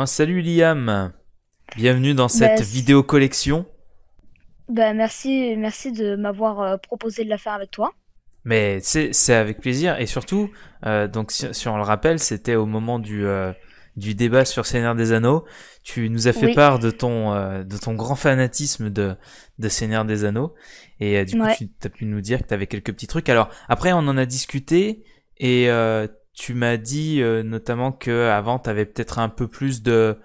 Hein, salut Liam, bienvenue dans cette vidéo collection. Bah, merci, merci de m'avoir euh, proposé de la faire avec toi. Mais c'est avec plaisir et surtout, euh, donc si, on le rappelle, c'était au moment du, euh, du débat sur Seigneur des Anneaux. Tu nous as fait part de ton, de ton grand fanatisme de, de Seigneur des Anneaux et du coup tu as pu nous dire que tu avais quelques petits trucs. Alors après on en a discuté et tu m'as dit euh, notamment que avant tu avais peut-être un peu plus de,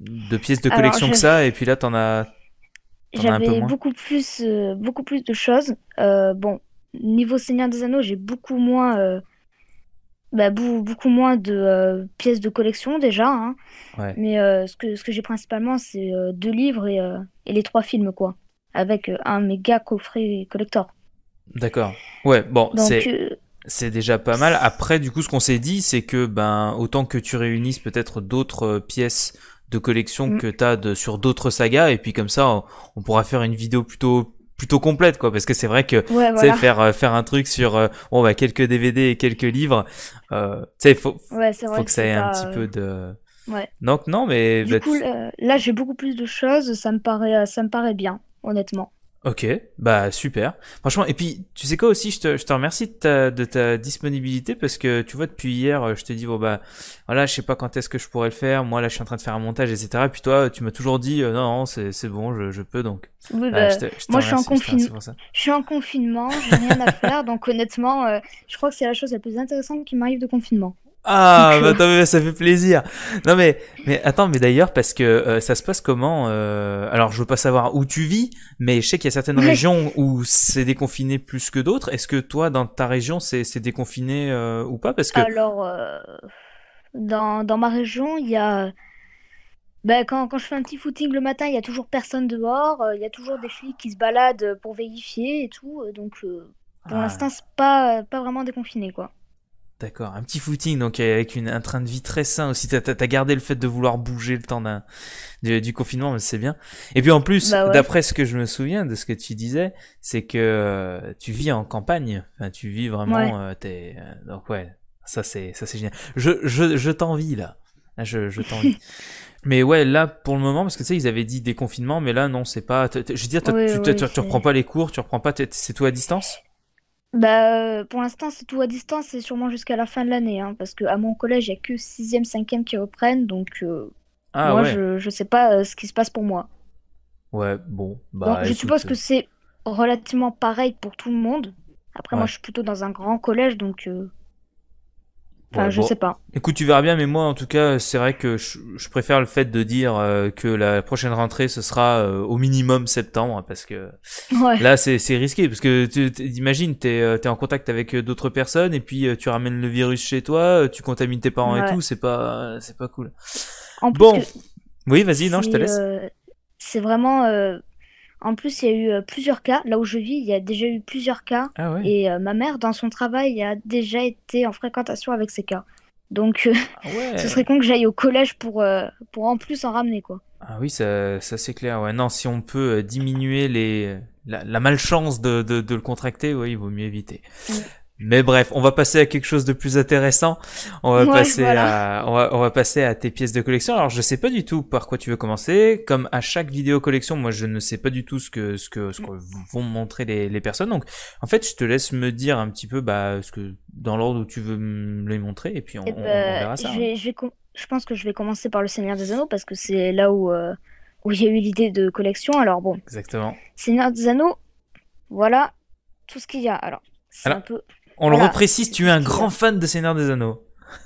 de pièces de collection que ça et puis là tu en as j'avais beaucoup plus euh, beaucoup plus de choses euh, bon niveau Seigneur des Anneaux j'ai beaucoup moins bah, beaucoup moins de pièces de collection déjà hein. mais ce que ce que j'ai principalement c'est deux livres et, et, les trois films quoi avec un méga coffret collector d'accord ouais bon c'est c'est déjà pas mal. Après, du coup, ce qu'on s'est dit, c'est que ben autant que tu réunisses peut-être d'autres euh, pièces de collection mm. que t'as de, sur d'autres sagas, et puis comme ça, on, pourra faire une vidéo plutôt plutôt complète quoi parce que c'est vrai que c'est faire euh, faire un truc sur euh, bon bah quelques DVD et quelques livres euh, tu sais faut faut que ça ait un petit peu de ouais. donc non mais du bah, coup là j'ai beaucoup plus de choses ça me paraît ça me paraît bien honnêtement Ok, bah super. Franchement, et puis tu sais quoi aussi, je te, remercie de ta, disponibilité parce que tu vois, depuis hier, je te dis, bon bah voilà, je sais pas quand est-ce que je pourrais le faire, moi là je suis en train de faire un montage, etc. Et puis toi, tu m'as toujours dit, euh, non, c'est bon, je, peux donc. Bah, bah, moi je suis, en confinement. je suis en confinement, rien à faire, donc honnêtement, euh, je crois que c'est la chose la plus intéressante qui m'arrive de confinement. Ah, bah, attends, ça fait plaisir. Non, mais, mais attends, mais d'ailleurs, parce que euh, ça se passe comment euh, Alors, je veux pas savoir où tu vis, mais je sais qu'il y a certaines régions où c'est déconfiné plus que d'autres. Est-ce que toi, dans ta région, c'est déconfiné euh, ou pas Parce que alors, dans, dans ma région, il y a ben, quand, quand, je fais un petit footing le matin, il y a toujours personne dehors, il y a toujours des filles qui se baladent pour vérifier et tout. Donc pour ah. l'instant, c'est pas, pas vraiment déconfiné quoi. D'accord, un petit footing, donc euh, avec une, un train de vie très sain aussi. T'as as gardé le fait de vouloir bouger le temps du, du confinement, mais c'est bien. Et puis en plus, bah d'après ce que je me souviens de ce que tu disais, c'est que euh, tu vis en campagne. Enfin, tu vis vraiment. Euh, donc ouais, ça c'est ça c'est génial. Je je je t'envie là. Hein, je je t'envie. mais ouais, là pour le moment, parce que tu sais, ils avaient dit déconfinement, mais là non, c'est pas. Je veux dire, tu, tu, tu, reprends pas les cours, tu reprends pas. C'est tout à distance. Bah, euh, pour l'instant, c'est tout à distance et sûrement jusqu'à la fin de l'année. Hein, parce à mon collège, il n'y a que 6e, 5e qui reprennent. Donc, euh, ah moi, je ne sais pas euh, ce qui se passe pour moi. Ouais, bon. Bah, je suppose que c'est relativement pareil pour tout le monde. Après, moi, je suis plutôt dans un grand collège. Donc, Enfin, je sais pas. Écoute, tu verras bien, mais moi, en tout cas, c'est vrai que je, préfère le fait de dire euh, que la prochaine rentrée, ce sera euh, au minimum septembre, parce que là, c'est risqué, parce que tu imagines, t'es euh, es en contact avec d'autres personnes, et puis tu ramènes le virus chez toi, tu contamines tes parents et tout, c'est pas, c'est pas cool. En bon, oui, vas-y, non, je te laisse. c'est vraiment en plus, il y a eu euh, plusieurs cas. Là où je vis, il y a déjà eu plusieurs cas. Ah Et euh, ma mère, dans son travail, a déjà été en fréquentation avec ces cas. Donc, euh, ah ce serait con que j'aille au collège pour, pour en plus en ramener, quoi. Ah oui, ça, c'est clair. Ouais. Non, si on peut diminuer les, la, malchance de, le contracter, oui, il vaut mieux éviter. Mm. Mais bref, on va passer à quelque chose de plus intéressant. On va passer à, on va, on va, passer à tes pièces de collection. Alors, je sais pas du tout par quoi tu veux commencer. Comme à chaque vidéo collection, moi, je ne sais pas du tout ce que, ce que, ce que vont montrer les, personnes. Donc, en fait, je te laisse me dire un petit peu, bah, ce que, dans l'ordre où tu veux me les montrer, et puis on, eh ben, verra ça. Je, hein. je pense que je vais commencer par le Seigneur des Anneaux parce que c'est là où, euh, il où a eu l'idée de collection. Alors bon. Exactement. Seigneur des Anneaux, voilà tout ce qu'il y a. Alors. C'est un peu on le reprécise, tu es un grand fan de Seigneur des Anneaux.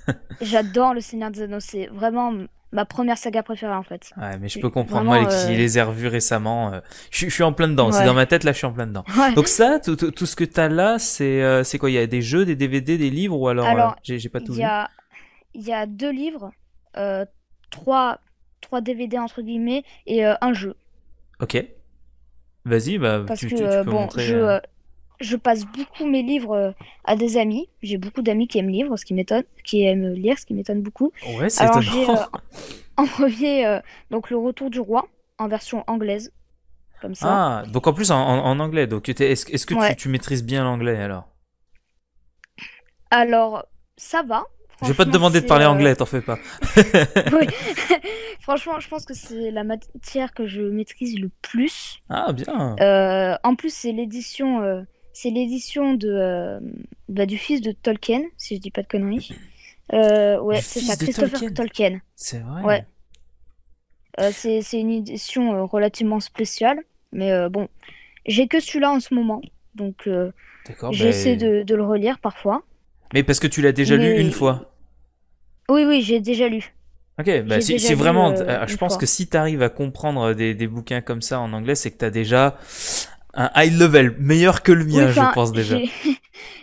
J'adore le Seigneur des Anneaux, c'est vraiment ma première saga préférée en fait. Ouais, mais je peux comprendre. Moi, qui euh, les ai revus récemment, euh, je, suis en plein dedans. C'est dans ma tête, là, je suis en plein dedans. Donc ça, tout, ce que tu as là, euh, c'est quoi Il y a des jeux, des DVD, des livres ou alors, alors j'ai pas tout vu. Il y a deux livres, trois, DVD entre guillemets et un jeu. Ok. Vas-y, bah, tu, peux bon, montrer, je, je passe beaucoup mes livres euh, à des amis. J'ai beaucoup d'amis qui aiment lire, ce qui m'étonne, qui aiment lire, ce qui m'étonne beaucoup. Ouais, c'est Alors, étonnant. Euh, en premier, euh, donc le Retour du roi en version anglaise, comme ça. Ah, donc en plus en, anglais. Donc est-ce, que tu, maîtrises bien l'anglais alors Alors ça va. Je vais pas te demander de parler anglais, t'en fais pas. Franchement, je pense que c'est la matière que je maîtrise le plus. Ah bien. en plus, c'est l'édition c'est l'édition de euh, bah, du fils de Tolkien, si je dis pas de conneries. Euh, ouais, c'est ça, Christopher Tolkien. C'est vrai. Ouais. Euh, c'est une édition euh, relativement spéciale, mais bon, j'ai que celui-là en ce moment, donc ben j'essaie de, le relire parfois. Mais parce que tu l'as déjà lu une fois. Oui, oui, j'ai déjà lu. Ok, ben c'est vraiment. Ah, je pense que si tu arrives à comprendre des, des, bouquins comme ça en anglais, c'est que tu as déjà un high level meilleur que le mien, je pense déjà.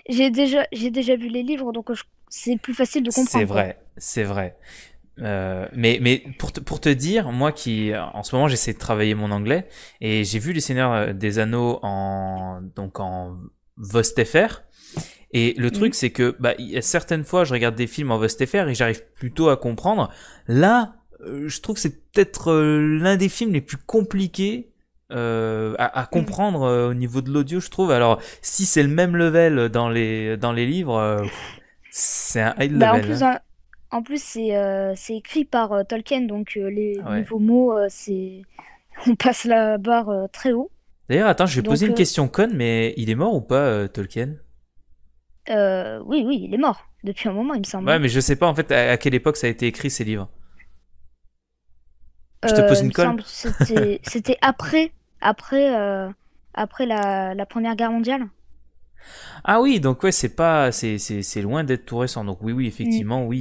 J'ai déjà, j'ai déjà vu les livres, donc c'est plus facile de comprendre. C'est vrai, c'est vrai. Euh, mais mais pour, te, pour te dire, moi qui en ce moment j'essaie de travailler mon anglais et j'ai vu les Seigneurs euh, des Anneaux en donc en VostFR et le truc mm. c'est que bah, certaines fois je regarde des films en VostFR et j'arrive plutôt à comprendre. Là, euh, je trouve que c'est peut-être euh, l'un des films les plus compliqués euh, à, mm. comprendre euh, au niveau de l'audio, je trouve. Alors, si c'est le même level dans les, dans les livres, euh, c'est un high bah, level. Hein. Hein. en plus, c'est écrit par Tolkien, donc les ah nouveaux mots, c'est on passe la barre très haut. D'ailleurs, attends, je vais poser une question conne, mais il est mort ou pas, Tolkien Oui, oui, il est mort depuis un moment, il me semble. Ouais, mais je sais pas en fait à quelle époque ça a été écrit ces livres. Je te pose euh, une colle. C'était après, après, euh, après la, Première Guerre mondiale. Ah oui, donc ouais, c'est pas, c'est loin d'être tout récent. Donc oui, oui, mm. effectivement, oui,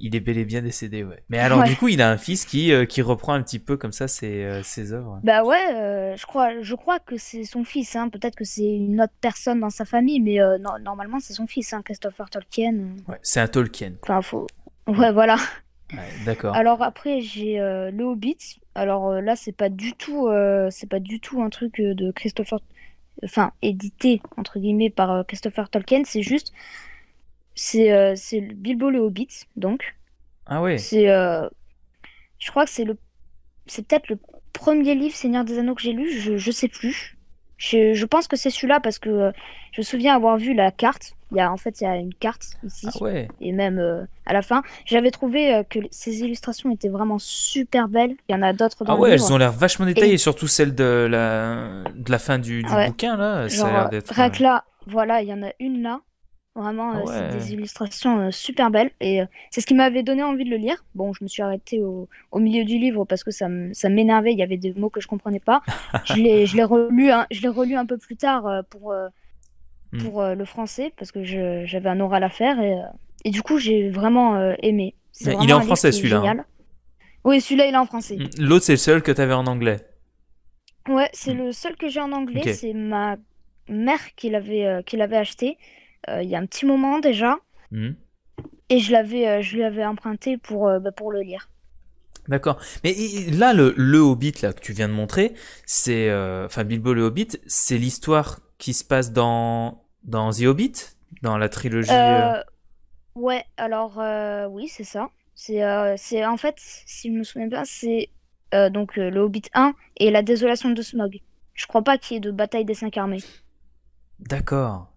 il est, bel et bien décédé. Ouais. Mais alors du coup, il a un fils qui, euh, qui reprend un petit peu comme ça ses, ses œuvres. Bah ouais, je crois, je crois que c'est son fils. Hein. Peut-être que c'est une autre personne dans sa famille, mais normalement, c'est son fils, hein, Christopher Tolkien. c'est un Tolkien. ouais, voilà d'accord. Alors après j'ai euh, le Hobbit. Alors euh, là c'est pas du tout euh, c'est pas du tout un truc de Christopher enfin édité entre guillemets par Christopher Tolkien, c'est juste c'est c'est Bilbo le Hobbit donc. Ah oui. C'est je crois que c'est le c'est peut-être le premier livre Seigneur des Anneaux que j'ai lu, je, je sais plus. Je, pense que c'est celui-là parce que euh, je me souviens avoir vu la carte. Il y a, en fait, il y a une carte ici. Ah ouais. Et même euh, à la fin, j'avais trouvé euh, que ces illustrations étaient vraiment super belles. Il y en a d'autres dans Ah ouais, elles ont l'air vachement détaillées, surtout celle de la, de la fin du, du ah bouquin. là. Ça d'être. que là, voilà, il y en a une là. Vraiment, ah euh, c'est des illustrations euh, super belles. Et euh, c'est ce qui m'avait donné envie de le lire. Bon, je me suis arrêtée au, au milieu du livre parce que ça m'énervait. Il y avait des mots que je comprenais pas. je l'ai relu, hein, relu un peu plus tard pour, hmm. pour le français parce que j'avais un oral à faire. Et, et du coup, j'ai vraiment aimé. il est en français celui-là. Hein. Oui, celui-là, il est en français. Hmm, l'autre, c'est le seul que tu avais en anglais. Ouais, c'est hmm. le seul que j'ai en anglais. C'est ma mère qui l'avait acheté. Euh, il y a un petit moment déjà. Hmm. Et je l'avais, euh, je avais emprunté pour, euh, bah, pour le lire. D'accord. Mais là, le, le, Hobbit là que tu viens de montrer, c'est, enfin Bilbo le Hobbit, c'est l'histoire qui se passe dans dans The Hobbit, dans la trilogie. Ouais. Alors oui, c'est ça. C'est en fait, si je me souviens bien, c'est donc le Hobbit 1 et la désolation de Smog. Je crois pas qu'il y ait de bataille des cinq armées. D'accord.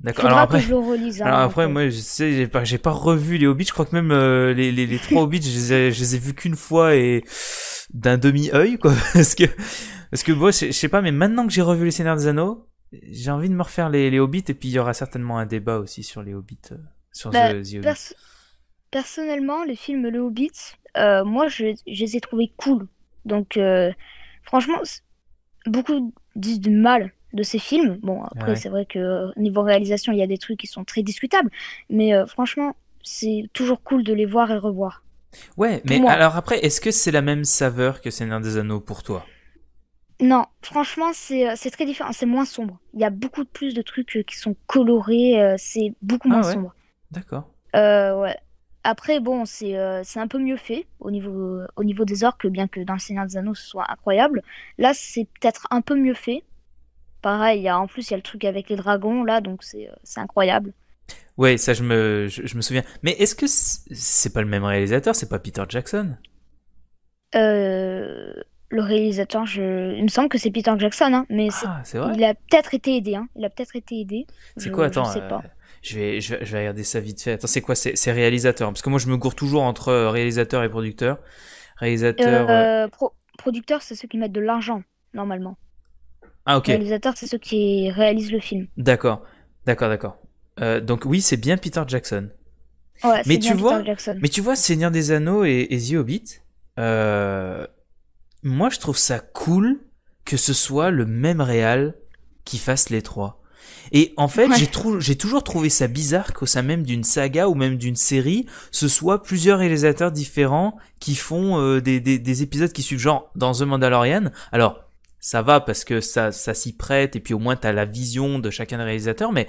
D'accord. Alors après, je hein, après, euh. moi, je sais, j'ai pas, pas revu les Hobbits. Je crois que même euh, les, trois Hobbits, je les ai, vu vus qu'une fois et d'un demi œil, quoi. Parce que, parce que, moi je sais pas, mais maintenant que j'ai revu les Seigneurs des Anneaux, j'ai envie de me refaire les, Hobbits. Et puis, il y aura certainement un débat aussi sur les Hobbits, euh, sur bah, personnellement, les films Les Hobbits, moi, je, je, les ai trouvés cool. Donc, franchement, beaucoup disent du mal de ces films. Bon, après, c'est vrai que euh, niveau réalisation, il y a des trucs qui sont très discutables, mais euh, franchement, c'est toujours cool de les voir et revoir. Ouais, mais alors après, est-ce que c'est la même saveur que Seigneur des Anneaux pour toi Non, franchement, euh, c'est très différent. C'est moins sombre. Il y a beaucoup plus de trucs qui sont colorés. C'est beaucoup ah moins sombre. D'accord. ouais. Après, bon, c'est c'est un peu mieux fait au niveau, au niveau des orques, bien que dans Seigneur des Anneaux, ce soit incroyable. Là, c'est peut-être un peu mieux fait, pareil, y a, en plus, il y a le truc avec les dragons, là, donc c'est euh, incroyable. Ouais, ça, je me, je, me souviens. Mais est-ce que c'est pas le même réalisateur C'est pas Peter Jackson euh, Le réalisateur, je... il me semble que c'est Peter Jackson, hein, mais ah, il a peut-être été aidé. Hein, il a peut-être été aidé. C'est quoi Attends, euh, je vais, je, vais regarder ça vite fait. Attends, c'est quoi C'est réalisateur Parce que moi, je me gourre toujours entre réalisateur et producteur. Réalisateur. producteur, c'est ceux qui mettent de l'argent, normalement. Ah, ok. Réalisateur, c'est ceux qui réalisent le film. D'accord, d'accord, d'accord. Euh, donc oui, c'est bien Peter Jackson. Ouais, mais, tu vois, Jackson. mais tu vois, Seigneur des Anneaux et, et The Hobbit, euh, moi je trouve ça cool que ce soit le même réal qui fasse les trois. Et en fait, j'ai, toujours trouvé ça bizarre qu'au sein même d'une saga ou même d'une série, ce soit plusieurs réalisateurs différents qui font euh, des, des, épisodes qui suivent, genre dans The Mandalorian. Alors, ça va parce que ça, ça s'y prête et puis au moins tu as la vision de chacun des réalisateurs, mais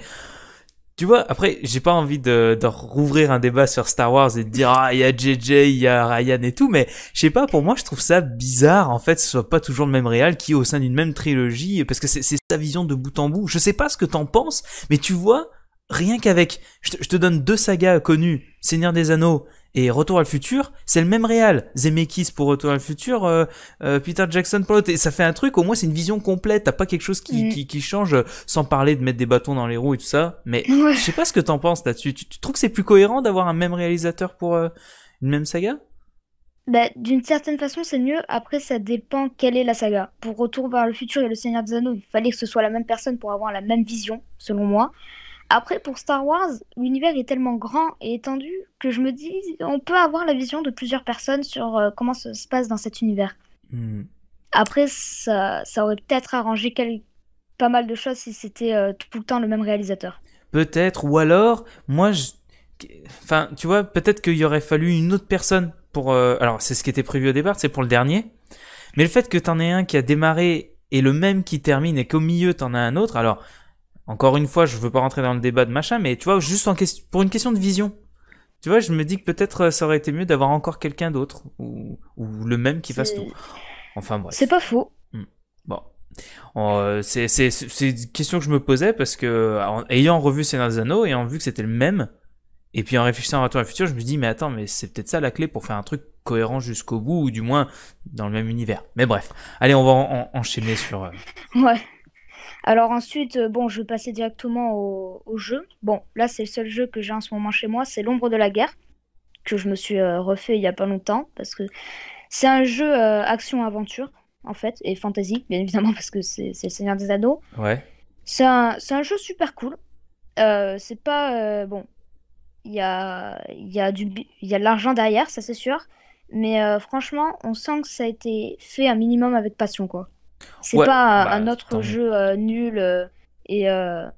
tu vois, après, j'ai pas envie de, de, rouvrir un débat sur Star Wars et de dire ah il y a JJ, il y a Ryan et tout, mais je sais pas, pour moi je trouve ça bizarre en fait, ce soit pas toujours le même réal qui est au sein d'une même trilogie, parce que c'est sa vision de bout en bout. Je sais pas ce que t'en penses, mais tu vois, rien qu'avec, je, te donne deux sagas connues, Seigneur des Anneaux et Retour à le futur, c'est le même réal. Zemeckis pour Retour à le futur, euh, euh, Peter Jackson pour l'autre. Et ça fait un truc, au moins c'est une vision complète. T'as pas quelque chose qui, mm. change, euh, sans parler de mettre des bâtons dans les roues et tout ça. Mais je sais pas ce que t'en penses là-dessus. Tu, trouves que c'est plus cohérent d'avoir un même réalisateur pour une même saga bah, D'une certaine façon, c'est mieux. Après, ça dépend quelle est la saga. Pour Retour vers le futur et Le Seigneur des Anneaux, il fallait que ce soit la même personne pour avoir la même vision, selon moi. Après, pour Star Wars, l'univers est tellement grand et étendu que je me dis, on peut avoir la vision de plusieurs personnes sur euh, comment ça se passe dans cet univers. Hmm. Après, ça, ça aurait peut-être arrangé pas mal de choses si c'était euh, tout le temps le même réalisateur. Peut-être, ou alors, moi, je... enfin, tu vois, peut-être qu'il aurait fallu une autre personne pour. Euh, alors, c'est ce qui était prévu au départ, c'est pour le dernier. Mais le fait que tu en aies un qui a démarré et le même qui termine et qu'au milieu en as un autre, alors encore une fois, je veux pas rentrer dans le débat de machin, mais tu vois, juste en pour une question de vision. Tu vois, je me dis que peut-être euh, ça aurait été mieux d'avoir encore quelqu'un d'autre ou, le même qui fasse tout. Enfin bref. C'est pas faux. Hmm. Bon. Euh, c'est une question que je me posais parce que, ayant revu Seigneur des Anneaux, ayant vu que c'était le même, et puis en réfléchissant à Retour à futur, je me dis, mais attends, mais c'est peut-être ça la clé pour faire un truc cohérent jusqu'au bout, ou du moins dans le même univers. Mais bref, allez, on va enchaîner sur... Euh, ouais. Alors ensuite, euh, bon, je vais passer directement au, jeu. Bon, là, c'est le seul jeu que j'ai en ce moment chez moi, c'est L'ombre de la guerre, que je me suis euh, refait il y a pas longtemps, parce que c'est un jeu euh, action-aventure, en fait, et fantasy, bien évidemment, parce que c'est le Seigneur des Anneaux. Ouais. C'est un, jeu super cool. c'est pas... bon, il y a, y, a du il y a de l'argent derrière, ça c'est sûr, mais franchement, on sent que ça a été fait un minimum avec passion, quoi. C'est pas un bah, autre jeu euh, nul euh, et. Euh,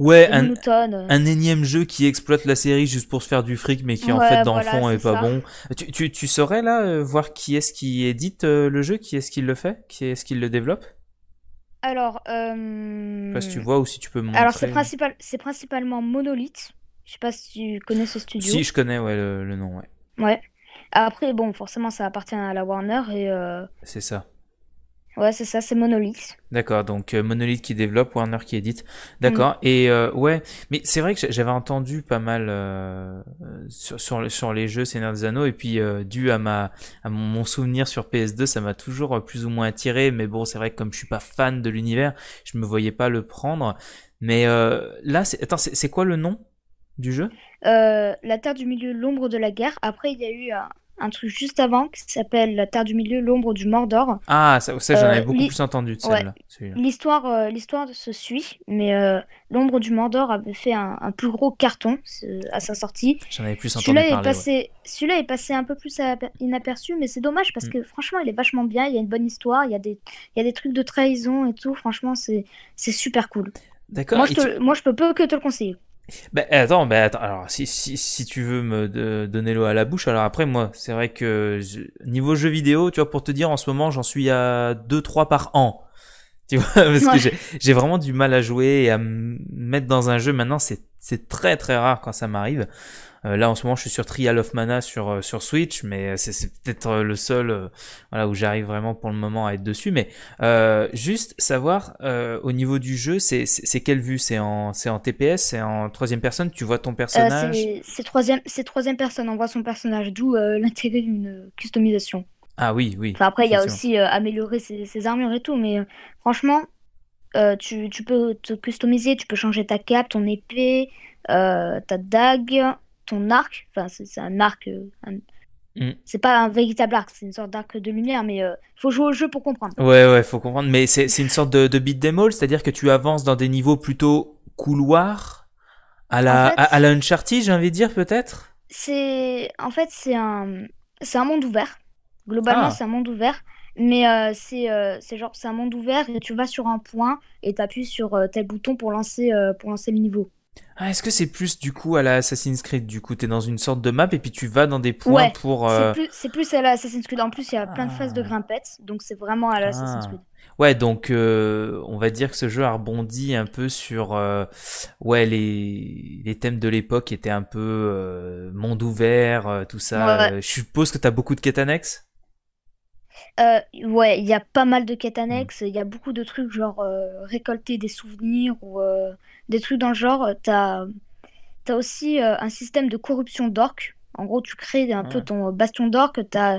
ouais, un, énième jeu qui exploite la série juste pour se faire du fric, mais qui en fait dans le fond est, pas bon. Tu, tu, tu, saurais là voir qui est-ce qui édite le jeu, qui est-ce qui le fait, qui est-ce qui le développe alors, euh... sais pas si tu vois ou si tu peux montrer. Alors, c'est principalement Monolith. Je sais pas si tu connais ce studio. Si, je connais le, le nom, ouais. Ouais. Après, bon, forcément, ça appartient à la Warner et. C'est ça. Ouais, c'est ça, c'est Monolith. D'accord, donc euh, Monolith qui développe, Warner qui édite. Mm. D'accord, et euh, ouais, mais c'est vrai que j'avais entendu pas mal euh, sur, sur, les jeux Seigneur des Anneaux, et puis dû à, ma, mon souvenir sur PS2, ça m'a toujours plus ou moins attiré, mais bon, c'est vrai que comme je suis pas fan de l'univers, je me voyais pas le prendre. Mais là, attends, c'est quoi le nom du jeu La Terre du Milieu, l'ombre de la guerre. Après, il y a eu un truc juste avant qui s'appelle La Terre du Milieu, l'ombre du Mordor. Ah, ça, j'en avais euh, beaucoup plus entendu de celle-là. Euh, l'histoire, se suit, mais euh, l'ombre du Mordor avait fait un, plus gros carton à sa sortie. J'en avais plus entendu celui passé, Celui-là est passé un peu plus inaperçu, mais c'est dommage parce mm. que franchement, il est vachement bien. Il y a une bonne histoire, il y a des, il y a des trucs de trahison et tout. Franchement, c'est super cool. D'accord. Moi, moi, je peux peu que te le conseiller. Ben attends, bah, attends. Alors si, si, tu veux me donner l'eau à la bouche, alors après moi, c'est vrai que niveau jeu vidéo, tu vois, pour te dire, en ce moment, j'en suis à 2-3 par an. Tu vois, parce que j'ai vraiment du mal à jouer et à me mettre dans un jeu. Maintenant, c'est très très rare quand ça m'arrive. Euh, là en ce moment je suis sur Trial of Mana sur, euh, sur Switch, mais euh, c'est peut-être le seul voilà, où j'arrive vraiment pour le moment à être dessus. Mais juste savoir au niveau du jeu, c'est quelle vue C'est en, en TPS, c'est en troisième personne, tu vois ton personnage C'est troisième, troisième personne, on voit son personnage, d'où l'intérêt d'une customisation. Ah oui, oui. après, il y a aussi améliorer ses, armures et tout, mais franchement, tu, tu, peux te customiser, tu peux changer ta cape, ton épée, ta dague, arc, enfin c'est un arc, euh, mm. c'est pas un véritable arc, c'est une sorte d'arc de lumière, mais il euh, faut jouer au jeu pour comprendre. Ouais, ouais, faut comprendre, mais c'est une sorte de, de beat them all, c'est-à-dire que tu avances dans des niveaux plutôt couloirs, à la, à, la Uncharted, j'ai envie de dire peut-être C'est En fait, c'est un, un monde ouvert. Globalement, ah. c'est un monde ouvert. Mais euh, c'est genre, c'est un monde ouvert et tu vas sur un point et tu appuies sur tel bouton pour lancer, pour lancer le niveau. Ah, est-ce que c'est plus du coup à la Assassin's Creed Du coup, t'es dans une sorte de map et puis tu vas dans des points pour. C'est euh, plus, plus, à la Assassin's Creed. En plus, il y a plein de phases de ah. grimpettes, donc c'est vraiment à la Assassin's ah. Creed. Ouais, donc euh, on va dire que ce jeu a rebondi un peu sur euh, ouais les, thèmes de l'époque étaient un peu monde ouvert, tout ça. Je suppose que t'as beaucoup de quêtes annexes. Euh, ouais, il y a pas mal de quêtes mm. annexes, il y a beaucoup de trucs genre euh, récolter des souvenirs ou euh, des trucs dans le genre. T'as as aussi un système de corruption d'orques. En gros, tu crées un peu ton bastion d'orques, t'as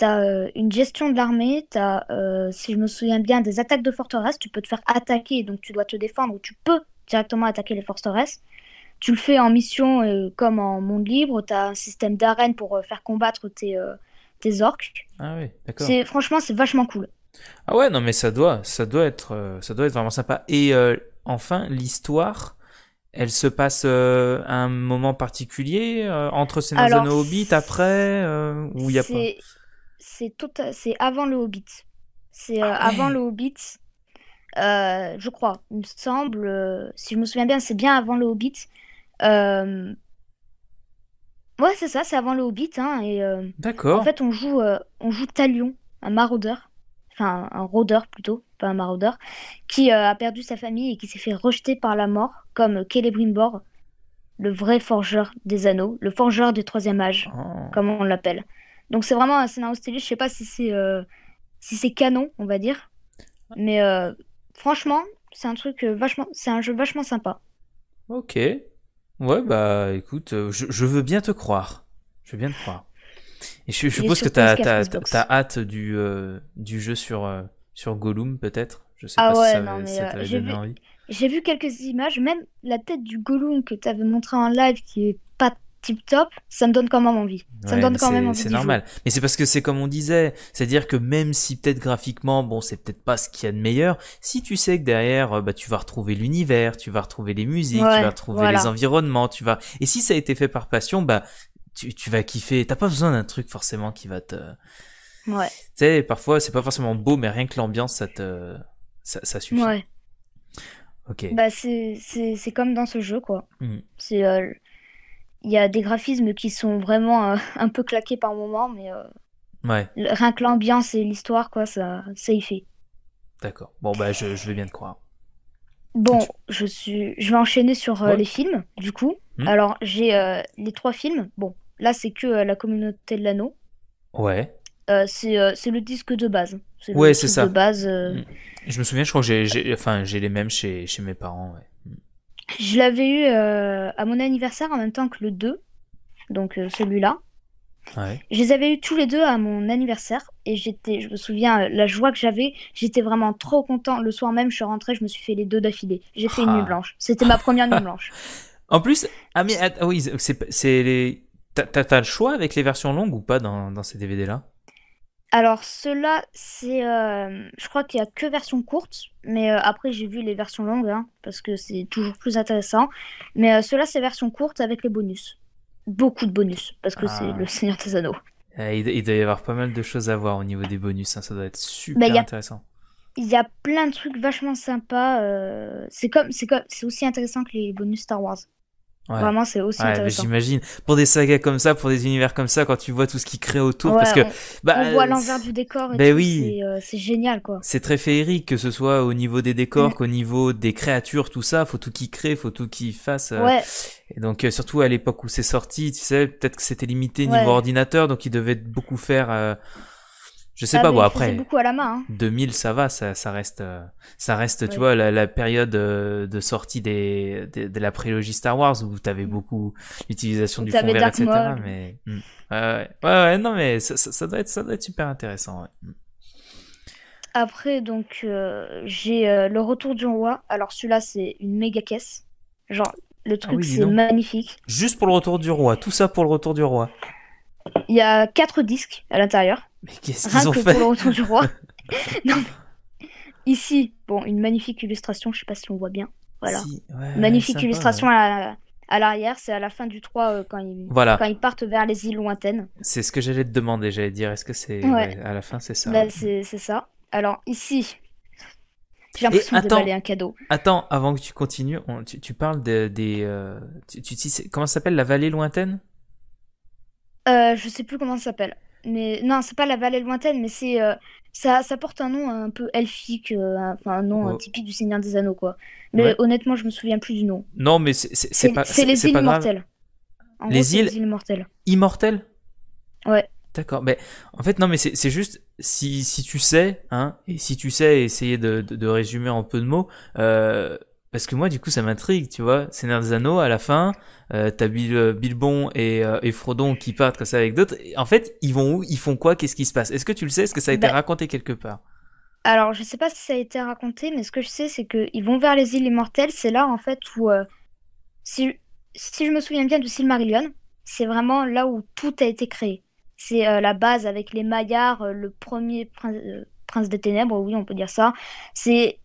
as, une gestion de l'armée, t'as, si je me souviens bien, des attaques de forteresse. Tu peux te faire attaquer, donc tu dois te défendre ou tu peux directement attaquer les forteresses. Tu le fais en mission comme en monde libre, t'as un système d'arène pour faire combattre tes des orques. Ah Franchement, c'est vachement cool. Ah ouais, non, mais ça doit, ça doit, être, euh, ça doit être vraiment sympa. Et euh, enfin, l'histoire, elle se passe à euh, un moment particulier entre entre deux et Hobbit, après Ou il y a pas C'est tota, avant le Hobbit. C'est ah avant le Hobbit. je crois, il me semble, si je me souviens bien, c'est bien avant le Hobbit. Ouais, c'est ça, c'est avant le Hobbit. Hein, et, euh, D'accord. En fait, on joue, euh, on joue Talion, un maraudeur, enfin un rôdeur plutôt, pas un maraudeur, qui euh, a perdu sa famille et qui s'est fait rejeter par la mort, comme Celebrimbor, le vrai forgeur des anneaux, le forgeur du troisième âge, ah. comme on l'appelle. Donc c'est vraiment un scénario stylé, je sais pas si c'est si c'est canon, on va dire. Mais franchement, c'est un truc vachement, c'est un jeu vachement sympa. Ok, Ouais, bah écoute, euh, je, veux bien te croire. Je veux bien te croire. Et je, suppose que tu as, hâte du, euh, du jeu sur, euh, sur Gollum, peut-être Je sais ah pas si ça, non, j'ai vu, J'ai vu quelques images, même la tête du Gollum que tu avais montré en live qui est tip top, ça me donne quand même envie. Ça me donne quand même envie. C'est normal. Mais c'est parce que c'est comme on disait, c'est-à-dire que même si peut-être graphiquement, bon, c'est peut-être pas ce qu'il y a de meilleur, si tu sais que derrière, euh, bah, tu vas retrouver l'univers, tu vas retrouver les musiques, tu vas retrouver les environnements, tu vas. Et si ça a été fait par passion, bah, tu, tu vas kiffer. T'as pas besoin d'un truc forcément qui va te. Ouais. Tu sais, parfois, c'est pas forcément beau, mais rien que l'ambiance, ça te. Ça, suffit. Ouais. Ok. Bah, c'est comme dans ce jeu, quoi. Hmm. C'est. Euh, il y a des graphismes qui sont vraiment euh, un peu claqués par moment, mais euh, rien que l'ambiance et l'histoire, quoi, ça, ça y fait. D'accord. Bon, bah, je, je vais bien te croire. Bon, je, suis... je vais enchaîner sur euh, les films, du coup. Hmm. Alors, j'ai les trois films. Bon, là, c'est que La communauté de l'anneau. Ouais. c'est le disque de base. Ouais, c'est ça. De base, hmm. Je me souviens, je crois que j'ai enfin, les mêmes chez, chez mes parents. Ouais. Je l'avais eu euh, à mon anniversaire en même temps que le 2, donc euh, celui-là. Je les avais eu tous les deux à mon anniversaire et j'étais, je me souviens, euh, la joie que j'avais, j'étais vraiment trop content. Le soir même, je suis rentrée, je me suis fait les deux d'affilée. J'ai fait une nuit ah. blanche. C'était ma première nuit blanche. En plus, ah, ah oui, c'est les, t'as le choix avec les versions longues ou pas dans ces DVD là alors, ceux-là, c'est. Euh, je crois qu'il n'y a que version courte, mais euh, après, j'ai vu les versions longues, hein, parce que c'est toujours plus intéressant. Mais euh, cela ceux-là, c'est version courte avec les bonus. Beaucoup de bonus, parce que c'est ah. le Seigneur des Anneaux. Eh, il, doit y avoir pas mal de choses à voir au niveau des bonus, hein, ça doit être bah, super intéressant. Il y a plein de trucs vachement sympas. c'est comme, c'est comme, c'est aussi intéressant que les bonus Star Wars. Vraiment, c'est aussi ouais, J'imagine. Pour des sagas comme ça, pour des univers comme ça, quand tu vois tout ce qu'ils crée autour, parce que on, bah, on voit euh, l'envers du décor. ben oui, euh, c'est génial quoi. C'est très féerique, que ce soit au niveau des décors, mm. qu'au niveau des créatures, tout ça. Faut tout qu'ils crée faut tout qu'ils fassent. Euh. Ouais. Et donc surtout à l'époque où c'est sorti, tu sais, peut-être que c'était limité niveau ordinateur, donc ils devaient beaucoup faire je sais ah, pas, bon, après. beaucoup à la main. 2000, hein. ça va, ça, reste, euh, ça reste, tu vois, la, période euh, de sortie des, de la prélogie Star Wars où t'avais mm. beaucoup l'utilisation du fond vert, etc. Mais, mm. ouais, ouais, non, mais ça, doit être, ça super intéressant. Mm. Après, donc, euh, j'ai le retour du roi. Alors, celui-là, c'est une méga caisse. Genre, le ah truc, c'est magnifique. Juste pour le retour du roi, tout ça pour le retour du roi. Il y a quatre disques à l'intérieur. Mais qu'est-ce qu'ils ont que fait pour le retour du roi. non. Ici, bon, une magnifique illustration, je sais pas si on voit bien. Voilà. magnifique illustration à, à l'arrière, c'est à la fin du 3 euh, quand, ils, quand ils partent vers les îles lointaines. C'est ce que j'allais te demander, j'allais dire, est-ce que c'est à la fin, c'est ça bah, C'est ça. Alors ici, j'ai l'impression de déballer un cadeau. Attends, avant que tu continues, tu, tu, parles des... Euh, tu, tu, comment ça s'appelle la vallée lointaine euh, Je sais plus comment ça s'appelle mais non, c'est pas la vallée lointaine, mais c'est euh, ça, ça, porte un nom un peu elfique, euh, un nom euh, oh. typique du Seigneur des Anneaux quoi. Mais honnêtement, je me souviens plus du nom. Non, mais c'est pas c'est les îles immortelles. les, îles... les immortelles. Immortelles. Ouais. D'accord. Mais en fait, non, mais c'est juste si, tu sais, hein, et si tu sais, essayer de, résumer en peu de mots. Parce que moi, du coup, ça m'intrigue, tu vois. C'est Nerzano, à la fin, euh, t'as euh, Bilbon euh, et, Frodon qui partent comme ça avec d'autres. En fait, ils vont où Ils font quoi Qu'est-ce qui se passe Est-ce que tu le sais Est-ce que ça a été bah, raconté quelque part Alors, je sais pas si ça a été raconté, mais ce que je sais, c'est qu'ils vont vers les îles immortelles. C'est là, en fait, où, si, si je me souviens bien de Silmarillion, c'est vraiment là où tout a été créé. C'est la base avec les Maillards, le premier prince des ténèbres, oui, on peut dire ça. C'est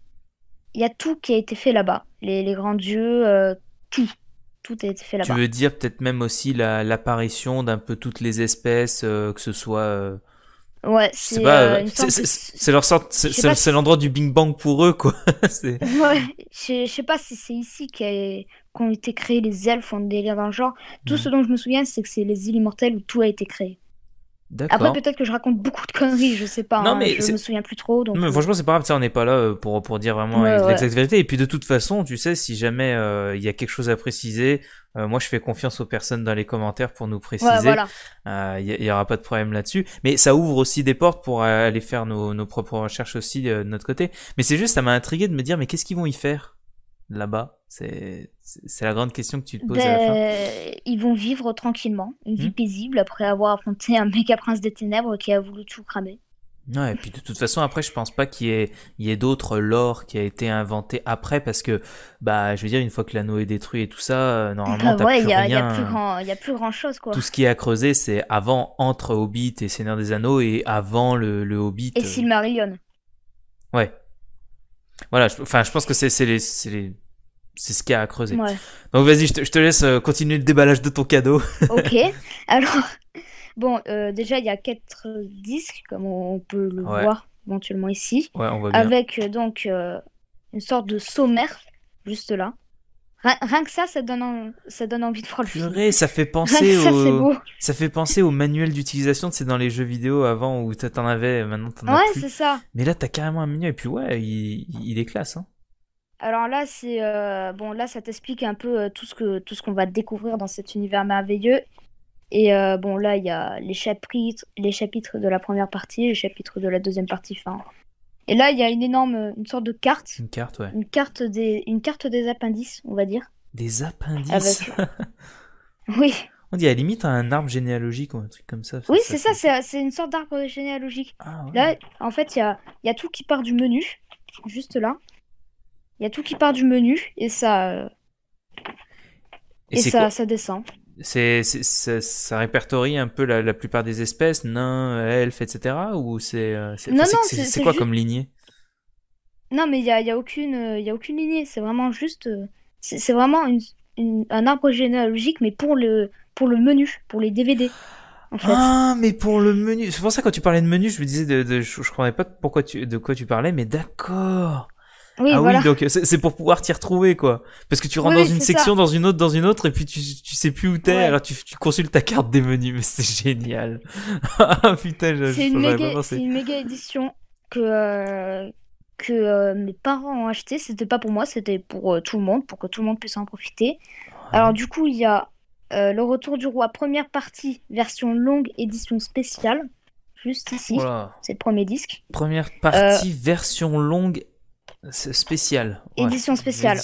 il y a tout qui a été fait là-bas. Les, grands dieux, euh, tout. Tout a été fait là-bas. Tu veux dire peut-être même aussi l'apparition d'un peu toutes les espèces, euh, que ce soit. Euh, ouais, c'est. C'est leur sorte. C'est l'endroit du Big Bang pour eux, quoi. ouais, je, sais pas si c'est ici qu'ont été créés les elfes on délire dans le genre. Tout ce dont je me souviens, c'est que c'est les îles immortelles où tout a été créé. Après, peut-être que je raconte beaucoup de conneries, je sais pas. Non, hein, mais je me souviens plus trop. Donc... Euh. franchement, c'est pas grave, on n'est pas là euh, pour, pour dire vraiment l'exacte vérité. Et puis, de toute façon, tu sais, si jamais euh, il y a quelque chose à préciser, moi, je fais confiance aux personnes dans les commentaires pour nous préciser. Il n'y aura pas de problème là-dessus. Mais ça ouvre aussi des portes pour aller faire nos, nos propres recherches aussi de notre côté. Mais c'est juste, ça m'a intrigué de me dire, mais qu'est-ce qu'ils vont y faire là-bas C'est la grande question que tu te poses à la fin. Ben, ils vont vivre tranquillement, une vie hum. paisible, après avoir affronté un méga prince des ténèbres qui a voulu tout cramer. Ouais, et puis de toute façon, après, je pense pas qu'il y ait, d'autres lore qui a été inventé après, parce que, bah, je veux dire, une fois que l'anneau est détruit et tout ça, euh, bah normalement, il y a, Y plus grand, y a plus grand chose, quoi. Tout ce qui est à creuser, c'est avant, entre Hobbit et Seigneur des Anneaux, et avant le, le Hobbit. Et euh. Silmarillion. Ouais, voilà, je, enfin, je pense que c'est c'est ce qu'il y a à creuser. Donc vas-y, je, je, te laisse euh, continuer le déballage de ton cadeau. ok. Alors, bon, euh, déjà, il y a quatre disques, comme on peut le voir éventuellement ici. Ouais, on voit bien. Avec euh, donc une sorte de sommaire, juste là. Rien que ça, ça donne, ça donne envie de voir le film. ça fait penser au, fait penser au manuel d'utilisation, c'est dans les jeux vidéo avant où t'en avais, maintenant t'en ouais, as c'est ça. Mais là, t'as carrément un menu et puis ouais, il, est classe. Hein. Alors là, c'est euh, bon, là, ça t'explique un peu euh, tout ce que tout ce qu'on va découvrir dans cet univers merveilleux. Et euh, bon, là, il y a les chapitres, les chapitres de la première partie, les chapitres de la deuxième partie. fin. Et là, il y a une énorme, une sorte de carte. Une carte, ouais. Une carte des, une carte des appendices, on va dire. Des appendices. Ah, bah, oui. On dit à la limite un arbre généalogique ou un truc comme ça. Oui, c'est ça, c'est une sorte d'arbre généalogique. Ah, là, en fait, il y a, tout qui part du menu, juste là. Il y a tout qui part du menu et ça. Euh, et ça, ça descend c'est, ça répertorie un peu la, la, plupart des espèces, nains, elfes, etc. Ou euh, c'est, c'est, quoi comme lignée Non, mais il n'y a, y a, aucune, euh, y a aucune lignée. C'est vraiment juste. Euh, c'est, vraiment une, un arbre généalogique, mais pour le, pour le menu, pour les DVD. Ah, mais pour le menu. C'est pour ça que quand tu parlais de menu, je me disais de, je, ne comprenais pas pourquoi tu, de quoi tu parlais, mais d'accord. Oui, ah oui, donc c'est pour pouvoir t'y retrouver quoi. Parce que tu rentres dans une section, dans une autre, dans une autre, et puis tu, tu sais plus où t'es, alors tu, tu, consultes ta carte des menus, mais c'est génial. Ah, putain, c'est une, méga, une méga édition que, euh, que euh, mes parents ont acheté. C'était pas pour moi, c'était pour euh, tout le monde, pour que tout le monde puisse en profiter. Alors du coup, il y a Le Retour du Roi, première partie, version longue, édition spéciale. Juste ici, c'est le premier disque. Première partie, version longue, Spécial. Édition spéciale.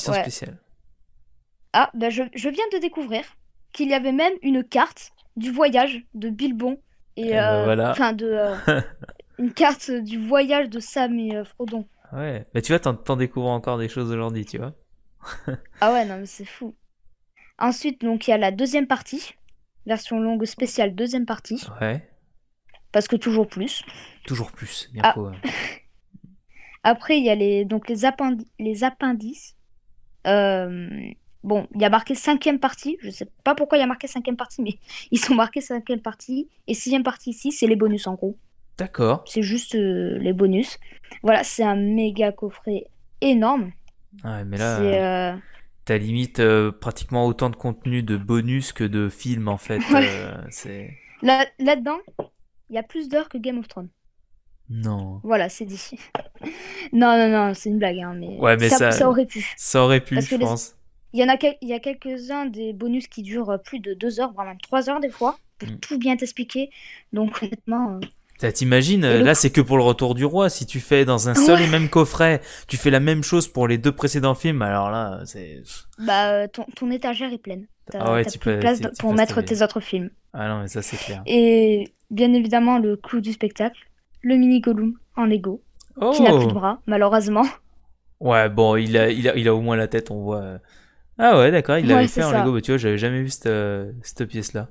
Ah, ben je, viens de découvrir qu'il y avait même une carte du voyage de Bilbon. Et, eh ben, euh, voilà. Enfin, de. Euh, une carte du voyage de Sam et euh, Frodon. Ouais. Mais tu vois, t'en découvres encore des choses aujourd'hui, tu vois. ah ouais, non, mais c'est fou. Ensuite, donc, il y a la deuxième partie. Version longue spéciale, deuxième partie. Ouais. Parce que toujours plus. Toujours plus, bien ah. Après, il y a les, donc les, les appendices. Euh, bon, il y a marqué cinquième partie. Je sais pas pourquoi il y a marqué cinquième partie, mais ils sont marqués cinquième partie. Et sixième partie ici, c'est les bonus en gros. D'accord. C'est juste euh, les bonus. Voilà, c'est un méga coffret énorme. Ah ouais, mais là, euh, as limite pratiquement autant de contenu de bonus que de films en fait. c'est Là-dedans, il y a plus d'heures que Game of Thrones. Non. Voilà, c'est dit. non, non, non, c'est une blague, hein, mais, ça, aurait pu. Ça aurait pu, je pense. Il y en a, y a quelques-uns des bonus qui durent euh, plus de 2 heures, voire 3 heures des fois, pour mm. tout bien t'expliquer. Donc honnêtement... Euh, t'imagines, euh, là c'est que pour le retour du roi, si tu fais dans un ah seul et même coffret, tu fais la même chose pour les deux précédents films, alors là c'est... Bah ton, étagère est pleine, t'as ah plus de place pour mettre tes autres films. Ah non mais ça c'est clair. Et bien évidemment le coût du spectacle, le mini Gollum en Lego, qui n'a plus de oh. bras, malheureusement. Ouais, bon, il a, il a, au moins la tête, on voit. Ah ouais, d'accord, il l'avait fait en Lego, mais tu vois, j'avais jamais vu cette, euh, cette pièce-là.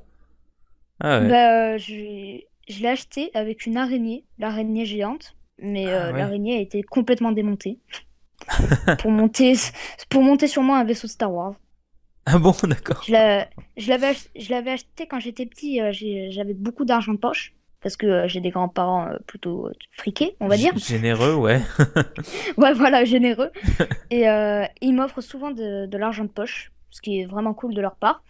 Ah ouais. Bah, euh, je, l'ai acheté avec une araignée, l'araignée géante, mais ah euh, l'araignée a été complètement démontée. pour, monter, pour monter sur moi un vaisseau Star Wars. Ah bon, d'accord. Je l'avais acheté quand j'étais petit, j'avais beaucoup d'argent de poche parce que euh, j'ai des grands-parents euh, plutôt euh, friqués, on va dire. Généreux, ouais. ouais, voilà, généreux. Et ils m'offrent souvent de, l'argent de poche, ce qui est vraiment cool de leur part.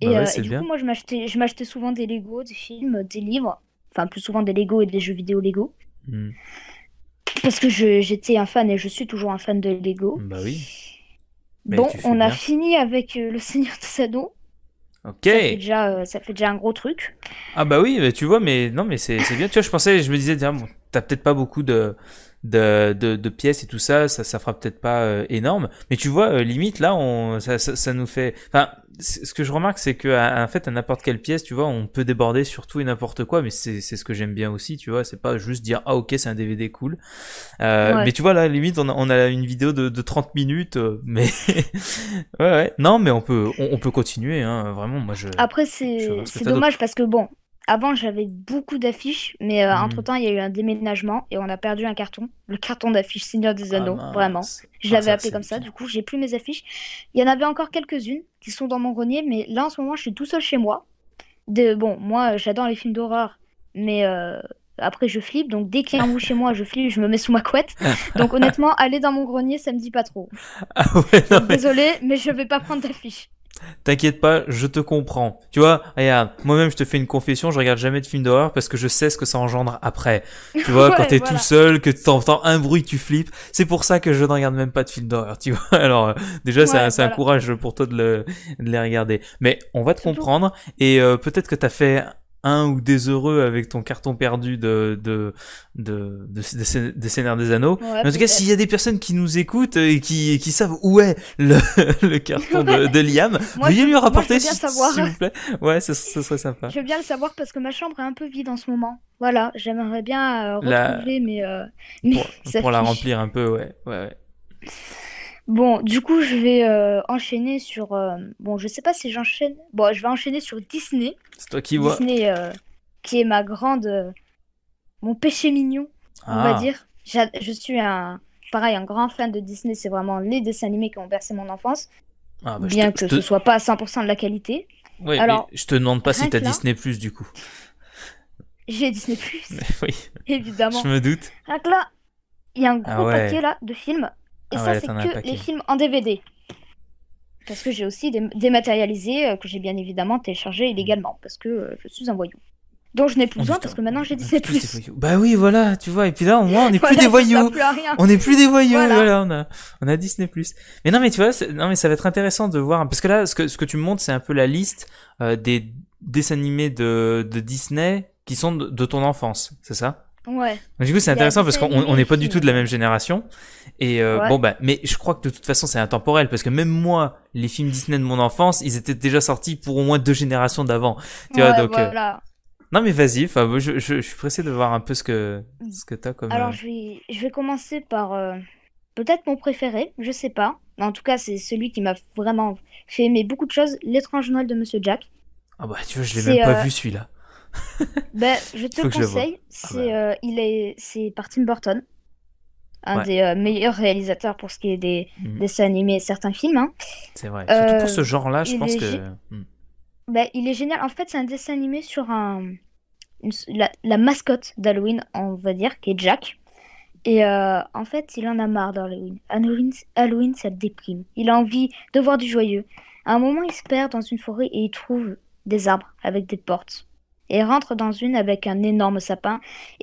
Et, bah du coup, moi, je m'achetais, je souvent des Lego, des films, des livres. Enfin, plus souvent des Lego et des jeux vidéo Lego. Hmm. Parce que j'étais un fan et je suis toujours un fan de Lego. Bah oui. Bah, bon, on a fini avec Le Seigneur de Sado. Ok. Euh, ça fait, déjà, un gros truc. Ah bah oui, tu vois, mais non, mais c'est bien. tu vois, je pensais, je me disais, tiens, t'as peut-être pas beaucoup de, de, pièces et tout ça, ça, ça fera peut-être pas euh, énorme. Mais tu vois, euh, limite, là, on, ça, ça, nous fait. Enfin, ce que je remarque, c'est que en fait, à n'importe quelle pièce, tu vois, on peut déborder sur tout et n'importe quoi, mais c'est ce que j'aime bien aussi, tu vois. C'est pas juste dire ah ok, c'est un DVD cool. Euh, mais tu vois là, limite, on a, on a une vidéo de, de 30 minutes, euh, mais ouais, ouais, non, mais on peut, on, peut continuer, hein, vraiment. Moi, je. Après, c'est dommage parce que bon, avant j'avais beaucoup d'affiches, mais euh, hmm. entre-temps il y a eu un déménagement et on a perdu un carton, le carton d'affiches Seigneur des ah, Anneaux, vraiment. Je ah, l'avais appelé comme ça, du coup j'ai plus mes affiches. Il y en avait encore quelques-unes qui sont dans mon grenier, mais là en ce moment je suis tout seul chez moi. De, bon, moi euh, j'adore les films d'horreur, mais euh, après je flippe, donc dès qu'il y a un mou chez moi je flippe, je me mets sous ma couette. Donc honnêtement, aller dans mon grenier ça me dit pas trop. Ah désolée, mais... Désolé, mais je vais pas prendre d'affiches. T'inquiète pas, je te comprends. Tu vois, moi-même je te fais une confession, je regarde jamais de films d'horreur parce que je sais ce que ça engendre après. Tu vois, quand t'es tout seul, que t'entends un bruit, tu flippes. C'est pour ça que je n'en regarde même pas de films d'horreur, tu vois. Alors euh, déjà, c'est un, courage pour toi de, le, les regarder. Mais on va te comprendre et euh, peut-être que t'as fait un ou des heureux avec ton carton perdu de, de, de, de, des Anneaux. en tout cas, s'il y a des personnes qui nous écoutent et qui, qui savent où est le, carton de, de Liam, veuillez lui rapporter, s'il vous plaît. Ouais, ce, serait sympa. Je veux bien le savoir parce que ma chambre est un peu vide en ce moment. Voilà, j'aimerais bien euh, la... Euh, mais, Pour, pour la remplir un peu, ouais. ouais, ouais. Bon, du coup, je vais euh, enchaîner sur. Euh, bon, je sais pas si j'enchaîne. Bon, je vais enchaîner sur Disney. C'est toi qui vois. Disney, euh, qui est ma grande. mon péché mignon, on va ah. dire. Je suis un. Pareil, un grand fan de Disney. C'est vraiment les dessins animés qui ont bercé mon enfance. Ah, bah, bien que ce soit pas à 100% de la qualité. Oui mais Alors, je te demande pas si t'as Disney Plus du coup. J'ai Disney, Plus oui, évidemment. je me doute. là, il y a un ah gros paquet là, de films ah et ça, c'est que les films en DVD. Parce que j'ai aussi des dématérialisé, euh, que j'ai bien évidemment téléchargé mmh. illégalement, parce que euh, je suis un voyou. Donc je n'ai plus oh, besoin parce que maintenant j'ai Disney+. Bah oui, voilà, tu vois. Et puis là, au moins, on n'est plus des voyous. on n'est plus des voyous. Voilà, on, a, on a Disney Mais non, mais tu vois, non, mais ça va être intéressant de voir parce que là, ce que ce que tu me montres, c'est un peu la liste euh, des dessins animés de, de Disney qui sont de ton enfance, c'est ça du coup, c'est intéressant parce qu'on n'est pas du tout de la euh. même génération. Et euh, bon, bah, mais je crois que de toute façon, c'est intemporel parce que même moi, les films Disney de mon enfance, ils étaient déjà sortis pour au moins deux générations d'avant. donc. Euh, non, mais vas-y, je, je, suis pressé de voir un peu ce que, mm. ce que t'as comme. Alors, je, vais, je vais commencer par peut-être mon préféré, je sais pas. Mais en tout cas, c'est celui qui m'a vraiment fait aimer beaucoup de choses L'étrange Noël de Monsieur Jack. Ah, bah, tu vois, je l'ai même pas vu celui-là. Ben je te conseille, ah c'est bah. euh, il est c'est par Tim Burton, un des euh, meilleurs réalisateurs pour ce qui est des mm. dessins animés et certains films. Hein. C'est vrai. Surtout pour ce euh, genre-là, je pense que. Mm. Ben, il est génial. En fait, c'est un dessin animé sur un... La... la, mascotte d'Halloween, on va dire, qui est Jack. Et en fait, il en a marre d'Halloween. Halloween, ça déprime. Il a envie de voir du joyeux. À un moment, il se perd dans une forêt et il trouve des arbres avec des portes et rentre dans une avec un énorme sapin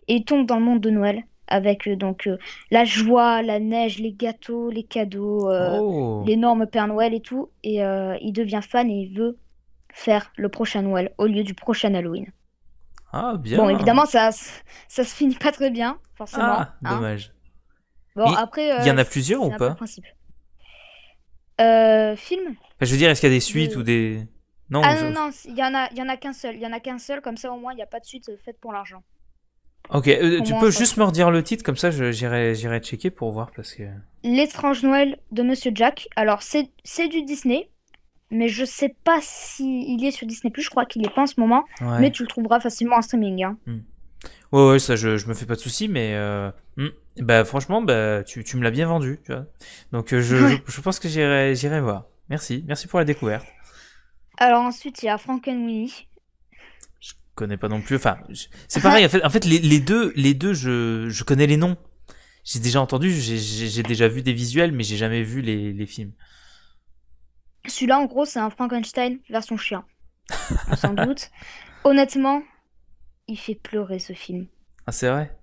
et tombe dans le monde de Noël avec euh, donc euh, la joie, la neige, les gâteaux, les cadeaux, euh, oh. l'énorme Père Noël et tout. Et il devient fan et il veut faire le prochain Noël au lieu du prochain Halloween. Ah bien. Bon évidemment ça ça se finit pas très bien forcément. Ah hein. dommage. Bon après. Il y en a plusieurs ou pas Film. je veux dire est-ce qu'il y a des suites ou des non, ah non, il y en a, y en a qu'un seul. Il y en a qu'un seul, comme ça au moins il n'y a pas de suite euh, faite pour l'argent. Ok, euh, tu peux juste me redire le titre, comme ça j'irai checker pour voir parce que. L'étrange Noël de Monsieur Jack. Alors c'est du Disney, mais je sais pas s'il il est sur Disney+, Plus, je crois qu'il est pas en ce moment, mais tu le trouveras facilement en streaming. Hein. Hmm. Ouais, ouais, ça, je, me fais pas de soucis, mais euh, hmm. bah, franchement, bah, tu, tu me l'as bien vendu, Donc, euh, je, je, je, pense que j'irai voir. Merci, merci pour la découverte. Alors ensuite, il y a Frankenweenie. Je connais pas non plus. Enfin, c'est pareil. en fait, les, deux, les deux je, connais les noms. J'ai déjà entendu, j'ai déjà vu des visuels, mais j'ai jamais vu les, films. Celui-là, en gros, c'est un Frankenstein version chien. Sans doute. Honnêtement, il fait pleurer ce film. Ah, c'est vrai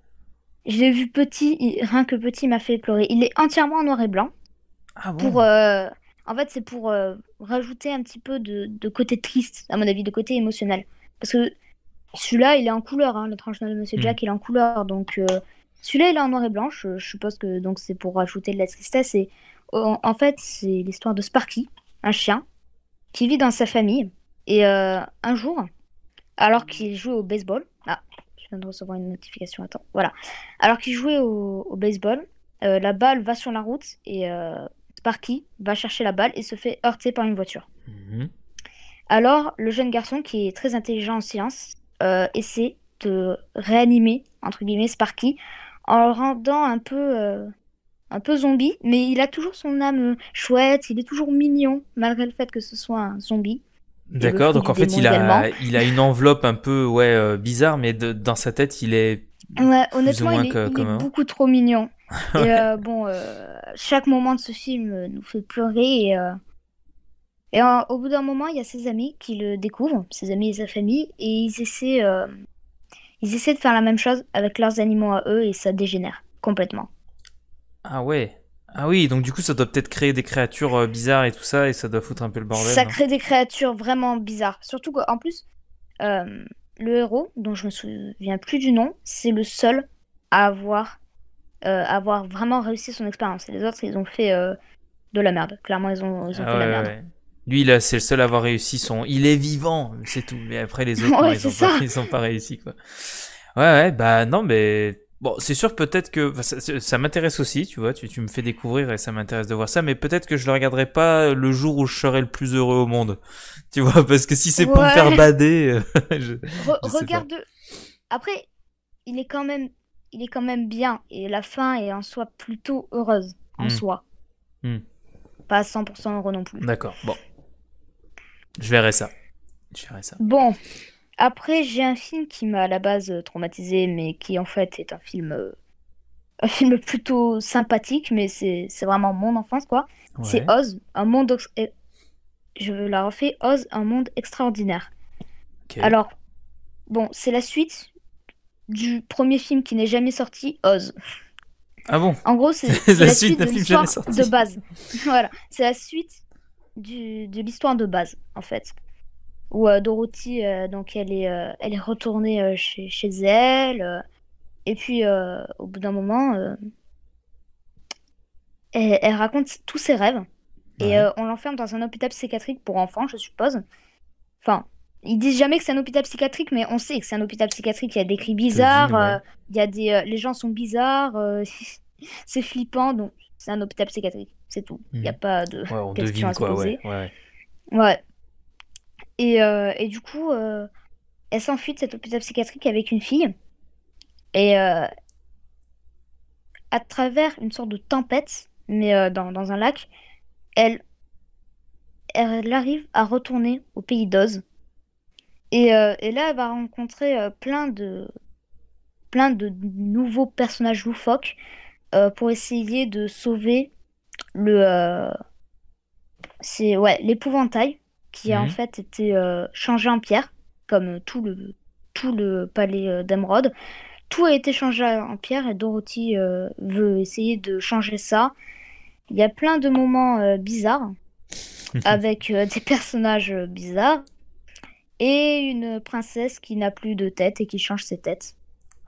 Je l'ai vu petit, rien que petit m'a fait pleurer. Il est entièrement en noir et blanc. Ah bon Pour. Euh, en fait, c'est pour euh, rajouter un petit peu de, de, côté triste, à mon avis, de côté émotionnel. Parce que celui-là, il est en couleur, hein, le tranchant de Monsieur mm. Jack, il est en couleur. Donc euh, celui-là, il est en noir et blanc. Je, suppose que donc c'est pour rajouter de la tristesse. Et en, fait, c'est l'histoire de Sparky, un chien qui vit dans sa famille. Et euh, un jour, alors qu'il joue au baseball, ah, je viens de recevoir une notification. Attends, voilà. Alors qu'il jouait au, au baseball, la balle va sur la route et Sparky va chercher la balle et se fait heurter par une voiture. Mhm. Alors, le jeune garçon, qui est très intelligent en science, euh, essaie de réanimer, entre guillemets, Sparky en le rendant un peu, euh, un peu zombie, mais il a toujours son âme chouette, il est toujours mignon, malgré le fait que ce soit un zombie. D'accord, donc en fait, il a, il a une enveloppe un peu ouais, euh, bizarre, mais dans sa tête, il est. Ouais, honnêtement, il est, beaucoup trop mignon. bon, chaque moment de ce film euh, nous fait pleurer. Et, euh, et au bout d'un moment, il y a ses amis qui le découvrent, ses amis et sa famille, et ils essaient, euh, ils essaient de faire la même chose avec leurs animaux à eux, et ça dégénère complètement. Ah ouais ah oui, donc du coup, ça doit peut-être créer des créatures bizarres et tout ça, et ça doit foutre un peu le bordel. Ça crée des créatures vraiment bizarres. Surtout qu'en plus, le héros, dont je me souviens plus du nom, c'est le seul à avoir euh, avoir vraiment réussi son expérience. les autres, ils ont fait euh, de la merde. Clairement, ils ont, ils ont ah fait de la merde. Lui, là, c'est le seul à avoir réussi son. Il est vivant, c'est tout. Mais après, les autres, ils, ont pas, ils, réussi, quoi. Ouais, ouais, bah non, mais. Bon, c'est sûr, peut-être que. ça, m'intéresse aussi, tu vois. Tu, me fais découvrir et ça m'intéresse de voir ça. Mais peut-être que je le regarderai pas le jour où je serai le plus heureux au monde. Tu vois, parce que si c'est pour me faire bader. Euh, regarde. Après, il est quand même il est quand même bien et la fin est en soi plutôt heureuse en hmm. soi. Hmm. Pas à 100% heureux non plus. D'accord, bon. Je verrai ça. Je verrai ça. Bon, après j'ai un film qui m'a à la base euh, traumatisé mais qui en fait est un film euh, un film plutôt sympathique mais c'est vraiment mon enfance quoi. C'est Oz, un monde eh, je la refais Oz, un monde extraordinaire. Alors bon, c'est la suite du premier film qui n'est jamais sorti, Oz. Ah bon En gros, c'est la, suite, de l'histoire de base. voilà, c'est la suite du, de l'histoire de base, en fait. Où euh, Dorothy, euh, donc elle est, euh, elle est retournée chez, chez, elle. et puis, au bout d'un moment, elle, raconte tous ses rêves. Et on l'enferme dans un hôpital psychiatrique pour enfants, je suppose. Enfin, ils disent jamais que c'est un hôpital psychiatrique, mais on sait que c'est un hôpital psychiatrique. Il y a des cris bizarres, euh, il y a des, euh, les gens sont bizarres, euh, c'est flippant, donc c'est un hôpital psychiatrique, c'est tout. Il y n'y a hmm. pas de questions question à se poser. ouais, Et, et, du coup, elle s'enfuit de cet hôpital psychiatrique avec une fille. Et à travers une sorte de tempête, mais dans, dans, un lac, elle, elle arrive à retourner au pays d'Oz. Euh, et, là, elle va rencontrer euh, plein de plein de nouveaux personnages loufoques euh, pour essayer de sauver le c'est ouais l'épouvantail qui a en mhm. fait été changé en pierre comme tout le tout le palais d'Emeraude. Tout a été changé en pierre et Dorothy veut essayer de changer ça. Il y a plein de moments bizarres avec des personnages bizarres et une princesse qui n'a plus de tête et qui change ses têtes.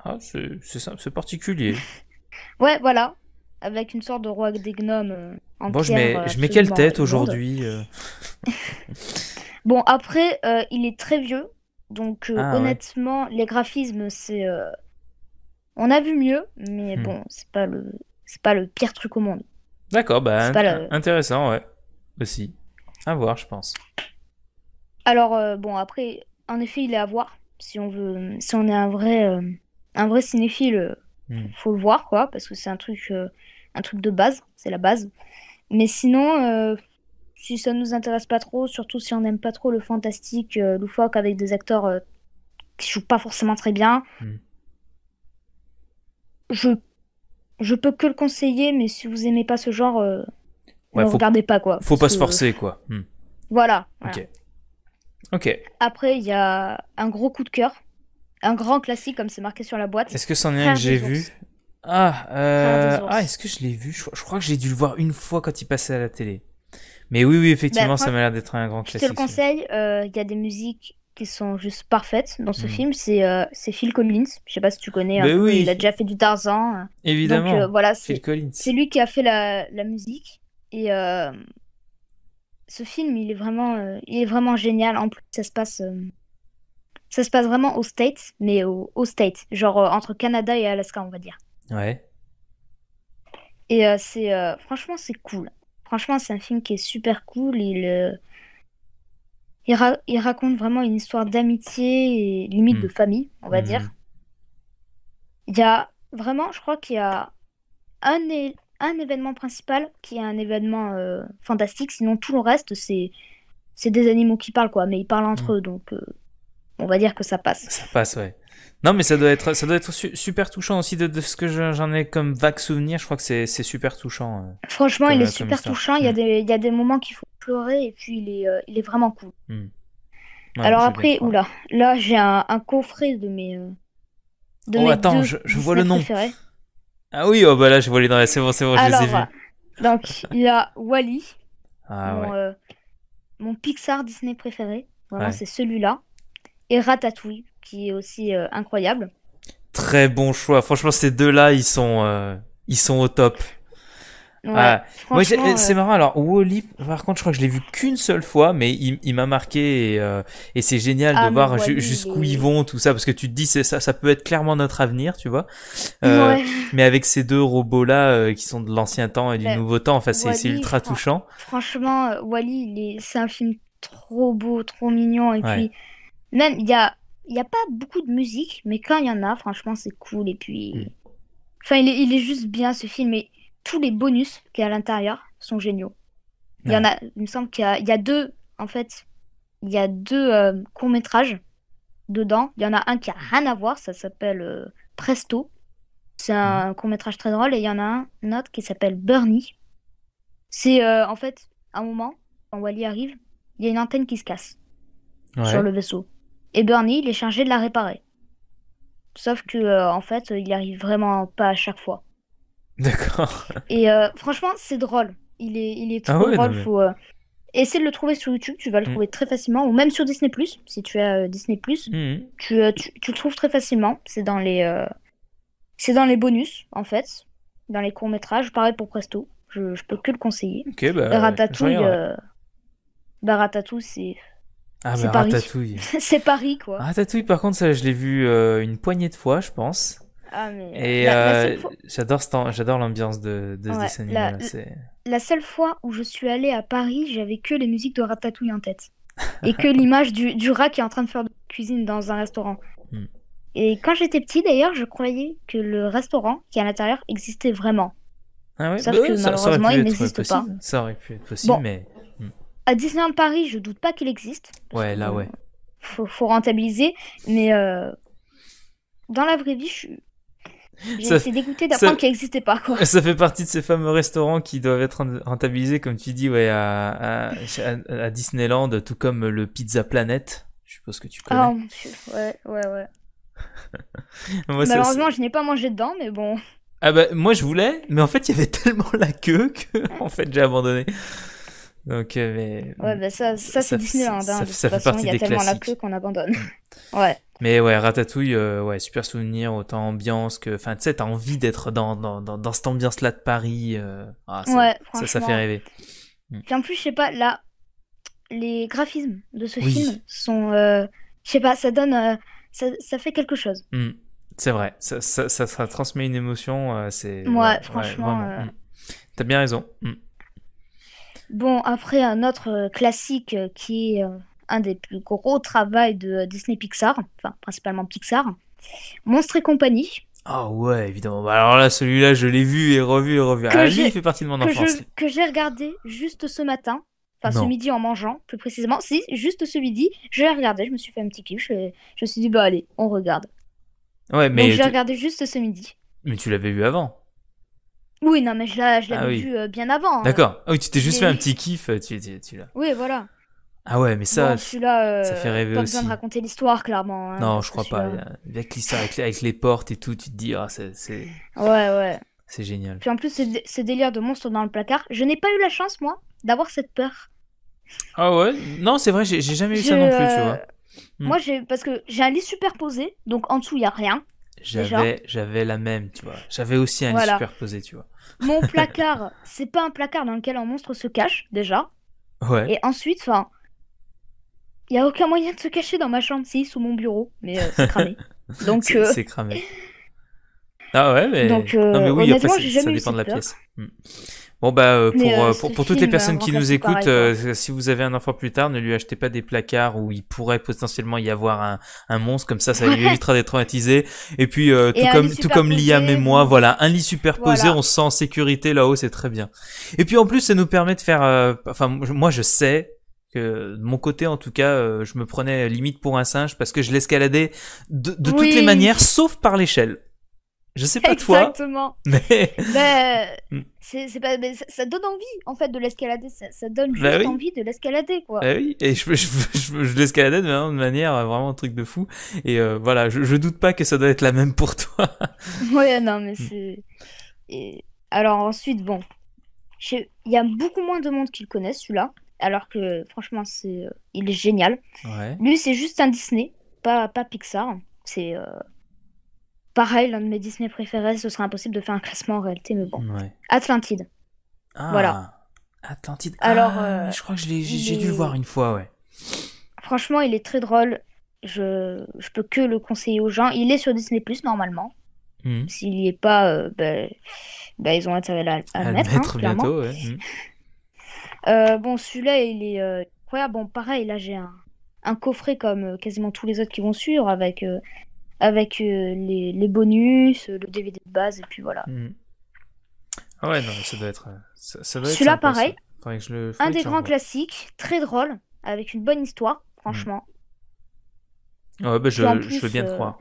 Ah, c'est particulier. ouais, voilà. Avec une sorte de roi des gnomes euh, en Bon, je mets, euh, je mets quelle tête aujourd'hui euh Bon, après, il est très vieux. Donc, ah, honnêtement, les graphismes, c'est. On a vu mieux, mais hmm. bon, c'est pas, le... pas le pire truc au monde. D'accord, bah, intéressant, ouais. Aussi. À voir, je pense. Alors euh, bon, après, en effet, il est à voir. Si on veut, si on est un vrai, euh, un vrai cinéphile, euh, hmm. faut le voir quoi, parce que c'est un truc, un truc de base, c'est la base. Mais sinon, si ça ne nous intéresse pas trop, surtout si on n'aime pas trop le fantastique loufoque avec des acteurs qui jouent pas forcément très bien, hmm. je, je peux que le conseiller. Mais si vous aimez pas ce genre, ouais, ne regardez pas quoi. Faut pas se forcer quoi. Voilà. Hmm. voilà. Ok. Ok. Après, il y a un gros coup de cœur. Un grand classique, comme c'est marqué sur la boîte. Est-ce que c'en est un que j'ai vu ah, euh, ah, est-ce que je l'ai vu je, crois que j'ai dû le voir une fois quand il passait à la télé. Mais oui, oui, effectivement, bah, ça m'a l'air d'être un grand classique. Je te le conseille. Euh, il y a des musiques qui sont juste parfaites dans ce hmm. film. C'est euh, Phil Collins. Je sais pas si tu connais. oui. Il a déjà fait du Tarzan. Évidemment. Donc, euh, voilà, c'est lui qui a fait la, la musique. Et ce film, il est vraiment, euh, il est vraiment génial. En plus, ça se passe, euh, ça se passe vraiment aux States, mais aux, States, genre euh, entre Canada et Alaska, on va dire. Ouais. Et c'est, franchement, c'est cool. Franchement, c'est un film qui est super cool. Il, il, raconte vraiment une histoire d'amitié et limite de hmm. famille, on va hmm. dire. Il y a vraiment, je crois qu'il y a un, un événement principal qui est un événement euh, fantastique. Sinon, tout le reste, c'est c'est des animaux qui parlent, quoi. Mais ils parlent entre mm. eux, donc euh, on va dire que ça passe. Ça passe, ouais. Non, mais ça doit être, ça doit être super touchant aussi de, ce que j'en ai comme vague souvenir. Je crois que c'est super touchant. Euh, Franchement, il est super touchant. Il y, a mm. des, il y a des moments qu'il faut pleurer et puis il est, il est vraiment cool. Mm. Alors après, oula, là, j'ai un, coffret de mes. de oh, mes attends, je, vois le nom. Ah oui, oh bah là je vois les la... c'est bon, c'est bon, je les ai vus. Donc il y a Wally, ah euh, mon, Pixar Disney préféré, vraiment c'est celui-là, et Ratatouille, qui est aussi euh, incroyable. Très bon choix, franchement ces deux-là ils sont, euh, ils sont au top. Ouais, ah. c'est marrant. Alors, Wally, par contre, je crois que je l'ai vu qu'une seule fois, mais il, m'a marqué euh, et, c'est génial de ah, voir jusqu'où ils vont, tout ça, parce que tu te dis, ça, ça peut être clairement notre avenir, tu vois. Euh, mais avec ces deux robots-là euh, qui sont de l'ancien temps et du ben, nouveau temps, enfin, c'est ultra touchant. Franchement, Wally, -E, c'est un film trop beau, trop mignon. Et puis, même, il n'y a, y a pas beaucoup de musique, mais quand il y en a, franchement, c'est cool. Et puis. Mm. Enfin, il est, il est, juste bien ce film. Et tous les bonus qui à l'intérieur sont géniaux. Il y en a, il me semble qu'il y, a deux, en fait, il y a deux euh, courts-métrages dedans. Il y en a un qui a rien à voir, ça s'appelle euh, Presto. C'est un court-métrage très drôle. Et il y en a un, autre qui s'appelle Bernie. C'est euh, en fait, un moment, quand Wally arrive, il y a une antenne qui se casse sur le vaisseau. Et Bernie, il est chargé de la réparer. Sauf que, en fait, il n'y arrive vraiment pas à chaque fois. D'accord. Et euh, franchement, c'est drôle. Il est, il est ah trop drôle. Euh, de le trouver sur YouTube, tu vas le mm. trouver très facilement. Ou même sur Disney, si tu as euh, Disney, mm. tu, tu, le trouves très facilement. C'est dans, les, c'est dans les bonus, en fait. Dans les courts-métrages. Pareil pour Presto. Je, peux que le conseiller. Ok, bah. Ratatouille. Bah, Ratatouille, c'est. Ah, bah, Ratatouille. c'est Paris, quoi. Ratatouille, par contre, ça, je l'ai vu une poignée de fois, je pense. Ah, euh, et euh, j'adore j'adore l'ambiance de, de ce dessin La, seule fois où je suis allée à Paris, j'avais que les musiques de Ratatouille en tête. et que l'image du, du, rat qui est en train de faire de la cuisine dans un restaurant. Hmm. Et quand j'étais petit, d'ailleurs, je croyais que le restaurant qui est à l'intérieur existait vraiment. Ah Sauf bah que ça, malheureusement, il n'existe pas. Ça aurait pu être possible, mais. Hmm. À Disneyland Paris, je doute pas qu'il existe. Ouais, là, ouais. Faut, faut rentabiliser, mais euh, dans la vraie vie, je suis c'est dégoûté d'apprendre qu'il n'existait pas. Quoi. Ça fait partie de ces fameux restaurants qui doivent être rentabilisés, comme tu dis, ouais, à, Disneyland, tout comme le Pizza Planet. Je suppose que tu ah, connais. ouais, ouais, ouais. Malheureusement, je n'ai pas mangé dedans, mais bon. Ah bah, moi je voulais, mais en fait il y avait tellement la queue que en fait j'ai abandonné. Donc, mais... Ouais, bah ça, ça, c'est Disney Hein, de toute façon, il y a tellement la queue qu'on abandonne. ouais. Mais ouais, Ratatouille, euh, ouais, super souvenir, autant ambiance que. Enfin, tu sais, t'as envie d'être dans, dans, dans, dans, cette ambiance-là de Paris. Euh, ah, ça, ouais, ça, ça, fait rêver. et mm. en plus, je sais pas, là, les graphismes de ce film sont. Euh, je sais pas, ça donne. ça, fait quelque chose. Mm. C'est vrai, ça, ça, transmet une émotion. c'est ouais, franchement. Mm. T'as bien raison. Bon, après un autre euh, classique euh, qui est euh, un des plus gros travaux de Disney Pixar, enfin principalement Pixar, Monstre et compagnie. Ah ouais, évidemment. Bah, alors là, celui-là, je l'ai vu et revu et revu. ah, oui, il fait partie de mon enfance. Que j'ai regardé juste ce matin, enfin ce midi en mangeant, plus précisément. Si, juste ce midi, je l'ai regardé, je me suis fait un petit kiff, je, me suis dit, bah allez, on regarde. Ouais, mais. Donc j'ai regardé juste ce midi. Mais tu l'avais vu avant oui, non, mais je l'avais ah vu euh, bien avant. Hein. D'accord. Ah, oui, tu t'es juste fait un petit kiff, euh, tu, tu, Oui, voilà. Ah ouais, mais ça, -là, euh, ça fait rêver pas besoin de raconter l'histoire, clairement. Hein, non, je crois pas. Avec l'histoire, avec, les portes et tout, tu te dis, ah, c'est... Ouais, ouais. C'est génial. Puis en plus, ce, délire de monstre dans le placard, je n'ai pas eu la chance, moi, d'avoir cette peur. Ah ouais Non, c'est vrai, j'ai jamais eu ça non plus, tu vois. Hmm. Moi, j'ai parce que j'ai un lit superposé, donc en dessous, il n'y a rien. J'avais, j'avais la même, tu vois. J'avais aussi un superposé, tu vois. Mon placard, c'est pas un placard dans lequel un monstre se cache, déjà. Ouais. Et ensuite, enfin, il y a aucun moyen de se cacher dans ma chambre, si, sous mon bureau, mais euh, c'est cramé. Donc. Euh, c'est cramé. Ah ouais, mais. Euh, non, mais oui, honnêtement, j'ai jamais ça dépend de la pièce. Hmm. Bon bah euh, euh, euh, pour, pour, toutes les personnes qui nous écoutent, si vous avez un enfant plus tard, ne lui achetez pas des placards où il pourrait potentiellement y avoir un, un monstre comme ça, ça lui évitera d'être traumatisé. Et puis tout comme tout comme Liam et moi, voilà, un lit superposé, on se sent en sécurité là-haut, c'est très bien. Et puis en plus, ça nous permet de faire, enfin moi je sais, que de mon côté en tout cas je me prenais limite pour un singe parce que je l'escaladais de, toutes les manières sauf par l'échelle je sais pas toi. Exactement. Mais. Bah, hmm. c'est, ça, donne envie, en fait, de l'escalader. Ça, donne bah juste envie de l'escalader, quoi. Bah oui, et je, je, je, l'escaladais de manière euh, vraiment un truc de fou. Et euh, voilà, je, doute pas que ça doit être la même pour toi. ouais, non, mais hmm. c'est. Et... Alors ensuite, bon. Il y a beaucoup moins de monde qui le connaissent, celui-là. Alors que, franchement, c'est... Euh, il est génial. Ouais. Lui, c'est juste un Disney, pas, pas Pixar. C'est. Pareil, l'un de mes Disney préférés, ce serait impossible de faire un classement en réalité, mais bon. Atlantide. Ah, voilà. Atlantide. Alors, ah, euh, je crois que j'ai dû le voir une fois, ouais. Franchement, il est très drôle. Je, je peux que le conseiller aux gens. Il est sur Disney Plus normalement. Hmm. S'il n'y est pas, euh, ben, ben, ils ont intérêt à, à, le mettre, hein, bientôt. Hmm. Euh, bon, celui-là, il est incroyable. Bon, pareil, là, j'ai un, un, coffret comme quasiment tous les autres qui vont sur avec avec euh, les, bonus, euh, le DVD de base, et puis voilà. Mm. Ah ouais, non, ça doit être. Celui-là, pareil. un des grands classiques, très drôle, avec une bonne histoire, mm. franchement. Ah ouais, bah, je, veux bien te euh, croire.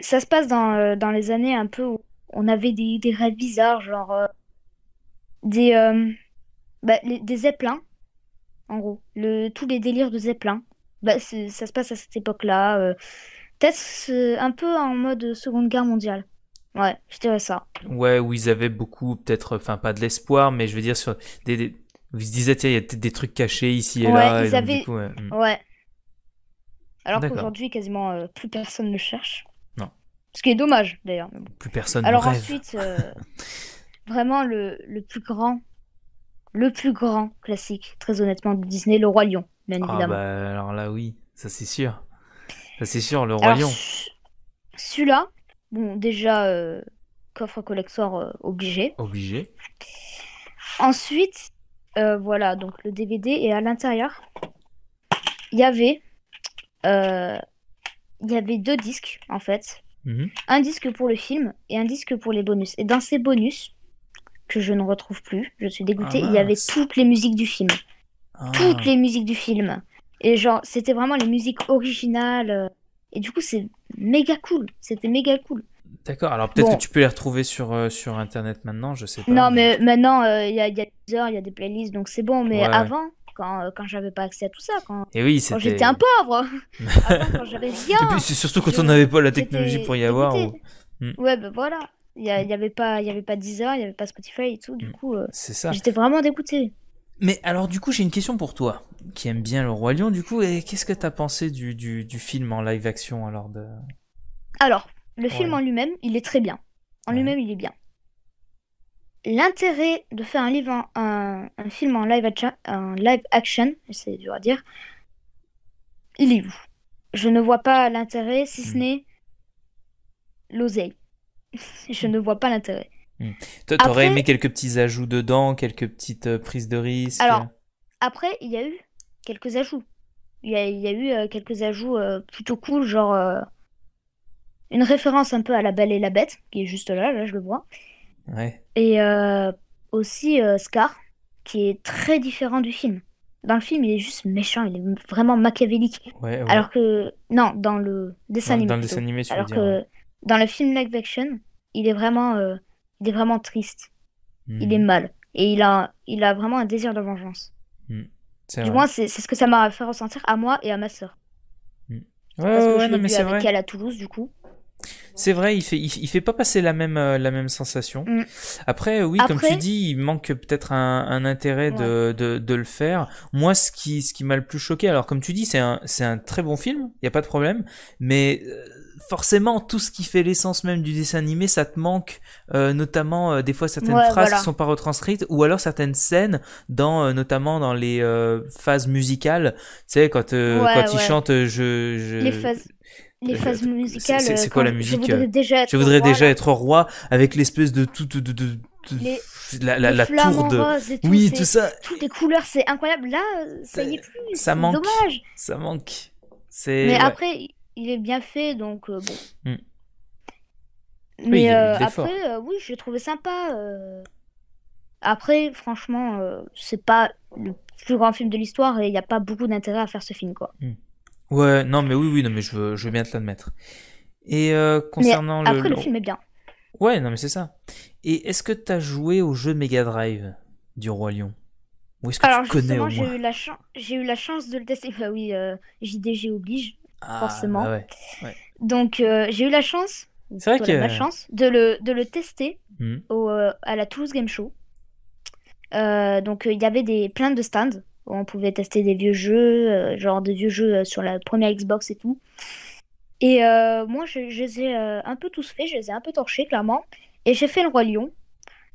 Ça se passe dans, les années un peu où on avait des, des rêves bizarres, genre des, bah, des zeppelins, en gros. Le, tous les délires de zeppelins. Bah, ça se passe à cette époque-là. Peut-être euh, un peu en mode Seconde Guerre mondiale. Ouais, je dirais ça. Ouais, où ils avaient beaucoup, peut-être, enfin, pas de l'espoir, mais je veux dire, sur des, ils se disaient, tiens, il y a peut-être des trucs cachés ici et ouais, là. Ils avaient... Hmm. ouais. Alors qu'aujourd'hui, quasiment euh, plus personne ne cherche. Non. Ce qui est dommage, d'ailleurs. Plus personne Alors rêve. ensuite, euh, vraiment le, le, plus grand, le plus grand classique, très honnêtement, de Disney, Le Roi Lion, bien ah évidemment. Ah bah, alors là, oui, ça c'est sûr. C'est sûr, le royaume. Celui-là, bon, déjà, euh, coffre collector euh, obligé. Obligé. Ensuite, euh, voilà, donc le DVD, et à l'intérieur, il y avait. Il y avait deux disques, en fait. Mhm. Un disque pour le film et un disque pour les bonus. Et dans ces bonus, que je ne retrouve plus, je suis dégoûtée, il y avait ah, toutes les musiques du film. Ah. Toutes les musiques du film. Et genre, c'était vraiment les musiques originales. Euh. Et du coup, c'est méga cool. C'était méga cool. D'accord. Alors peut-être que tu peux les retrouver sur, euh, sur Internet maintenant, je sais pas. Non, mais, maintenant, euh, il y, a, des heures, il y a des playlists, donc c'est bon. Mais avant, quand, quand j'avais pas accès à tout ça, quand, Et oui, quand j'étais un pauvre, avant, quand j'avais rien. surtout quand on n'avait pas la technologie pour y avoir. Hmm. Ouais, ben voilà. Il n'y y avait pas, y avait pas Deezer, il n'y avait pas Spotify et tout, du hmm. coup, j'étais vraiment dégoûté. Mais alors du coup, j'ai une question pour toi qui aime bien le Roi Lion, du coup, et qu'est-ce que tu as pensé du, film en live action alors de... Alors, le film en lui-même, il est très bien. En lui-même, il est bien. L'intérêt de faire un, un, film en live, action, c'est dur à dire, il est où Je ne vois pas l'intérêt, si ce hmm. n'est l'oseille. Je ne vois pas l'intérêt. Hmm. Toi, t'aurais aimé quelques petits ajouts dedans, quelques petites euh, prises de risque Alors, après, il y a eu quelques ajouts. Il y a, eu euh, quelques ajouts euh, plutôt cool, genre euh, une référence un peu à La Belle et la Bête, qui est juste là, là je le vois. Ouais. Et aussi Scar, qui est très différent du film. Dans le film, il est juste méchant, il est vraiment machiavélique. Ouais, Alors que. Non, dans le dessin animé. Dans le dessin animé, Alors que dans le film live action, il est vraiment, il est vraiment triste. Il est hmm. mal. Et il a, il a vraiment un désir de vengeance. Hmm. Du moins, c'est ce que ça m'a fait ressentir à moi et à ma soeur. Mm. Ouais, mais c'est vrai. elle à Toulouse, du coup. C'est vrai, il fait, il, fait pas passer la même, euh, la même sensation. Mm. Après, oui, comme tu dis, il manque peut-être un, intérêt de, de, le faire. Moi, ce qui, ce qui m'a le plus choqué, alors comme tu dis, c'est un, c'est un très bon film, il n'y a pas de problème, mais euh, forcément tout ce qui fait l'essence même du dessin animé, ça te manque, euh, notamment euh, des fois certaines phrases qui qui sont pas retranscrites, ou alors certaines scènes, dans, euh, notamment dans les phases musicales, tu sais, quand, quand ils je, Les phases musicales. C'est quoi la musique Je voudrais déjà être, voudrais roi, déjà être roi avec l'espèce de tout, de la, la, tour de. oui, tout ça. Toutes les couleurs, c'est incroyable. Là, ça y est plus. Ça manque. Dommage. Ça manque. Mais après, il est bien fait, donc euh, bon. Mm. Mais euh, après, euh, oui, l'ai trouvé sympa. Après, franchement, c'est pas le plus grand film de l'histoire et il n'y a pas beaucoup d'intérêt à faire ce film, quoi. Mm. Ouais, non, mais oui, oui, non, mais je veux, bien te l'admettre. Et concernant le. film est bien. Ouais, non, mais c'est ça. Et est-ce que tu as joué au jeu Mega Drive du Roi Lion Ou est-ce que tu connais au j'ai eu, la chance de le tester. Bah oui, JDG oblige forcément. Ah, bah donc euh, j'ai eu la chance, c'est vrai que... la chance de le, tester hmm. au, euh, à la Toulouse Game Show. Euh, donc il y avait des, plein de stands où on pouvait tester des vieux jeux, genre des vieux jeux sur la première Xbox et tout. Et moi, je, les ai un peu tous fait je les ai un peu torchés, clairement. Et j'ai fait le Roi Lion.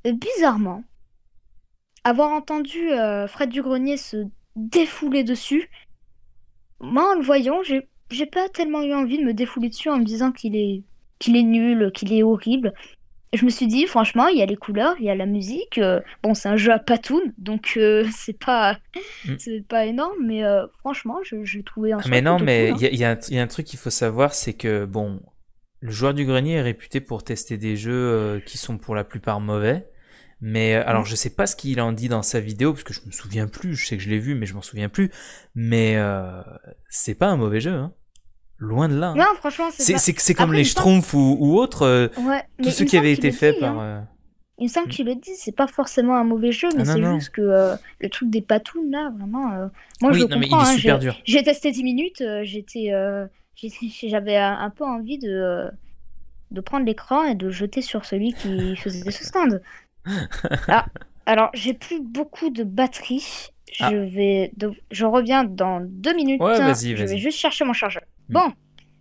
bizarrement, avoir entendu Fred du grenier se défouler dessus, moi, en le voyant, j'ai j'ai pas tellement eu envie de me défouler dessus en me disant qu'il est qu'il est nul, qu'il est horrible. Je me suis dit, franchement, il y a les couleurs, il y a la musique. Euh, bon, c'est un jeu à patoun, donc euh, c'est pas mm. c'est pas énorme, mais euh, franchement, j'ai trouvé un. truc ah, mais non, mais hein. il y, a un truc qu'il faut savoir, c'est que bon, le joueur du grenier est réputé pour tester des jeux qui sont pour la plupart mauvais. Mais euh, alors, mm. je sais pas ce qu'il en dit dans sa vidéo, parce que je me souviens plus. Je sais que je l'ai vu, mais je m'en souviens plus. Mais euh, c'est pas un mauvais jeu. Hein. Loin de là. Hein. Non, franchement, c'est pas... C'est comme les Schtroumpfs ou, ou autres. Euh, tout ce qui avait été fait par. Hein. Une Il me semble mm. qu'il le dit, c'est pas forcément un mauvais jeu, ah mais c'est juste que le truc des patounes, là, vraiment. moi, je non, comprends, mais il est hein. dur. J'ai testé 10 minutes, j'étais, j'avais un peu envie de, de prendre l'écran et de jeter sur celui qui faisait ce stand ah, alors, j'ai plus beaucoup de batterie. Je ah. vais, je reviens dans deux minutes. Je vais juste chercher mon chargeur. Hmm. Bon,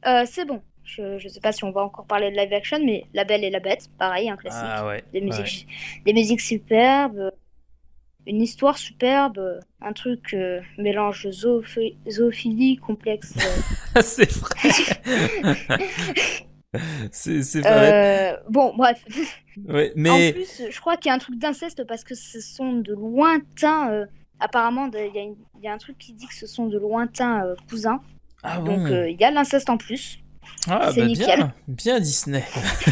euh, c'est bon. Je, ne sais pas si on va encore parler de live action, mais La Belle et la Bête, pareil, un classique. Ah, des, musiques, superbes, euh, une histoire superbe, euh, un truc mélange zoophilie, complexe. c'est vrai. c'est, vrai. Bon, bref mais... En plus, je crois qu'il y a un truc d'inceste parce que ce sont de lointains. Euh, apparemment, il y, a un truc qui dit que ce sont de lointains euh, cousins. Ah bon Donc, euh, il y a l'inceste en plus. Ah, bah bien, bien Disney.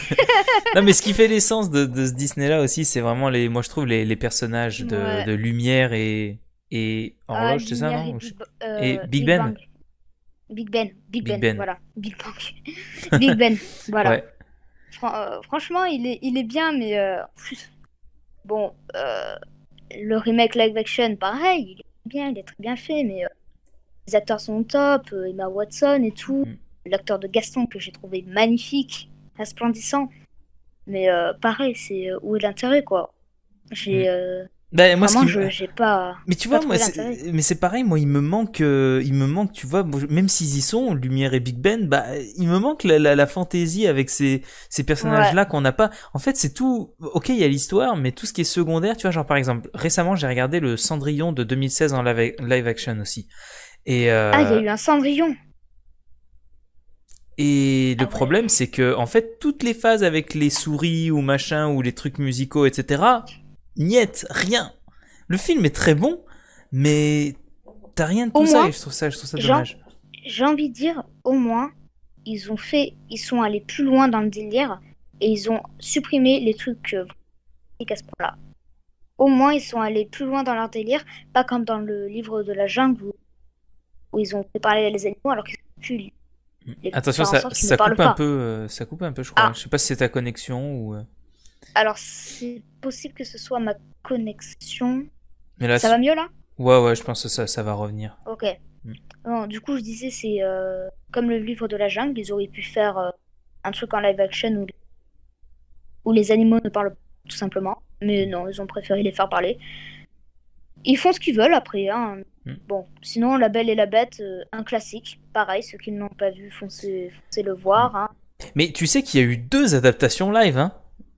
non, mais ce qui fait l'essence de, ce Disney-là aussi, c'est vraiment les, moi je trouve les, personnages de, lumière et et horloge, ah, c'est ça non et, ben. Big, ben. Big Ben, Big Ben, voilà, Big Bang, Big Ben, voilà. Euh, franchement, il est, il est bien, mais euh, bon, euh, le remake live action, pareil, il est bien, il est très bien fait, mais les acteurs sont top, Emma Watson et tout, mm. l'acteur de Gaston que j'ai trouvé magnifique, resplendissant, mais pareil, c'est où est l'intérêt quoi J'ai mm. Bah, moi, Vraiment, ce pas. Mais tu vois, moi, mais c'est pareil, moi, il me manque, euh, il me manque, tu vois, même s'ils y sont, Lumière et Big Ben, bah, il me manque la, fantaisie avec ces, ces personnages-là qu'on n'a pas. En fait, c'est tout. Ok, il y a l'histoire, mais tout ce qui est secondaire, tu vois, genre par exemple, récemment, j'ai regardé le Cendrillon de 2016 en live, action aussi. Et euh, ah, il y a eu un Cendrillon. Et le ah problème, c'est que en fait, toutes les phases avec les souris ou machin ou les trucs musicaux, etc niette, rien. Le film est très bon, mais t'as rien de tout ça, et je trouve ça, je trouve ça dommage. J'ai envie de dire, au moins, ils ont fait, ils sont allés plus loin dans le délire et ils ont supprimé les trucs euh, à ce point-là. Au moins, ils sont allés plus loin dans leur délire, pas comme dans le livre de la jungle où, ils ont fait parler les animaux alors qu'ils sont plus. Attention, ça, coupe un peu, euh, ça coupe un peu, je crois. Ah. Je sais pas si c'est ta connexion ou. Euh, alors, c'est possible que ce soit ma connexion. Mais là, ça va mieux là Ouais, ouais, je pense que ça, va revenir. Ok. Mm. du coup, je disais, c'est euh, comme le livre de la jungle, ils auraient pu faire euh, un truc en live action où les... animaux ne parlent pas, tout simplement. Mais non, ils ont préféré les faire parler. Ils font ce qu'ils veulent après. Hein. Mm. Bon, sinon, La Belle et la Bête, euh, un classique. Pareil, ceux qui ne l'ont pas vu, foncez, le voir. Hein. Mais tu sais qu'il y a eu deux adaptations live, hein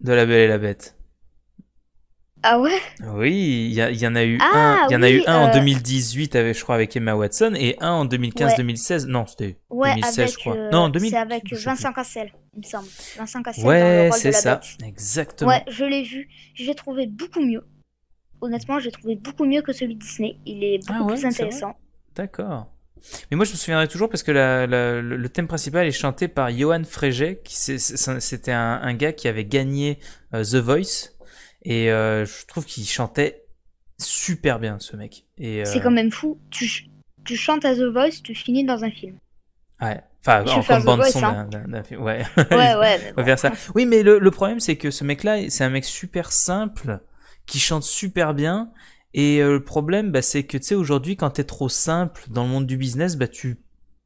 de La Belle et la Bête. Ah ouais Oui, il y, en a eu ah, un, y en, a eu un en 2018, euh, avec, je crois, avec Emma Watson, et un en 2015-2016. Non, c'était ouais, 2016, avec, je crois. Euh, c'est avec Vincent Cassel, il me semble. Cassel. Ouais, c'est ça, exactement. Ouais, je l'ai vu. J'ai trouvé beaucoup mieux. Honnêtement, j'ai trouvé beaucoup mieux que celui de Disney. Il est ah beaucoup plus intéressant. D'accord. Mais moi, je me souviendrai toujours parce que le thème principal est chanté par Johan Fréget, qui c'était un, gars qui avait gagné euh, The Voice. Et euh, je trouve qu'il chantait super bien, ce mec. C'est euh, quand même fou. Tu, tu, chantes à The Voice, tu finis dans un film. Ouais. Enfin, en, comme bande-son hein. film. Ouais, ouais, ouais. ça. Oui, mais le problème, c'est que ce mec-là, c'est un mec super simple qui chante super bien et euh, le problème, bah, c'est que tu sais, aujourd'hui, quand t'es trop simple dans le monde du business, bah, tu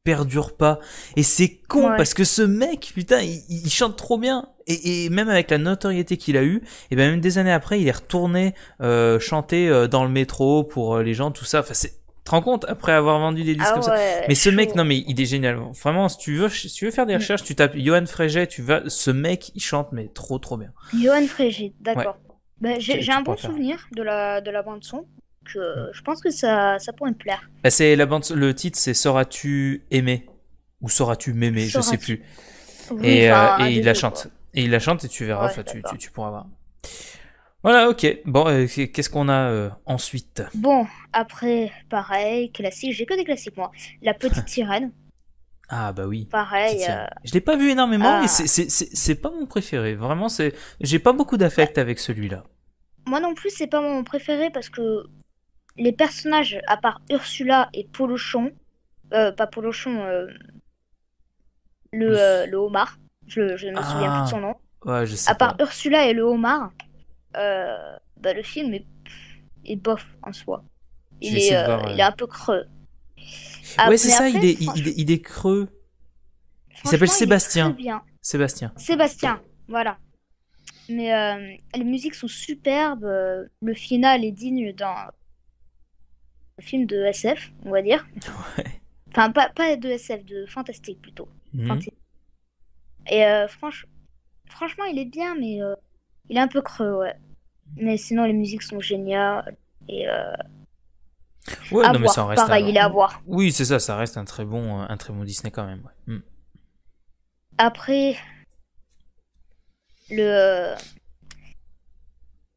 perdures pas. Et c'est con parce que ce mec, putain, il, chante trop bien. Et, même avec la notoriété qu'il a eue, et bien même des années après, il est retourné euh, chanter euh, dans le métro pour les gens, tout ça. Enfin, c'est te rends compte après avoir vendu des disques ah comme ça. Mais ce mec, non mais il est génial. Vraiment, si tu veux, veux faire des mm. recherches, tu tapes Johan Fréget, tu vas, ce mec, il chante mais trop trop bien. Johan Fréget, d'accord. Bah, j'ai un bon souvenir de la, de la bande son. Que, euh, je pense que ça, ça pourrait me plaire. Bah, c'est la bande, le titre, c'est Sauras-tu aimer ou Sauras-tu m'aimer, je sais plus. et, euh, il la chante. Et il la chante et tu verras, tu, pourras voir. Voilà, ok. Bon, euh, qu'est-ce qu'on a ensuite Bon, après, pareil, classique. J'ai que des classiques, moi. La petite sirène. Ah bah oui. Pareil. Euh, je l'ai pas vu énormément, mais ah. c'est pas mon préféré. Vraiment, c'est j'ai pas beaucoup d'affect bah, avec celui-là. Moi non plus, c'est pas mon préféré parce que les personnages, à part Ursula et Polochon, euh, pas Polochon, euh, le, le homard, je, ne me souviens plus de ah. son nom. Ouais, à part Ursula et le homard, bah, le film est, bof en soi. Il est, il est un peu creux. Ah, ouais, c'est ça, il, est, il, il, est, il, est, creux. Il s'appelle Sébastien. Sébastien. Sébastien, voilà. Mais euh, les musiques sont superbes. Euh, le final est digne d'un film de SF, on va dire. Ouais. Enfin, pas, pas de SF, de fantastique plutôt. Mhm. Et euh, franchement, il est bien, mais euh, il est un peu creux, ouais. Mhm. Mais sinon, les musiques sont géniales. Et Ouais, non, mais ça reste Oui, c'est ça, ça reste un très bon, euh, un très bon Disney quand même. Mm. Après, le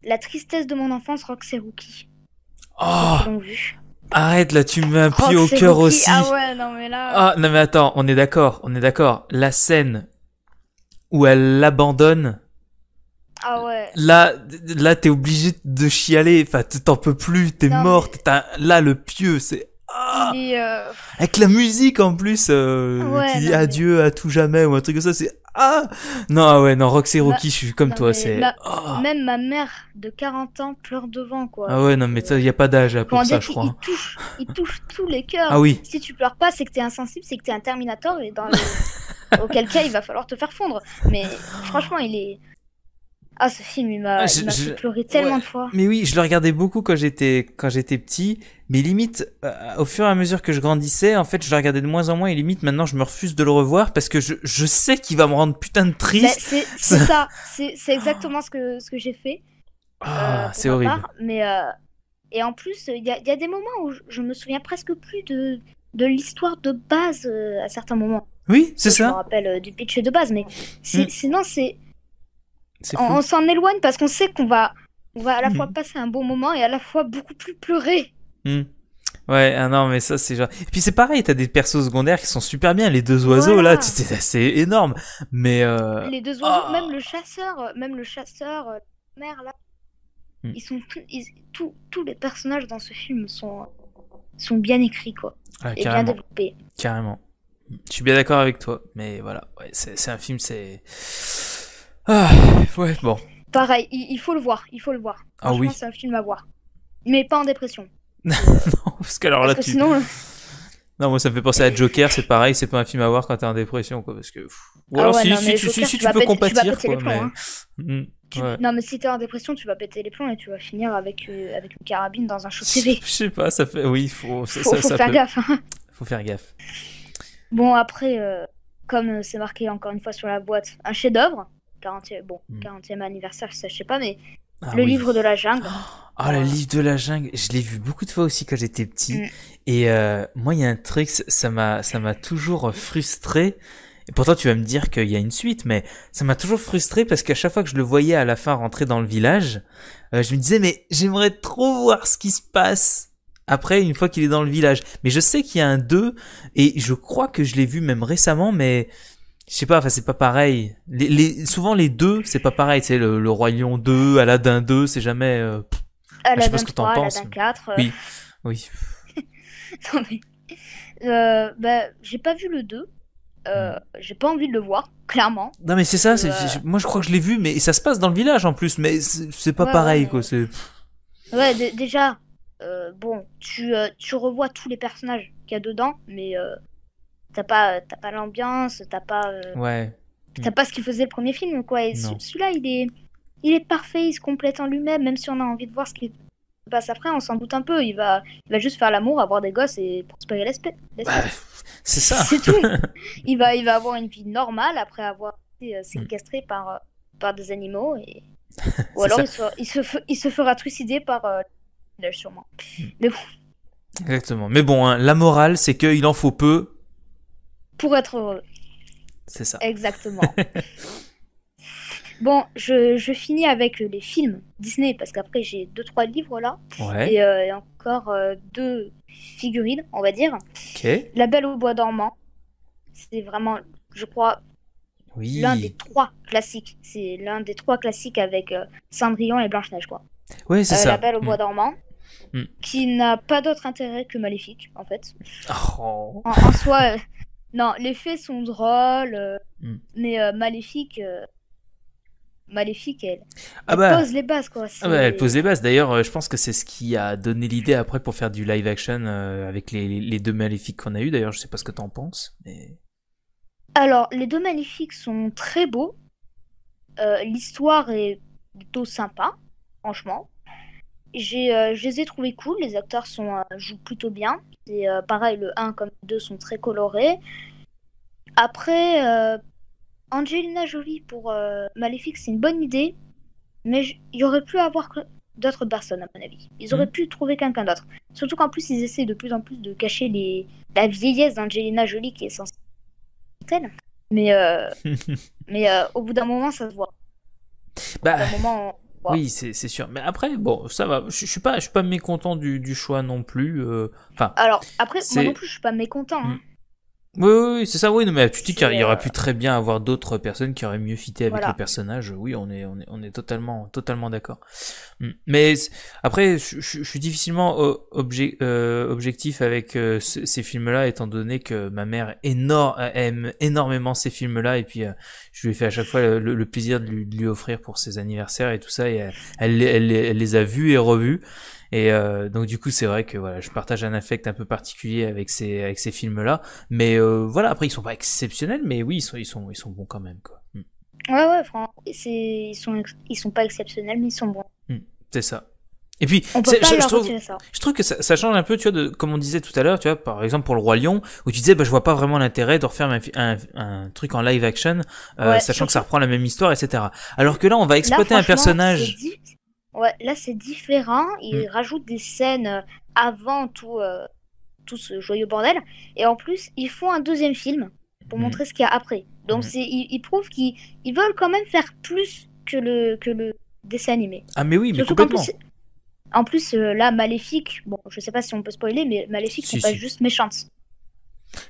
la tristesse de mon enfance, Rock c'est Rookie. Ah Arrête là, tu me mets un pied au cœur aussi. Ah ouais, non mais là. Ah non mais attends, on est d'accord, on est d'accord. La scène où elle l'abandonne ah ouais. Là, là, t'es obligé de chialer. Enfin, t'en peux plus, t'es morte. Là, le pieu c'est. Ah! Euh, Avec la musique en plus, euh, qui dit adieu à tout jamais ou un truc comme ça, c'est ah non ah ouais non Roxy Rocky je suis comme toi c'est ah! même ma mère de 40 ans pleure devant quoi ah ouais non mais il y a pas d'âge hein, pour ça je crois hein. il touche, tous les cœurs oui si tu pleures pas c'est que t'es insensible c'est que t'es un Terminator et dans auquel cas il va falloir te faire fondre mais franchement il est ah, ce film, il m'a ah, fait tellement de fois. Mais oui, je le regardais beaucoup quand j'étais quand j'étais petit. Mais limite, euh, au fur et à mesure que je grandissais, en fait, je le regardais de moins en moins. Et limite, maintenant, je me refuse de le revoir parce que je, je sais qu'il va me rendre putain de ben, triste. c'est ça, c'est exactement ce que, ce que j'ai fait. Ah, euh, c'est horrible. mais euh, et en plus, il y a, y a, des moments où je, me souviens presque plus de, de l'histoire de base à certains moments. Oui, c'est ça. Je me rappelle du pitch de base, mais mm. sinon, c'est on, s'en éloigne parce qu'on sait qu'on va, on va à la mhm. fois passer un bon moment et à la fois beaucoup plus pleurer. Mhm. Ouais, ah non, mais ça, c'est genre. Et puis c'est pareil, t'as des persos secondaires qui sont super bien. Les deux oiseaux, là, c'est énorme. Mais. Euh, les deux oiseaux, oh. même le chasseur, même le chasseur, euh, mère, là. Mhm. Ils sont. tous les personnages dans ce film sont, sont bien écrits, quoi. Ah, et bien développés. Carrément. Je suis bien d'accord avec toi. Mais voilà, ouais, c'est un film, c'est. Ah, ouais, bon. Pareil, il, faut le voir, il faut le voir. Ah oui. C'est un film à voir. Mais pas en dépression. non, parce que alors là, que sinon, non, moi ça me fait penser à Joker, c'est pareil, c'est pas un film à voir quand t'es en dépression, quoi, parce que. Ou ah alors si, si, si, tu, peux compatir, mais... Non, mais si t'es en dépression, tu vas péter les plombs et tu vas finir avec, euh, avec une carabine dans un show Je sais pas, ça fait. Oui, faut. faut, faire gaffe. Hein. Faut faire gaffe. Bon, après, euh, comme c'est marqué encore une fois sur la boîte, un chef-d'œuvre. 40 bon, 40e hmm. anniversaire, je sais pas, mais ah le livre de la jungle. Ah, oh, le livre de la jungle, je l'ai vu beaucoup de fois aussi quand j'étais petit. Hmm. Et euh, moi, il y a un truc, ça m'a, ça m'a toujours frustré. Et pourtant, tu vas me dire qu'il y a une suite, mais ça m'a toujours frustré parce qu'à chaque fois que je le voyais à la fin rentrer dans le village, euh, je me disais, mais j'aimerais trop voir ce qui se passe après, une fois qu'il est dans le village. Mais je sais qu'il y a un 2, et je crois que je l'ai vu même récemment, mais je sais pas, enfin c'est pas pareil. Les, souvent les deux, c'est pas pareil. C'est le, le Roi Lion 2, Aladdin 2, c'est jamais. Euh, sais pas ce que 4. Euh. Oui, oui. non euh, bah, j'ai pas vu le 2. Euh, hmm. j'ai pas envie de le voir, clairement. Non mais c'est ça. moi je crois que je l'ai vu, mais ça se passe dans le village en plus, mais c'est, pas pareil quoi. Ouais, déjà, bon, tu, tu revois tous les personnages qu'il y a dedans, mais t'as pas, euh, pas l'ambiance, t'as pas. Euh, pas ce qu'il faisait le premier film, quoi. Et celui-là, il est, il est parfait, il se complète en lui-même, même si on a envie de voir ce qui se passe après, on s'en doute un peu. Il va, il va juste faire l'amour, avoir des gosses et prospérer l'espèce. c'est ça. C'est tout. il, va, il va avoir une vie normale après avoir été euh, mm. séquestré par, par des animaux. Et... Ou alors il se, il, se, fera trucider par. sûrement. Mm. Exactement. Mais bon, hein, la morale, c'est qu'il en faut peu pour être heureux. C'est ça. Exactement. Bon, je, finis avec les films Disney parce qu'après j'ai deux trois livres là et, euh, encore euh, deux figurines, on va dire. Ok. La Belle au bois dormant, c'est vraiment, je crois, oui. l'un des trois classiques. C'est l'un des trois classiques avec euh, Cendrillon et Blanche Neige, quoi. Oui, c'est ça. La Belle au bois mm. dormant. Mm. Qui n'a pas d'autre intérêt que maléfique en fait. Oh. en, soi, non, les faits sont drôles, euh, hmm. mais Maléfique. Maléfique, elle, pose les bases quoi. Ah bah, elle pose les bases. D'ailleurs, euh, je pense que c'est ce qui a donné l'idée après pour faire du live action euh, avec les, deux maléfiques qu'on a eu. D'ailleurs, je sais pas ce que tu en penses, mais. Alors, les deux maléfiques sont très beaux. L'histoire est plutôt sympa, franchement. Euh, je les ai trouvés cool, les acteurs sont, euh, jouent plutôt bien. C'est euh, pareil, le 1 comme le 2 sont très colorés. Après, Angelina Jolie pour Maléfique, c'est une bonne idée, mais il aurait pu avoir d'autres personnes, à mon avis. Ils auraient mhm. pu trouver quelqu'un d'autre. Surtout qu'en plus, ils essaient de plus en plus de cacher les... la vieillesse d'Angelina Jolie qui est censée Mais, euh... mais au bout d'un moment, ça se voit. Au bout bah. moment, oui, c'est sûr. Mais après, bon, ça va. Je, suis pas, je suis pas mécontent du, choix non plus. Euh, enfin. Alors après, moi non plus, je suis pas mécontent. Hein. Mm. Oui, oui, c'est ça, oui, non, mais tu dis qu'il y aurait pu très bien avoir d'autres personnes qui auraient mieux fité avec le personnage. Oui, on est, on est, on est totalement, totalement d'accord. Mm. Mais après, je, suis difficilement euh, euh, objectif avec euh, ces, films-là, étant donné que ma mère énorme, aime énormément ces films-là, et puis je lui fais à chaque fois le, plaisir de lui, offrir pour ses anniversaires et tout ça, et elle, elle les a vus et revus. Et euh, donc du coup, c'est vrai que voilà, je partage un affect un peu particulier avec ces avec ces films-là. Mais euh, voilà, après ils sont pas exceptionnels, mais oui, ils sont ils sont ils sont bons quand même quoi. Mm. Ouais ouais, franchement, ils sont ils sont pas exceptionnels, mais ils sont bons. Mm. C'est ça. Et puis, je, je, trouve, je, trouve, que ça, change un peu, tu vois, de, comme on disait tout à l'heure, tu vois, par exemple pour le Roi Lion, où tu disais, bah, je vois pas vraiment l'intérêt de refaire un, un, truc en live action, euh, sachant que ça reprend la même histoire, etc. Alors que là, on va exploiter un personnage. Ouais, là c'est différent. Ils mm. rajoutent des scènes euh, avant tout, euh, tout ce joyeux bordel. Et en plus, ils font un deuxième film pour mm. montrer ce qu'il y a après. Donc mm. c'est, ils, prouvent qu'ils veulent quand même faire plus que le, que le dessin animé. Ah mais oui, mais Surtout complètement. En plus, euh, là, Maléfique, bon, je sais pas si on peut spoiler, mais Maléfique n'est pas juste méchante.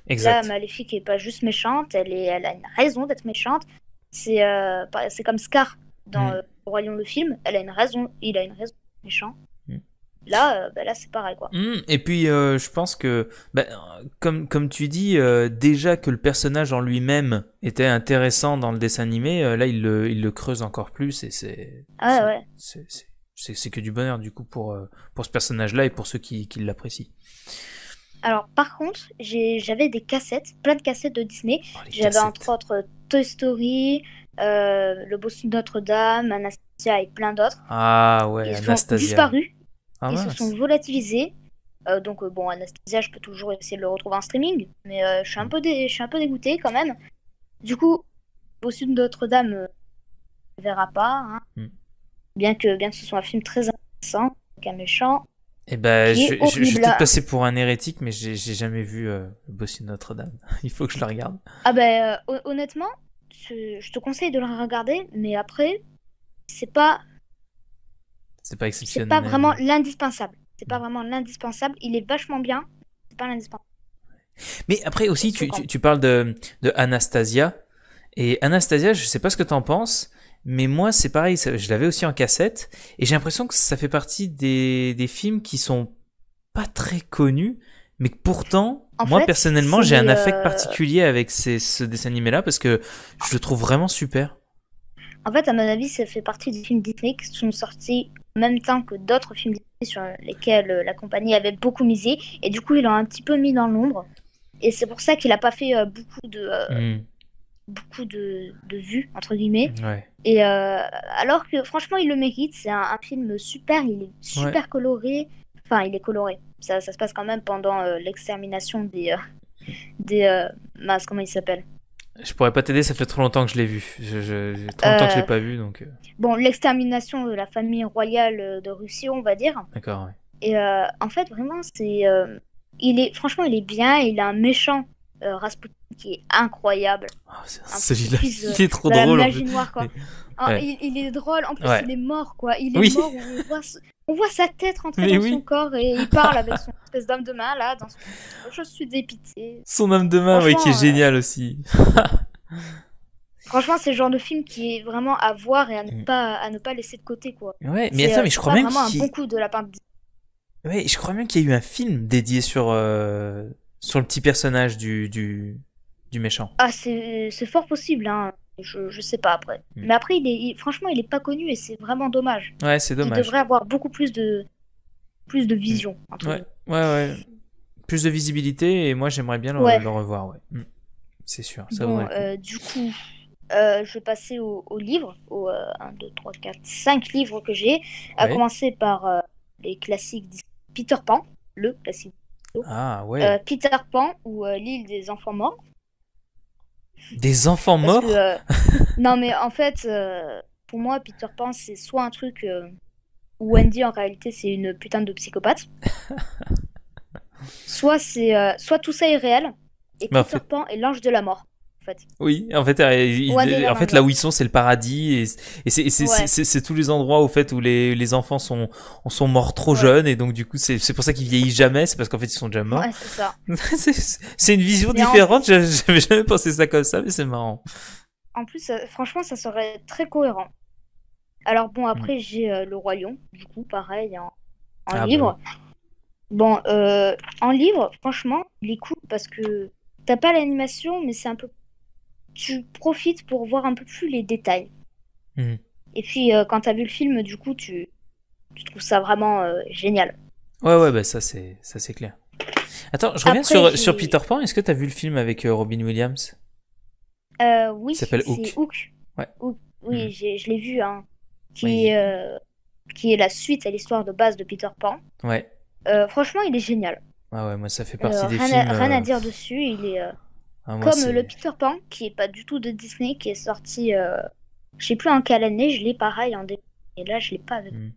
Exact. Là, Maléfique est pas juste méchante, elle, est, elle a une raison d'être méchante. C'est, c'est comme Scar dans Royaume le film, elle a une raison, il a une raison, méchant. Mm. Là, euh, bah là c'est pareil quoi. Mm. Et puis euh, je pense que, bah, comme, comme tu dis, euh, déjà que le personnage en lui-même était intéressant dans le dessin animé, là il le, il le, creuse encore plus et c'est. Ah c'est que du bonheur du coup pour, pour ce personnage-là et pour ceux qui, qui l'apprécient. Alors par contre, j'avais des cassettes, plein de cassettes de Disney. Oh, j'avais entre autres Toy Story, euh, le bossu de Notre-Dame, Anastasia et plein d'autres. Ah ouais, ils Anastasia. Sont disparus. Ah ils se sont volatilisés. Euh, donc euh, bon, Anastasia, je peux toujours essayer de le retrouver en streaming, mais mm. je, suis un peu dégoûté quand même. Du coup, le bossu de Notre-Dame, on ne verra pas. Hein. Mm. Bien, que, bien ce soit un film très intéressant, avec un méchant. Eh ben, je, vais peut-être passer pour un hérétique, mais j'ai jamais vu le bossu de Notre-Dame. Il faut que je le regarde. Ah ben, honnêtement, je te conseille de le regarder, mais après, c'est pas. C'est pas exceptionnel. C'est pas vraiment l'indispensable. C'est pas vraiment l'indispensable. Il est vachement bien. C'est pas l'indispensable. Mais après aussi, tu, parles de, de, Anastasia. Et Anastasia, je sais pas ce que t'en penses, mais moi, c'est pareil. Je l'avais aussi en cassette. Et j'ai l'impression que ça fait partie des, des films qui sont pas très connus, mais que pourtant, moi, personnellement, j'ai un affect euh, particulier avec ces, ce dessin animé-là parce que je le trouve vraiment super. En fait, à mon avis, ça fait partie des films Disney qui sont sortis en même temps que d'autres films Disney sur lesquels euh, la compagnie avait beaucoup misé. Et du coup, ils l'ont un petit peu mis dans l'ombre. Et c'est pour ça qu'il n'a pas fait euh, beaucoup de. Hmm. beaucoup de, vues entre guillemets et alors que franchement il le mérite c'est un, film super il est super coloré enfin il est coloré ça, se passe quand même pendant euh, l'extermination des. Euh, des euh, comment il s'appelle je pourrais pas t'aider, ça fait trop longtemps que je l'ai vu. Je, je, 30 ans que je l'ai pas vu, donc. Bon, l'extermination de la famille royale de Russie, on va dire. D'accord. Et en fait, vraiment, c'est, il est, franchement, il est bien. Il a un méchant Rasputin qui est incroyable. Ah, c'est, trop drôle. il est trop drôle. quoi. Ah, il, est drôle. En plus, il est mort, quoi. Il est mort. On voit on voit sa tête rentrer dans son corps et il parle avec son espèce d'homme de main hein. là. Dans Je suis dépité. Son homme de main, oui, qui est euh, génial aussi. Franchement, c'est le genre de film qui est vraiment à voir et à ne mm. pas, à ne pas laisser de côté, quoi. Ouais, mais attends, euh, mais je crois même un bon coup de la part Ouais, je crois même qu'il y a eu un film dédié sur, euh, sur le petit personnage du, du, du méchant. Ah, c'est fort possible, hein. Je, sais pas après. Hmm. Mais après, est, franchement, il est pas connu et c'est vraiment dommage. Ouais, c'est dommage. Il devrait avoir beaucoup plus de, plus de vision. ouais. ouais, Plus de visibilité et moi, j'aimerais bien le, revoir, ouais. Hmm. C'est sûr. bon, euh, du coup, euh, je vais passer au, au livre, aux 1, 2, 3, 4, 5 livres que j'ai, à commencer par euh, les classiques Peter Pan, le classique. Ah, ouais. Peter Pan ou L'île des enfants morts. Des enfants morts euh, Non, mais en fait, euh, pour moi, Peter Pan, c'est soit un truc euh, où Wendy, en réalité, c'est une putain de psychopathe. soit, c'est, soit tout ça est réel, et Peter Pan est l'ange de la mort fait. Oui, en fait, euh, en fait là où ils sont, c'est le paradis et, c'est tous les endroits au fait où les, les enfants sont, sont morts trop jeunes et donc du coup, c'est pour ça qu'ils vieillissent jamais, c'est parce qu'en fait, ils sont déjà morts. c'est une vision différente, j'avais jamais pensé ça comme ça, mais c'est marrant. En plus, euh, franchement, ça serait très cohérent. Alors bon, mm. après, j'ai euh, Le Roi Lion, du coup, pareil, en, ah, bah livre. Bon, en livre, franchement, il est cool parce que t'as pas l'animation, mais c'est un peu tu profites pour voir un peu plus les détails. Mhm. Et puis euh, quand tu as vu le film, du coup, tu, tu trouves ça vraiment euh, génial. Ouais, ouais, bah ça c'est ça c'est clair. Attends, je reviens sur, sur Peter Pan. Est-ce que tu as vu le film avec euh, Robin Williams Oui. c'est Hook. Ouais. Oui, mhm. je l'ai vu. Hein, qui, est, qui est la suite à l'histoire de base de Peter Pan. Ouais. franchement, il est génial. Ouais, ouais, moi ça fait partie des films. rien à dire dessus. Il est ah, comme le Peter Pan, qui est pas du tout de Disney, qui est sorti, euh, je sais plus en quelle année, je l'ai pareil en début, et là je l'ai pas hmm.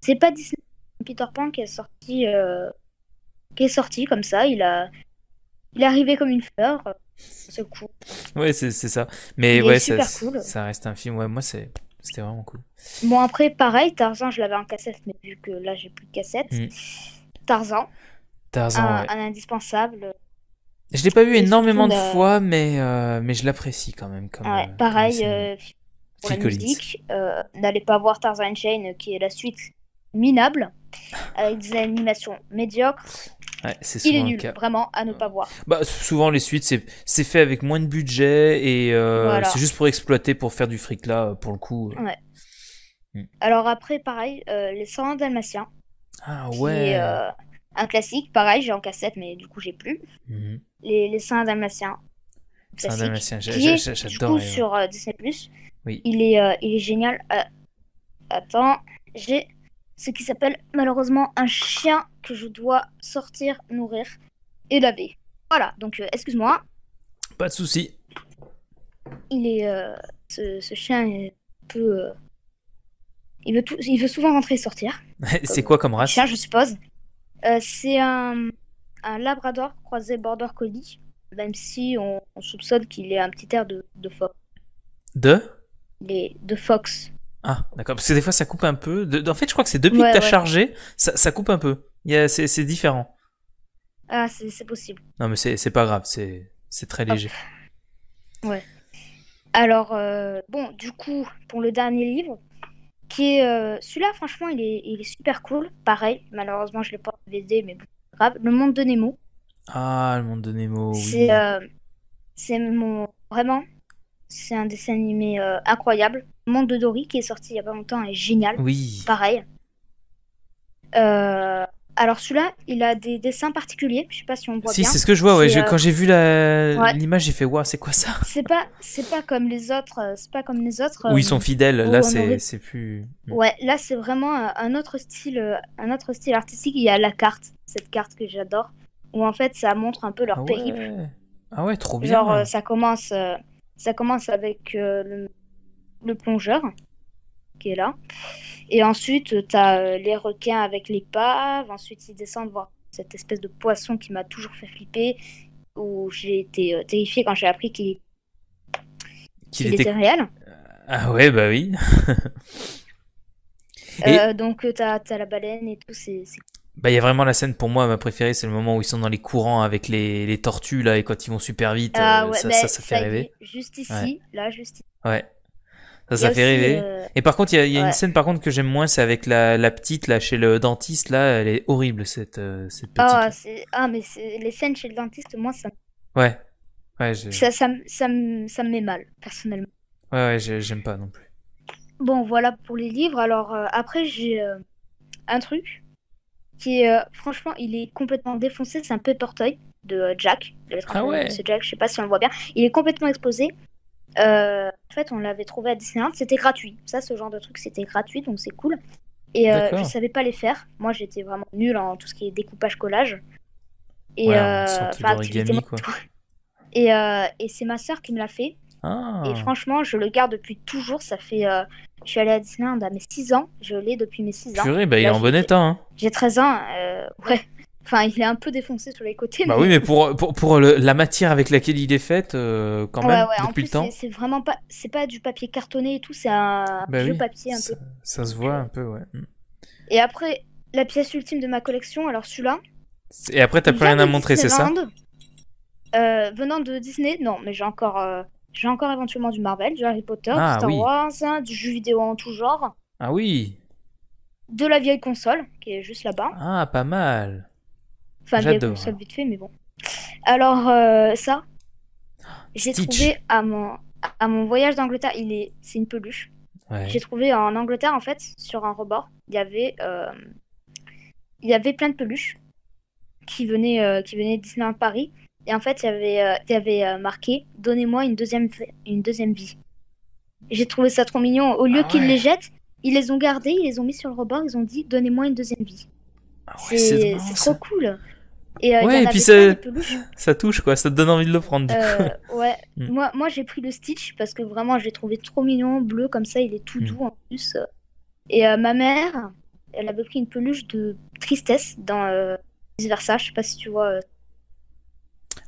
C'est pas Disney, Peter Pan qui est sorti, euh, qui est sorti comme ça, il a, il est arrivé comme une fleur, euh, c'est cool. Ouais, c'est ça. Mais ouais, ça, ça reste un film, ouais, moi c'est. C'était vraiment cool. Bon, après, pareil, Tarzan, je l'avais en cassette, mais vu que là, j'ai plus de cassette. Hmm. Tarzan. Tarzan, un indispensable. Je l'ai pas vu énormément de fois, mais, euh, mais je l'apprécie quand même. Euh, pareil, euh, pour la euh, n'allez pas voir Tarzan Chain, qui est la suite minable, avec des animations médiocres. Ouais, est Il est vraiment, à ne pas voir. Bah, souvent, les suites, c'est fait avec moins de budget, et c'est juste pour exploiter, pour faire du fric là, pour le coup. Ouais. Mm. Alors après, pareil, Les 100 Dalmatiens. Ah ouais. un classique, pareil, j'ai en cassette, mais du coup, j'ai plus. Mm-hmm les, les Saints Les Saints j'adore. sur Oui. Il est, euh, il est génial. Euh, attends, j'ai ce qui s'appelle malheureusement un chien que je dois sortir, nourrir et laver. Voilà, donc euh, excuse-moi. Pas de souci. Il est, ce, chien est un peu. Il veut, tout, il veut souvent rentrer et sortir. c'est quoi comme race Chien, je suppose. c'est un un labrador croisé border collie, même si on, soupçonne qu'il ait un petit air de, de fox. De Les, De fox. Ah, d'accord. Parce que des fois, ça coupe un peu. en fait, je crois que c'est depuis que tu chargé, ça, coupe un peu. C'est différent. Ah, c'est possible. Non, mais c'est pas grave. C'est très léger. Ouais. Alors, euh, bon, du coup, pour le dernier livre, qui est. Euh, celui-là, franchement, il est, super cool. Pareil, malheureusement, je l'ai pas en mais bon, le monde de Nemo. Ah, le monde de Nemo. Euh, c'est mon vraiment c'est un dessin animé euh, incroyable. Le monde de Dory qui est sorti il y a pas longtemps est génial. Oui. Pareil. Euh, alors celui-là, il a des dessins particuliers. Je sais pas si on voit bien. Si, c'est ce que je vois. Euh, quand j'ai vu l'image, j'ai fait waouh, c'est quoi ça C'est pas, c'est pas comme les autres. Euh, c'est pas comme les autres. Où ils euh, sont fidèles. Là, c'est, plus. Hmm. Ouais, là, c'est vraiment un autre style, un autre style artistique. Il y a la carte, cette carte que j'adore, où en fait, ça montre un peu leur ah périple. Ah ouais, trop bien. Genre, ça commence, ça commence avec le, le plongeur qui est là. Et ensuite, tu as euh, les requins avec les paves Ensuite, ils descendent voir cette espèce de poisson qui m'a toujours fait flipper, où j'ai été euh, terrifiée quand j'ai appris qu'il qu était... réel. Ah ouais, bah oui. Euh, donc, tu as, la baleine et tout, c'est... Bah, il y a vraiment la scène pour moi, ma préférée, c'est le moment où ils sont dans les courants avec les, tortues là et quand ils vont super vite, ah ça, ça, fait rêver. Juste ici, là, juste ici. Ouais. Ça, fait rêver. Euh, Et par contre, il y a, une scène par contre que j'aime moins, c'est avec la, petite là chez le dentiste là, elle est horrible cette euh, cette oh, petite. ah mais les scènes chez le dentiste, moi ça. Ouais. Ouais. Ça ça, ça me, met mal personnellement. Ouais ouais, j'aime pas non plus. Bon voilà pour les livres. Alors euh, après j'ai un truc qui est franchement il est complètement défoncé, c'est un peu porteuil de Jack. De ah ce Jack, je sais pas si on le voit bien. Il est complètement exposé. Euh, en fait, on l'avait trouvé à Disneyland, c'était gratuit. Ça, ce genre de truc, c'était gratuit, donc c'est cool. Et euh, je savais pas les faire. Moi, j'étais vraiment nul en tout ce qui est découpage, collage. Et euh, Et, c'est ma sœur qui me l'a fait. Et ah. franchement, je le garde depuis toujours. Ça fait, je suis allée à Disneyland à mes 6 ans. Je l'ai depuis mes 6 ans. Purée, bah, il est en bon état. Hein. J'ai 13 ans. ouais. Enfin, il est un peu défoncé sur les côtés. Bah oui, mais pour, pour, pour la matière avec laquelle il est fait, euh, quand même, ouais, depuis en plus, le temps. C'est vraiment pas, c'est pas du papier cartonné et tout, c'est un bah vieux papier un peu. Ça se voit un peu, ouais. Mm. Et après, la pièce ultime de ma collection, alors celui-là. Et après, t'as plus rien à montrer, c'est ça euh, Venant de Disney, non, mais j'ai encore, euh, j'ai encore éventuellement du Marvel, du Harry Potter, du ah Star Wars, hein, du jeu vidéo en tout genre. Ah oui. De la vieille console, qui est juste là-bas. Ah, pas mal. Enfin, tout ça vite fait, mais bon. Alors, euh, ça, j'ai trouvé à mon, à mon voyage d'Angleterre, il est, c'est une peluche. J'ai trouvé en Angleterre, en fait, sur un rebord, il y avait, euh, il y avait plein de peluches qui venaient, euh, qui venaient à Paris. Et en fait, il y avait, avait marqué Donnez-moi une deuxième, une deuxième vie. J'ai trouvé ça trop mignon. Au lieu ah qu'ils les jettent, ils les ont gardés, ils les ont mis sur le rebord, ils ont dit Donnez-moi une deuxième vie. Ah c'est trop cool. Et, euh, puis ça, ça touche quoi, ça te donne envie de le prendre. Du euh, coup. Ouais, hmm. moi, moi j'ai pris le Stitch parce que vraiment j'ai trouvé trop mignon, bleu comme ça, il est tout hmm. doux en plus. Et euh, ma mère, elle avait pris une peluche de tristesse dans vice versa, je sais pas si tu vois.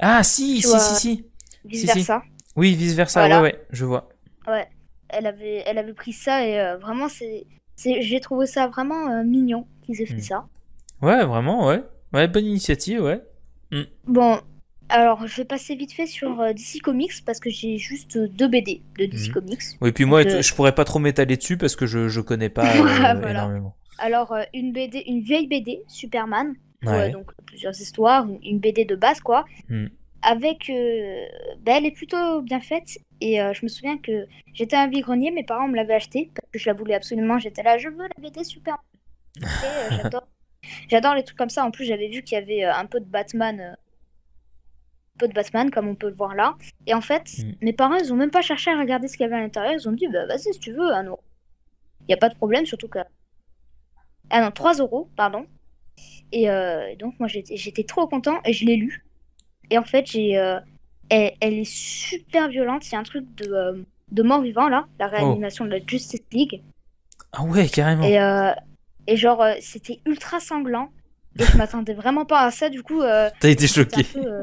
ah si, si, si, si, Vice versa. Oui, vice versa, ouais, ouais, je vois. Ouais, elle avait, elle avait pris ça et vraiment c'est, j'ai trouvé ça vraiment mignon qu'ils aient fait hmm. ça. Ouais, vraiment, ouais. Ouais, bonne initiative, ouais. Mm. Bon, alors je vais passer vite fait sur euh, DC Comics parce que j'ai juste euh, deux BD de DC mm. Comics. Oui, puis moi, je pourrais pas trop m'étaler dessus parce que je, je connais pas euh, énormément. Alors, une BD, une vieille BD, Superman, donc plusieurs histoires, une BD de base, quoi. Mm. Avec, belle bah, elle est plutôt bien faite et je me souviens que j'étais un vigrenier, mes parents me l'avaient acheté parce que je la voulais absolument. J'étais là, je veux la BD Superman. j'adore J'adore les trucs comme ça. En plus, j'avais vu qu'il y avait euh, un peu de Batman, euh, un peu de Batman, comme on peut le voir là. Et en fait, mm. mes parents, ils ont même pas cherché à regarder ce qu'il y avait à l'intérieur. Ils ont dit, bah vas-y, si tu veux, un euro. Il y a pas de problème, surtout que. Ah non, 3 euros, pardon. Et euh, donc, moi, j'étais trop content et je l'ai lu. Et en fait, j'ai. Elle, est super violente. C'est un truc de, de mort-vivant, là, la oh. réanimation de la Justice League. Ah ouais, carrément. Et, et genre, euh, c'était ultra sanglant. Et je m'attendais vraiment pas à ça, du coup. Euh, T'as été choqué. Euh,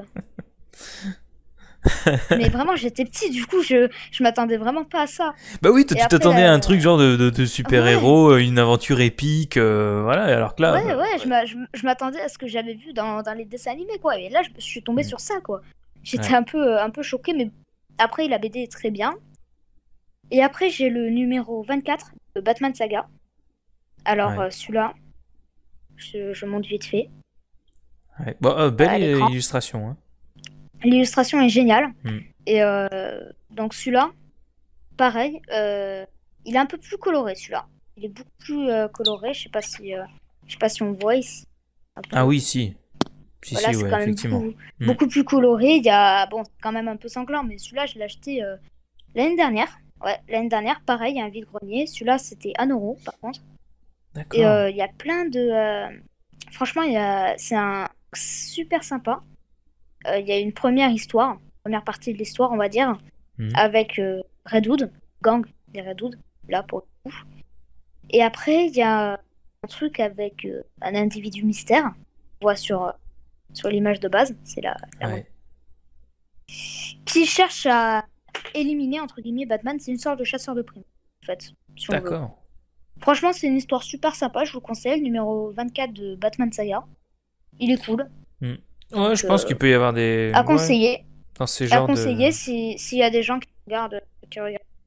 mais vraiment, j'étais petit, du coup, je, je m'attendais vraiment pas à ça. Bah oui, tu t'attendais à un truc genre de, de, super-héros, une aventure épique, voilà, alors que là. Ouais, bah, ouais, je m'attendais à ce que j'avais vu dans, dans, les dessins animés, quoi. Et là, je, suis tombée mm. sur ça, quoi. J'étais un, peu, un peu choqué, mais après, la BD est très bien. Et après, j'ai le numéro 24 de Batman Saga. Alors euh, celui-là, je, monte vite fait. Euh, belle illustration. Hein. L'illustration est géniale. Hmm. Et euh, donc celui-là, pareil, il est un peu plus coloré celui-là. Il est beaucoup plus coloré. Je sais pas si, sais pas si on voit ici. ah oui, si. si, si hmm. beaucoup, plus coloré. Il y a bon, quand même un peu sanglant, mais celui-là, je l'ai acheté l'année dernière. Ouais, l'année dernière, pareil, il y a un vide grenier. Celui-là, c'était un euro par contre. Et euh, il y a plein de. Euh, franchement, c'est un super sympa. Euh, il y a une première histoire, première partie de l'histoire, on va dire, mhm. avec Redwood, gang des Redwood, là pour le coup. Et après, il y a un truc avec un individu mystère. On voit sur, sur l'image de base, c'est la. Qui cherche à éliminer, entre guillemets, Batman. C'est une sorte de chasseur de primes, en fait. Si D'accord. Franchement, c'est une histoire super sympa, je vous conseille, numéro 24 de Batman Saga. Il est cool. Hmm. Ouais, je pense euh, qu'il peut y avoir des. À conseiller. ces à conseiller, s'il y a des gens qui regardent,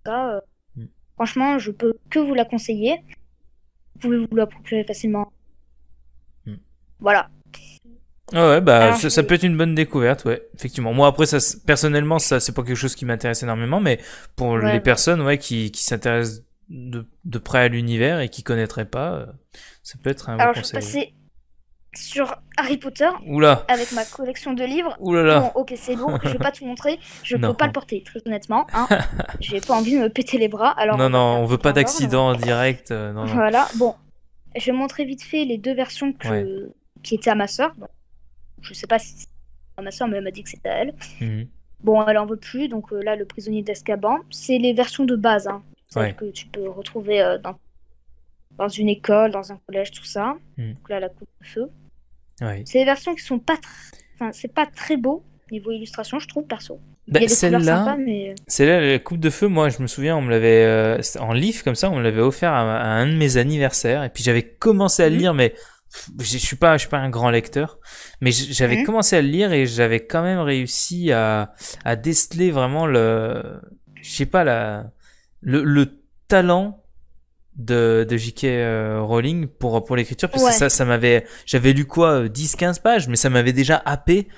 ça, euh, hmm. franchement, je peux que vous la conseiller. Vous pouvez vous la procurer facilement. Hmm. Voilà. Ah ouais, bah, ça, peut être une bonne découverte, ouais, effectivement. Moi, après, ça, personnellement, ça, c'est pas quelque chose qui m'intéresse énormément, mais pour les personnes, ouais, qui s'intéressent de, près à l'univers et qui connaîtrait pas, euh, ça peut être un Alors, je vais passer sur Harry Potter avec ma collection de livres. Bon, ok, c'est bon, je vais pas tout montrer, je peux pas le porter, très honnêtement. Hein. J'ai pas envie de me péter les bras. Alors, non, non, on veut pas d'accident direct. Euh, voilà, bon. Je vais montrer vite fait les deux versions qui étaient à ma soeur. je sais pas si c'est à ma soeur, mais elle m'a dit que c'était à elle. Mhm. Bon, elle en veut plus, donc euh, là, le prisonnier d'Azkaban. C'est les versions de base. Hein que tu peux retrouver euh, dans, dans, une école, dans un collège, tout ça. Mm. Donc là, la coupe de feu. C'est des versions qui sont pas, enfin, c'est pas très beau niveau illustration, je trouve perso. Bah, des celle-là, mais... Euh, celle-là, la coupe de feu, moi je me souviens, on me l'avait euh, en livre comme ça, on me l'avait offert à, un de mes anniversaires, et puis j'avais commencé à le mm. lire, mais je suis pas, je suis pas un grand lecteur, mais j'avais mm. commencé à le lire et j'avais quand même réussi à, à déceler vraiment le, je sais pas la, le, le talent de, de J.K. Euh, Rowling pour, pour l'écriture, parce que ça, ça m'avait, j'avais lu quoi, 10, euh, 15 pages, mais ça m'avait déjà happé.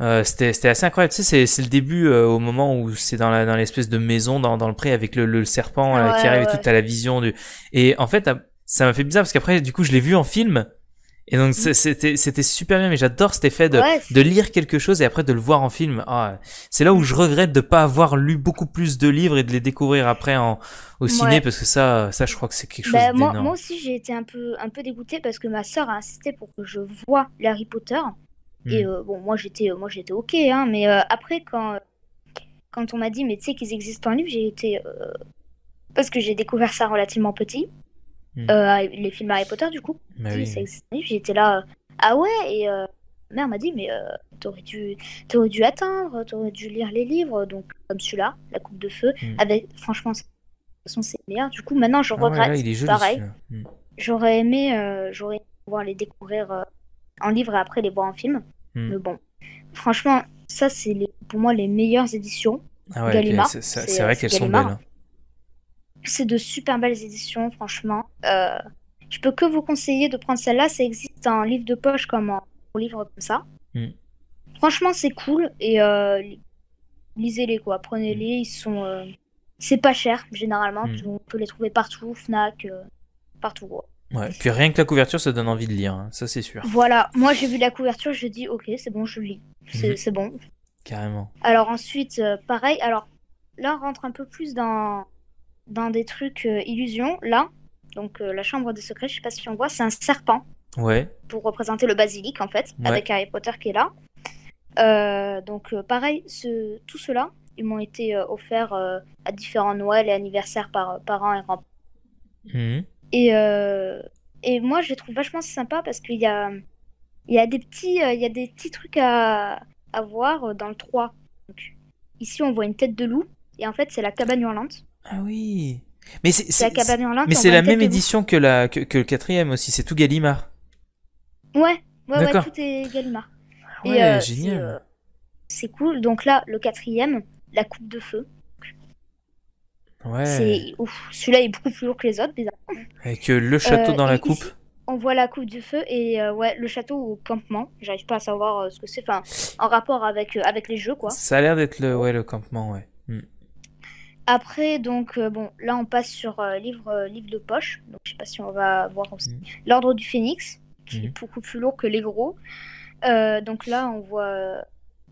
Euh, c'était, c'était assez incroyable. Tu sais, c'est, le début au moment où c'est dans, la, dans l'espèce de maison, dans, dans le pré, avec le, le serpent qui arrive et tout, à la vision du. Et en fait, ça m'a fait bizarre parce qu'après, du coup, je l'ai vu en film. Et donc mm. c'était super bien, mais j'adore cet effet de, lire quelque chose et après de le voir en film. Ah, c'est là où mm. je regrette de pas avoir lu beaucoup plus de livres et de les découvrir après en, au ciné parce que ça ça je crois que c'est quelque bah, chose d'énorme. Moi, moi, aussi j'ai été un peu un peu dégoûtée parce que ma sœur a insisté pour que je voie Harry Potter et mm. euh, bon moi j'étais euh, moi j'étais ok hein, mais euh, après quand quand on m'a dit mais tu sais qu'ils existent en livre j'ai été parce que j'ai découvert ça relativement petit. Hmm. Euh, les films Harry Potter, du coup. Bah J'étais là, euh, ah ouais, et euh, mère m'a dit, mais euh, t'aurais dû, aurais dû atteindre, t'aurais dû lire les livres, donc comme celui-là, La Coupe de Feu, hmm. avec, franchement, c'est meilleur. Du coup, maintenant, je ah regrette, pareil. Hmm. J'aurais aimé, j'aurais pouvoir les découvrir en livre et après les voir en film. Mais bon, franchement, ça, c'est pour moi les meilleures éditions. Ah c'est vrai qu'elles sont belles. Hein. C'est de super belles éditions, franchement. Euh, je peux que vous conseiller de prendre celle-là. Ça existe en livre de poche comme en livre comme ça. Mm. Franchement, c'est cool et euh, lisez-les quoi. Prenez-les. Mm. Ils sont. Euh, c'est pas cher généralement. Mm. On peut les trouver partout, Fnac, partout. Puis rien que la couverture, ça donne envie de lire. Hein. Ça, c'est sûr. Voilà. Moi, j'ai vu la couverture, je dis ok, c'est bon, je lis. C'est mm-hmm. bon. Carrément. Alors ensuite, pareil. Alors là, on rentre un peu plus dans dans ben, des trucs euh, illusions, là, donc euh, la chambre des secrets, je sais pas si on voit, c'est un serpent. Ouais. Pour représenter le basilic, en fait, avec Harry Potter qui est là. Euh, donc, pareil, ce, tout cela, ils m'ont été offerts à différents Noël et anniversaires par parents et grands-parents. Mhm. Et, et moi, je les trouve vachement sympa parce qu'il y a, il y, a des petits, il y a des petits trucs à, à voir dans le 3. ici, on voit une tête de loup, et en fait, c'est la cabane hurlante. Ah oui. Mais c'est la même édition que, la, que, le quatrième aussi, c'est tout Gallimard. Ouais, ouais, ouais, tout est Gallimard. Ah ouais, euh, génial. Euh, c'est cool. Donc là, le quatrième, la coupe de feu. Ouais. Celui-là est beaucoup plus lourd que les autres, bizarre. Avec euh, le château dans la coupe. on voit la coupe de feu et ouais, le château au campement. J'arrive pas à savoir ce que c'est. Enfin, en rapport avec, avec les jeux, quoi. Ça a l'air d'être le, ouais, le campement, ouais. Après, donc, euh, bon, là, on passe sur euh, livre, euh, livre de poche. Donc, je sais pas si on va voir aussi. Mhm. L'Ordre du Phénix, qui est mhm. beaucoup plus lourd que les gros. donc là, on voit.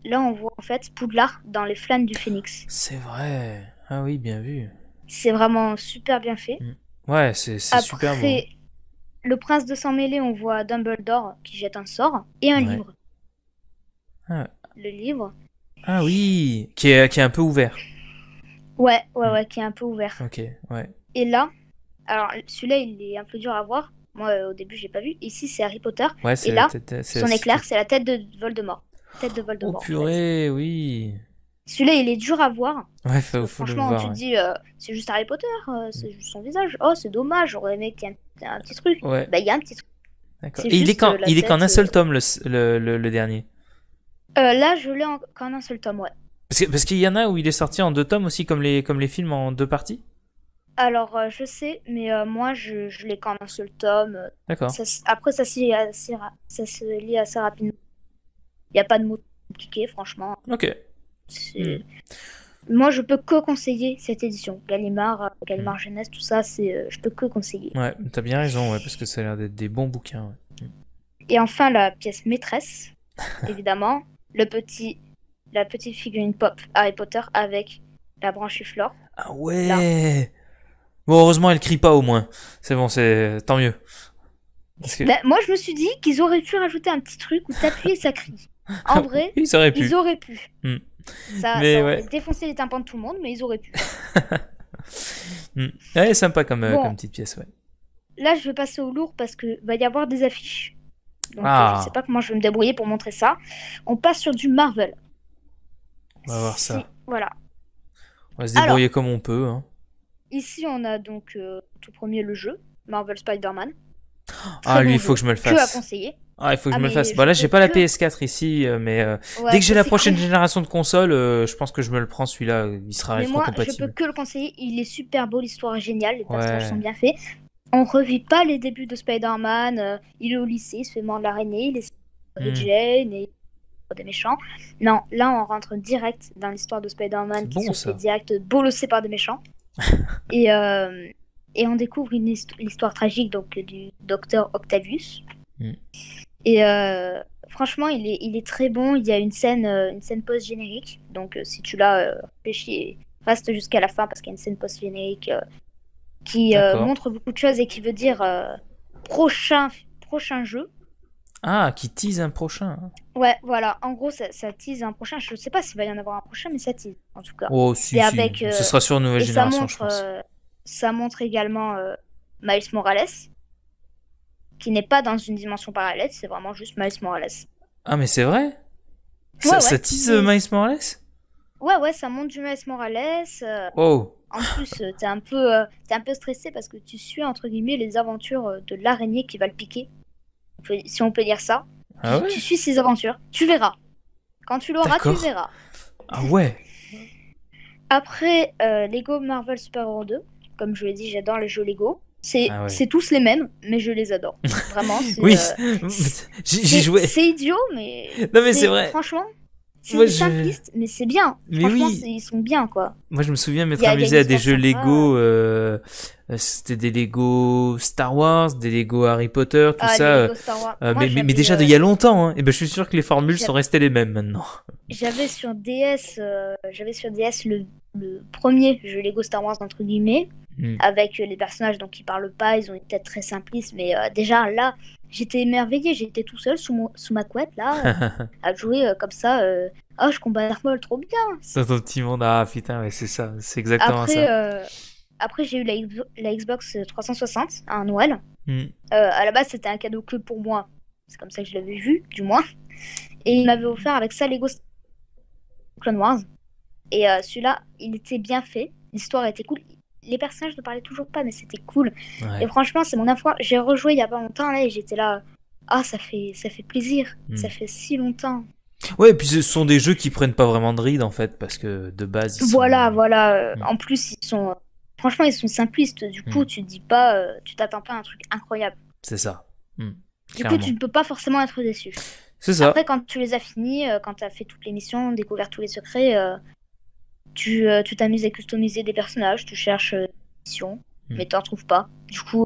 Là, on voit en fait Poudlard dans les flammes du phénix. C'est vrai. Ah oui, bien vu. C'est vraiment super bien fait. Mhm. Ouais, c'est super Après Le prince de sang mêlé, on voit Dumbledore qui jette un sort et un livre. Ah. Le livre. Ah oui, qui est, qui est un peu ouvert. Ouais, ouais, mm. ouais, qui est un peu ouvert. Ok, ouais. Et là, alors celui-là, il est un peu dur à voir. Moi, euh, au début, j'ai pas vu. Ici, c'est Harry Potter. Ouais, et là, son éclair, c'est la tête de Voldemort. Tête de Voldemort. Oh purée, oui. Celui-là, il est dur à voir. Ouais, faut, franchement, le voir, tu te dis, euh, c'est juste Harry Potter, euh, mm. c'est juste son visage. Oh, c'est dommage, j'aurais aimé qu'il y ait un, petit truc. Ouais. Bah, il y a un petit truc. D'accord. il est qu'en un seul tome, le, le, le, dernier. là, je l'ai qu'en un seul tome, ouais. Parce qu'il y en a où il est sorti en deux tomes aussi, comme les, comme les films en deux parties alors, euh, je sais, mais euh, moi, je, je l'ai même un seul tome. D'accord. après, ça se, lit assez ça se lit assez rapidement. Il n'y a pas de mots compliqués, franchement. Ok. Hmm. Moi, je peux que conseiller cette édition. Gallimard, euh, Gallimard hmm. Jeunesse, tout ça, c'est, je peux que conseiller. Ouais, t'as bien raison, ouais, parce que ça a l'air d'être des bons bouquins. Et enfin, la pièce maîtresse, évidemment. Le petit la petite figurine pop Harry Potter avec la branche flore Ah ouais Bon, heureusement, elle crie pas au moins. C'est bon, c'est tant mieux. Bah, moi, je me suis dit qu'ils auraient pu rajouter un petit truc où t'appuies et ça crie. En vrai, ils auraient pu. Ils hmm. pu. Ça, défoncer les tympans de tout le monde, mais ils auraient pu. Hmm. Elle est sympa euh, comme, petite pièce, ouais. Là, je vais passer au lourd parce que va y avoir des affiches. Donc, euh, je ah. sais pas comment je vais me débrouiller pour montrer ça. On passe sur du Marvel. On va voir ça. Voilà. On va se débrouiller comme on peut. Hein. Ici, on a donc euh, tout premier le jeu, Marvel Spider-Man. Ah, lui, il faut que je me le fasse. Que à conseiller. Ah, il faut que je ah, me le fasse. Bon bah là, j'ai pas la PS4 ici, euh, mais euh, dès que j'ai la prochaine génération de consoles, je pense que je me le prends celui-là. Il sera mais moi, Je peux que le conseiller. Il est super beau, l'histoire est géniale, les personnages sont bien faits. On revit pas les débuts de Spider-Man. il est au lycée, il se fait manger l'araignée, il est hmm des méchants. Non, là, on rentre direct dans l'histoire de Spider-Man qui est direct bolossé par des méchants. et, euh, et on découvre l'histoire tragique donc, du docteur Octavius. Mm. Et euh, franchement, il est, très bon. Il y a une scène, euh, une scène post-générique. Donc, si tu l'as réfléchi, reste jusqu'à la fin parce qu'il y a une scène post-générique qui montre beaucoup de choses et qui veut dire prochain, prochain jeu. Ah, qui tease un prochain. Ouais, voilà. En gros, ça, tease un prochain. Je sais pas s'il va y en avoir un prochain, mais ça tease, en tout cas. Oh, si, Avec, Ce euh, sera sur nouvelle génération, ça montre, je pense. Euh, ça montre également euh, Miles Morales, qui n'est pas dans une dimension parallèle, c'est vraiment juste Miles Morales. Ah, mais c'est vrai ça, tease Miles Morales Ouais, ouais, ça montre du Miles Morales. oh en plus, t'es un, peu, un peu stressé parce que tu suis, entre guillemets, les aventures de l'araignée qui va le piquer si on peut dire ça. Ah tu, suis ses aventures, tu verras. Quand tu l'auras, tu verras. Ah ouais Après euh, Lego Marvel Super Hero 2, comme je l'ai dit, j'adore les jeux Lego. C'est ah tous les mêmes, mais je les adore. Vraiment. oui, euh, j'y j'ai joué. C'est idiot, mais. Non, mais c'est vrai. Franchement, c'est simpliste, mais c'est bien. Franchement, oui. ils sont bien, quoi. Moi, je me souviens m'être amusé à des jeux Lego. Ah. Euh, euh, c'était des Lego Star Wars, des Lego Harry Potter, tout ah, ça. Euh, euh, mais, déjà il y a longtemps, et hein. eh ben je suis sûr que les formules sont restées les mêmes maintenant. J'avais sur DS, j'avais sur DS le, premier jeu Lego Star Wars entre guillemets, hmm. avec les personnages donc ne parlent pas, ils ont une tête très simpliste, mais déjà là, j'étais émerveillé, j'étais tout seul sous, sous ma couette là, à jouer comme ça. oh, je combat Dark trop bien! Dans ton petit monde, ah putain, mais c'est ça, c'est exactement Après, ça. Après, j'ai eu la, Xbox 360 euh, à un Noël. Mm. Euh, à la base, c'était un cadeau que pour moi. C'est comme ça que je l'avais vu, du moins. Et il m'avait offert avec ça Lego Clone Wars. Et euh, celui-là, il était bien fait. L'histoire était cool les personnages ne parlaient toujours pas, mais c'était cool. Et franchement, c'est mon info. J'ai rejoué il y a pas longtemps là, et j'étais là. Ah, ça fait, ça fait plaisir. Mm. Ça fait si longtemps. Ouais, et puis ce sont des jeux qui prennent pas vraiment de ride, en fait, parce que de base. voilà, voilà. Mm. En plus, ils sont franchement, ils sont simplistes. Du coup, hmm. tu dis pas, euh, tu t'attends pas à un truc incroyable. C'est ça. Hmm. Du coup, tu ne peux pas forcément être déçu. C'est ça. Après, quand tu les as finis, euh, quand tu as fait toutes les missions, découvert tous les secrets, euh, tu t'amuses à customiser des personnages, tu cherches des missions, hmm. mais tu n'en trouves pas. Du coup,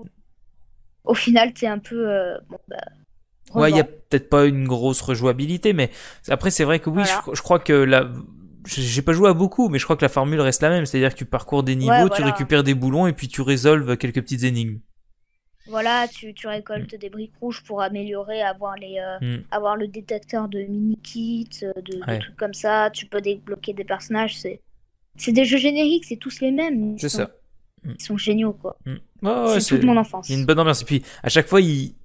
au final, tu es un peu. Bah, ouais, il n'y a peut-être pas une grosse rejouabilité, mais après, c'est vrai que oui, je, crois que la, j'ai pas joué à beaucoup, mais je crois que la formule reste la même. C'est-à-dire que tu parcours des niveaux, tu récupères des boulons et puis tu résolves quelques petites énigmes. Voilà, tu, tu récoltes des briques rouges pour améliorer, avoir, les, euh, hmm. avoir le détecteur de mini-kits, euh, de, trucs comme ça. Tu peux débloquer des personnages. C'est des jeux génériques, c'est tous les mêmes. C'est ça. Ils sont géniaux, quoi. Hmm. c'est toute mon enfance. Il y a une bonne ambiance. Et puis, à chaque fois, il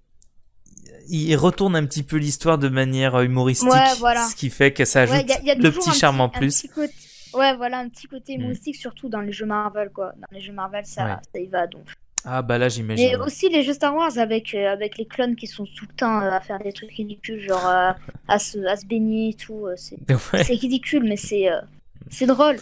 il retourne un petit peu l'histoire de manière euh, humoristique, ce qui fait que ça ajoute le petit charme en plus. ouais, voilà, un petit côté mm. humoristique, surtout dans les jeux Marvel, quoi. Dans les jeux Marvel, ça, ça y va, donc. Ah bah là j'imagine. Et aussi les jeux Star Wars avec, euh, avec les clones qui sont tout le temps euh, à faire des trucs ridicules, genre à, se, à se baigner et tout. c'est ridicule mais c'est c'est drôle,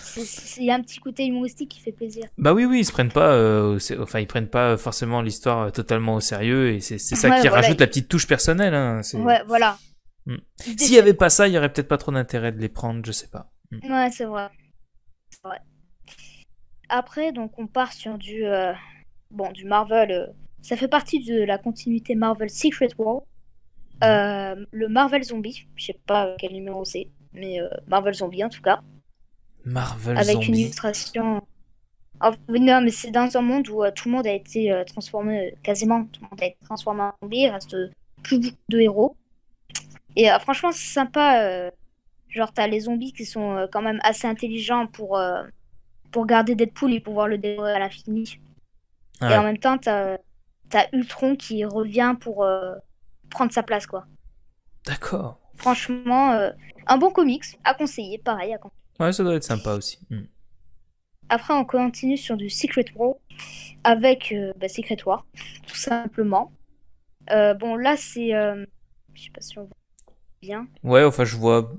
il y a un petit côté humoristique qui fait plaisir. Bah oui, oui, ils se prennent pas, euh, enfin ils prennent pas forcément l'histoire euh, totalement au sérieux et c'est ça qui rajoute la petite touche personnelle. Hein, ouais, voilà. Mm. S'il y avait pas ça, il y aurait peut-être pas trop d'intérêt de les prendre, je sais pas. Mm. Ouais, c'est vrai. Après, donc on part sur du euh, bon du Marvel. ça fait partie de la continuité Marvel Secret War. Mm. le Marvel Zombie, je sais pas quel numéro c'est, mais Marvel Zombie en tout cas. Marvel Avec une illustration. Ah, non, mais c'est dans un monde où euh, tout le monde a été euh, transformé, euh, quasiment tout le monde a été transformé en zombie, il reste plus beaucoup de héros. Et franchement, c'est sympa. genre, t'as les zombies qui sont quand même assez intelligents pour, pour garder Deadpool et pouvoir le dévorer à l'infini. Et en même temps, t'as as Ultron qui revient pour prendre sa place, quoi. D'accord. Franchement, un bon comics à conseiller, pareil à conseiller. Ouais, ça doit être sympa aussi. Hmm. Après, on continue sur du Secret War avec euh, bah, Secret War, tout simplement. Euh, bon, là, c'est. Euh, je sais pas si on voit bien. Ouais, enfin, je vois.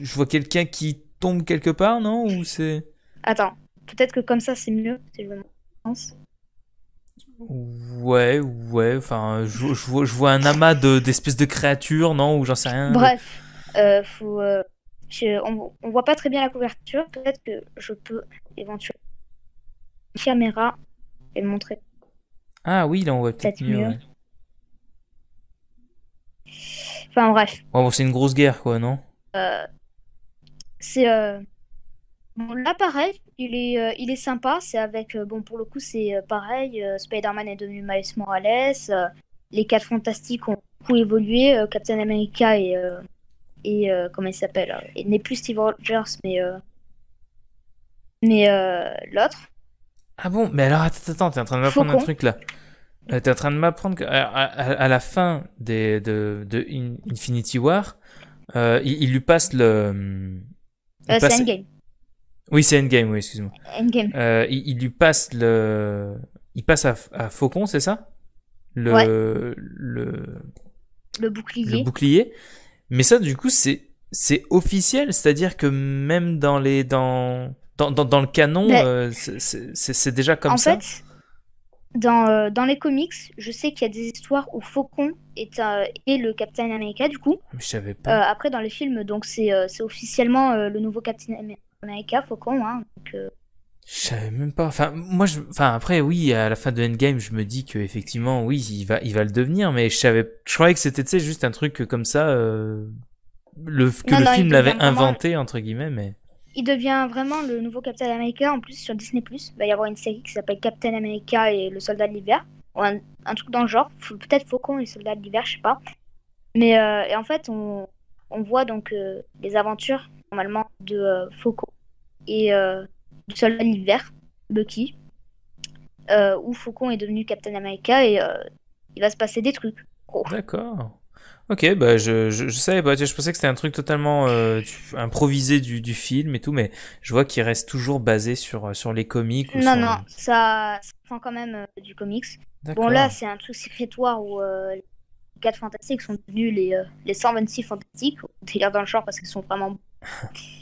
Je vois quelqu'un qui tombe quelque part, non Ou c'est. Attends, peut-être que comme ça, c'est mieux, Ouais, ouais, enfin, je, je, vois, je vois un amas d'espèces de, de, créatures, non Ou j'en sais rien. Bref, faut on, voit pas très bien la couverture. Peut-être que je peux éventuellement caméra et le montrer. Ah oui, là on voit peut-être mieux. Enfin bref. c'est une grosse guerre quoi, non euh, C'est euh, bon, là pareil, il est, euh, il est sympa. C'est avec bon pour le coup c'est pareil. Spider-Man est devenu Miles Morales. les quatre fantastiques ont beaucoup évolué. Captain America est et euh, comment il s'appelle euh, Il n'est plus Steve Rogers, mais euh, mais l'autre. Ah bon Mais alors attends, attends, t'es en train de m'apprendre un truc là. T'es en train de m'apprendre qu'à à, la fin des, de, de Infinity War, il, lui passe le. C'est Endgame. Oui, c'est Endgame, oui, excuse-moi. Endgame. il, lui passe le. Il passe à, Faucon, c'est ça le, le. Le bouclier. Le bouclier. Mais ça, du coup, c'est c'est officiel, c'est-à-dire que même dans les dans dans, dans, le canon, ben, euh, c'est déjà comme ça. En fait, dans, euh, dans les comics, je sais qu'il y a des histoires où Faucon est, euh, le Captain America, du coup. je savais pas. après, dans les films, donc c'est officiellement le nouveau Captain America, Faucon. Hein, donc, je savais même pas. Enfin, moi, je... enfin après, oui, à la fin de Endgame, je me dis que effectivement, oui, il va, il va le devenir, mais je savais, je croyais que c'était, tu juste un truc comme ça, euh, le que le film l'avait inventé entre guillemets, mais. Il devient vraiment le nouveau Captain America. En plus, sur Disney+, il va y avoir une série qui s'appelle Captain America et le Soldat de l'hiver, un, truc dans le genre. Peut-être Faucon et le Soldat de l'hiver, je sais pas. Mais euh, et en fait, on, on voit donc euh, les aventures normalement de Faucon et du seul univers, Bucky, euh, où Faucon est devenu Captain America et euh, il va se passer des trucs. D'accord. Ok, bah je, je, savais pas, je pensais que c'était un truc totalement euh, improvisé du, du, film et tout, mais je vois qu'il reste toujours basé sur, sur les comics. non, non, ça, ça, prend quand même du comics. Bon, là, c'est un truc secrétoire où les 4 fantastiques sont devenus les, les 126 fantastiques, D'ailleurs dans le genre parce qu'ils sont vraiment.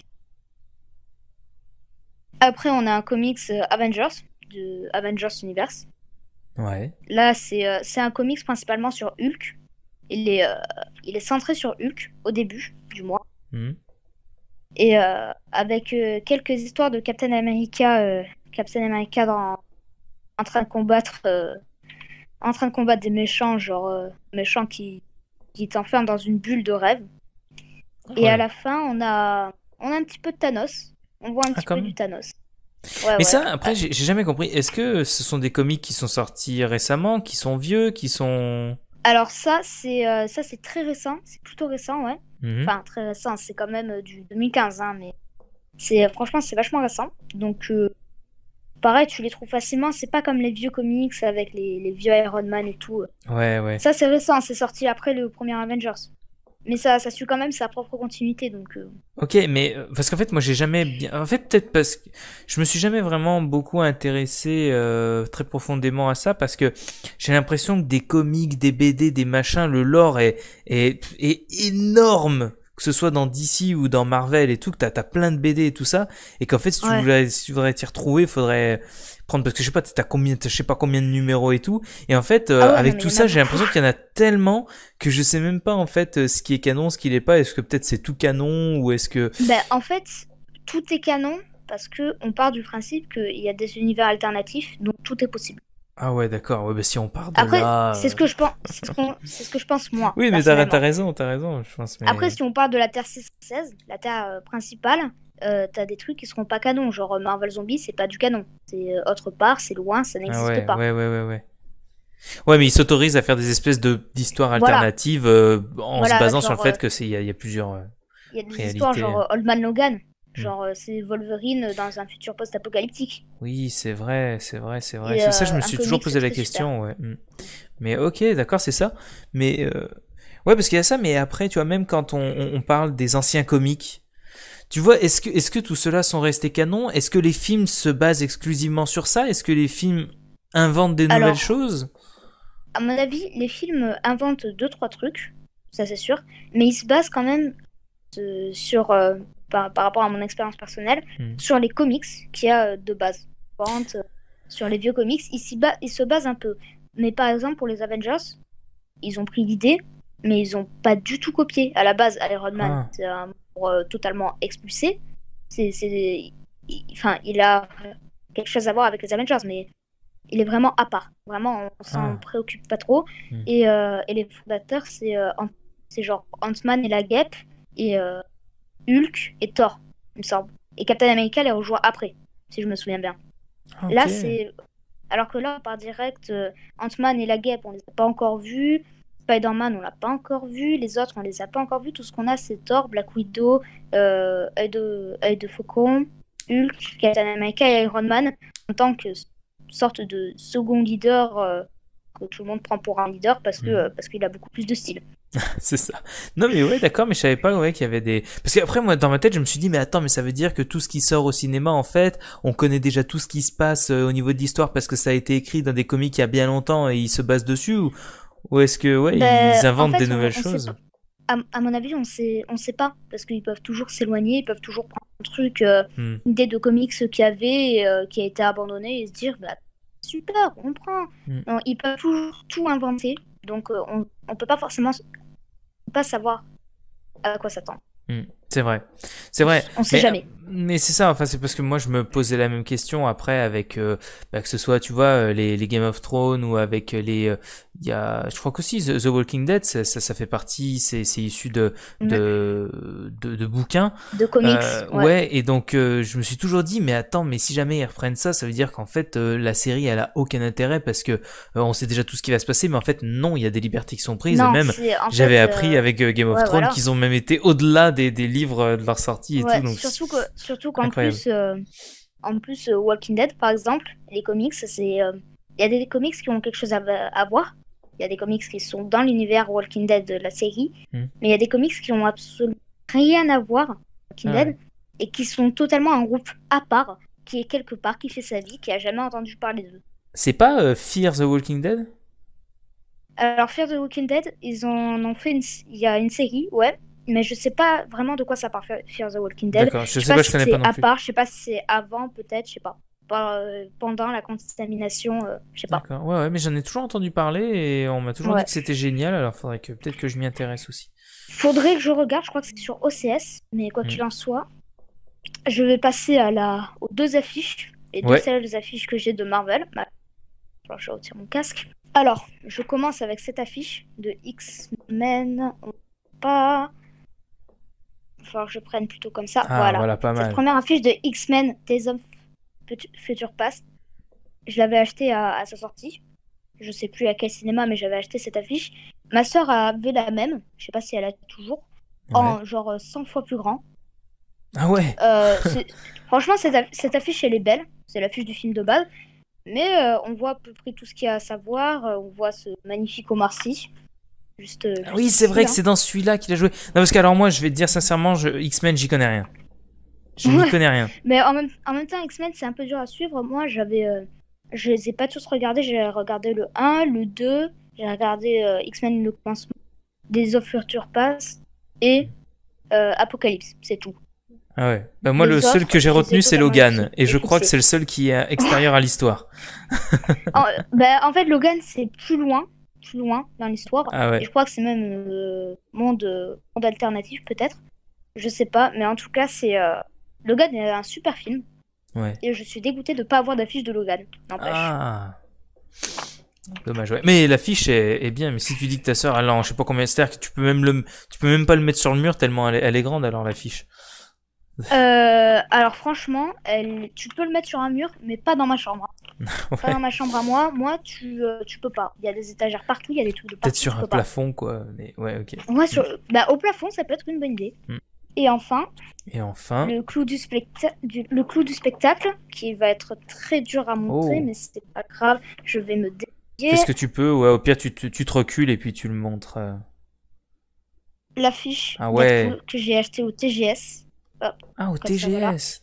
Après, on a un comics euh, Avengers, de Avengers Universe. Ouais. Là, euh, c'est un comics principalement sur Hulk. Il est, euh, il est centré sur Hulk au début du mois. Hmm. Et avec quelques histoires de Captain America, Captain America en train de combattre, en train de combattre des méchants, genre méchants qui, qui t'enferment dans une bulle de rêve. Et à la fin, on a, on a un petit peu de Thanos on voit un ah, petit peu du Thanos. Mais ça, après, j'ai jamais compris. Est-ce que ce sont des comics qui sont sortis récemment, qui sont vieux, qui sont... Alors ça, c'est euh, ça, c'est très récent. C'est plutôt récent, ouais. Mhm. Enfin, très récent. C'est quand même euh, du 2015, hein, mais c'est euh, franchement, c'est vachement récent. Donc pareil, tu les trouves facilement. C'est pas comme les vieux comics avec les, les, vieux Iron Man et tout. Ouais, ouais. Ça, c'est récent. C'est sorti après le premier Avengers. Mais ça, ça suit quand même sa propre continuité, donc. Euh. Ok, mais euh, parce qu'en fait, moi, j'ai jamais En fait, peut-être parce que je me suis jamais vraiment beaucoup intéressé euh, très profondément à ça, parce que j'ai l'impression que des comics, des BD, des machins, le lore est, est, est énorme que ce soit dans DC ou dans Marvel et tout, que t'as as plein de BD et tout ça, et qu'en fait, si tu si tu voudrais t'y retrouver, faudrait prendre, parce que je sais pas, t'as combien, je sais pas combien de numéros et tout, et en fait, euh, ah avec tout ça, j'ai l'impression qu'il y en a tellement que je sais même pas, en fait, euh, ce qui est canon, ce qui l'est pas, est-ce que peut-être c'est tout canon, ou est-ce que... Bah, en fait, tout est canon, parce que on part du principe qu'il y a des univers alternatifs, donc tout est possible. Ah ouais, d'accord. Bah, si on parle de là... c'est ce que je pense. Euh, c'est ce, que je pense moi. Oui, mais t'as raison, t'as raison, je pense. Après, si on parle de la Terre 16, la Terre euh, principale, euh, t'as des trucs qui seront pas canons. Genre Marvel Zombie, c'est pas du canon. C'est autre part, c'est loin, ça n'existe ah pas. Ouais, mais ils s'autorisent à faire des espèces de d'histoires alternatives en se basant sur le fait que c'est il y, a plusieurs. Il y a histoires genre Old Man Logan. Mm. Genre, euh, c'est Wolverine dans un futur post-apocalyptique. Oui, c'est vrai, c'est vrai, c'est vrai. C'est ça, je euh, me suis toujours posé la question. Ouais. Mm. Mais ok, d'accord, c'est ça. Mais euh, ouais, parce qu'il y a ça. Mais après, tu vois, même quand on, parle des anciens comics, tu vois, est-ce que, est que tout cela sont restés canons Est-ce que les films se basent exclusivement sur ça Est-ce que les films inventent des nouvelles choses À mon avis, les films inventent deux trois trucs, ça c'est sûr, mais ils se basent quand même sur par, rapport à mon expérience personnelle, hmm. sur les comics qui a euh, de base. Euh, sur les vieux comics, ils, se basent un peu. Mais par exemple, pour les Avengers, ils ont pris l'idée, mais ils n'ont pas du tout copié. À la base, Iron Man, ah. c'est un euh, totalement expulsé. C'est, enfin, il a quelque chose à voir avec les Avengers, mais il est vraiment à part. Vraiment, on s'en ah. préoccupe pas trop. Hmm. Et, et, les fondateurs, c'est, genre Ant-Man et la guêpe. Et, Hulk et Thor, il me semble. Et Captain America les rejoint après, si je me souviens bien. Là, c'est. Alors que là, par direct. Euh, Ant-Man et la guêpe, on les a pas encore vus. Spider-Man, on l'a pas encore vu. Les autres, on les a pas encore vus. Tout ce qu'on a, c'est Thor, Black Widow, euh, de, Faucon, Hulk, Captain America et Iron Man en tant que sorte de second leader euh, que tout le monde prend pour un leader parce que mm. euh, parce qu'il a beaucoup plus de style. c'est ça. Non mais ouais, d'accord, mais je savais pas ouais qu'il y avait des parce qu'après moi dans ma tête, je me suis dit mais attends, mais ça veut dire que tout ce qui sort au cinéma en fait, on connaît déjà tout ce qui se passe euh, au niveau de l'histoire parce que ça a été écrit dans des comics il y a bien longtemps et ils se basent dessus ou, est-ce que ouais, ils ben, inventent des nouvelles choses à, à, mon avis, on sait on sait pas parce qu'ils peuvent toujours s'éloigner, ils peuvent toujours prendre un truc euh, hmm. une idée de comics qu'il y avait euh, qui a été abandonné et se dire bah super, on prend. Hmm. ils peuvent toujours tout inventer. Donc on, on peut pas forcément pas savoir à quoi s'attendre. Hmm, c'est vrai. C'est vrai. On sait jamais mais c'est ça, enfin, c'est parce que moi je me posais la même question après avec euh, bah, que ce soit, tu vois, euh, les, les Game of Thrones ou avec euh, les. il y a, je crois que aussi The Walking Dead, ça, ça, fait partie, c'est issu mm-hmm. de de, de, bouquins. De comics. ouais. ouais. et donc je me suis toujours dit, mais attends, mais si jamais ils reprennent ça, ça veut dire qu'en fait la série elle a aucun intérêt parce que on sait déjà tout ce qui va se passer, mais en fait non, il y a des libertés qui sont prises. même, j'avais appris avec Game of Thrones qu'ils ont même été au-delà des, des livres de leur sortie et tout. Donc... Surtout que Surtout qu'en plus, euh, en plus euh, Walking Dead, par exemple, les comics, c'est euh, il y a des comics qui ont quelque chose à, voir. Il y a des comics qui sont dans l'univers Walking Dead de la série, hmm. mais il y a des comics qui ont absolument rien à voir Walking ah Dead et qui sont totalement un groupe à part, qui est quelque part, qui fait sa vie, qui a jamais entendu parler d'eux. C'est pas Fear the Walking Dead Alors Fear the Walking Dead, ils en ont fait il y a une série, ouais, mais je sais pas vraiment de quoi ça parle, Fear the Walking Dead. D'accord, je, sais pas, si c'est à part, je sais pas si c'est avant peut-être, je sais pas. Euh, pendant la contamination, euh, je sais pas. D'accord, ouais, ouais, mais j'en ai toujours entendu parler et on m'a toujours dit que c'était génial, alors faudrait que peut-être que je m'y intéresse aussi. Faudrait que je regarde, je crois que c'est sur OCS, mais quoi qu'il mm. en soit, je vais passer à la... aux deux affiches, les deux seules affiches que j'ai de Marvel. Je je retire mon casque. Alors, je commence avec cette affiche de X-Men. On... Pas falloir que je prenne plutôt comme ça. Ah, voilà. pas mal. Cette première affiche de X-Men, Des Hommes Future Past. Je l'avais acheté à, sa sortie. Je sais plus à quel cinéma, mais j'avais acheté cette affiche. Ma sœur avait la même. Je sais pas si elle a toujours. En genre 100 euh, fois plus grand. Ah ouais euh, Franchement, cette, affiche, elle est belle. C'est l'affiche du film de base. Mais euh, on voit à peu près tout ce qu'il y a à savoir. on voit ce magnifique Omar Sy. Euh, ah oui, c'est vrai que c'est dans celui-là qu'il a joué. Non, parce qu'alors moi, je vais te dire sincèrement, je... X-Men, j'y connais rien. Je n'y connais rien. Mais en même, temps, X-Men, c'est un peu dur à suivre. Moi, j'avais. Euh, je les ai pas tous regardés. J'ai regardé le 1, le 2. J'ai regardé euh, X-Men le commencement. Des of Future Et Apocalypse. C'est tout. Ah ouais. Bah, moi, le seul que j'ai retenu, c'est Logan. Et je crois que c'est le seul qui est extérieur à l'histoire. Bah, en fait, Logan, c'est plus loin plus loin dans l'histoire. Ah je crois que c'est même euh, monde, euh, monde alternatif peut-être. Je sais pas, mais en tout cas, c'est euh, Logan est un super film. Et je suis dégoûté de pas avoir d'affiche de Logan. N'empêche. Ah. Dommage, Mais l'affiche est, bien, mais si tu dis que ta soeur, alors je sais pas combien, cest à que tu peux même le, tu peux même pas le mettre sur le mur tellement elle est grande alors l'affiche. Euh, alors franchement, tu peux le mettre sur un mur, mais pas dans ma chambre. Hein. Pas dans ma chambre à moi. Moi, euh, tu, peux pas. Il y a des étagères partout, il y a des trucs de partout. Peut-être sur un plafond, quoi. Mais ouais, ok. Bah, au plafond, ça peut être une bonne idée. Mm. Et enfin, et enfin, le clou du, spectacle, qui va être très dur à montrer oh. mais c'est pas grave. Je vais me dévier. Est-ce que tu peux Ouais, au pire, tu, te recules et puis tu le montres. Euh. L'affiche ah que j'ai acheté au TGS ah, au TGS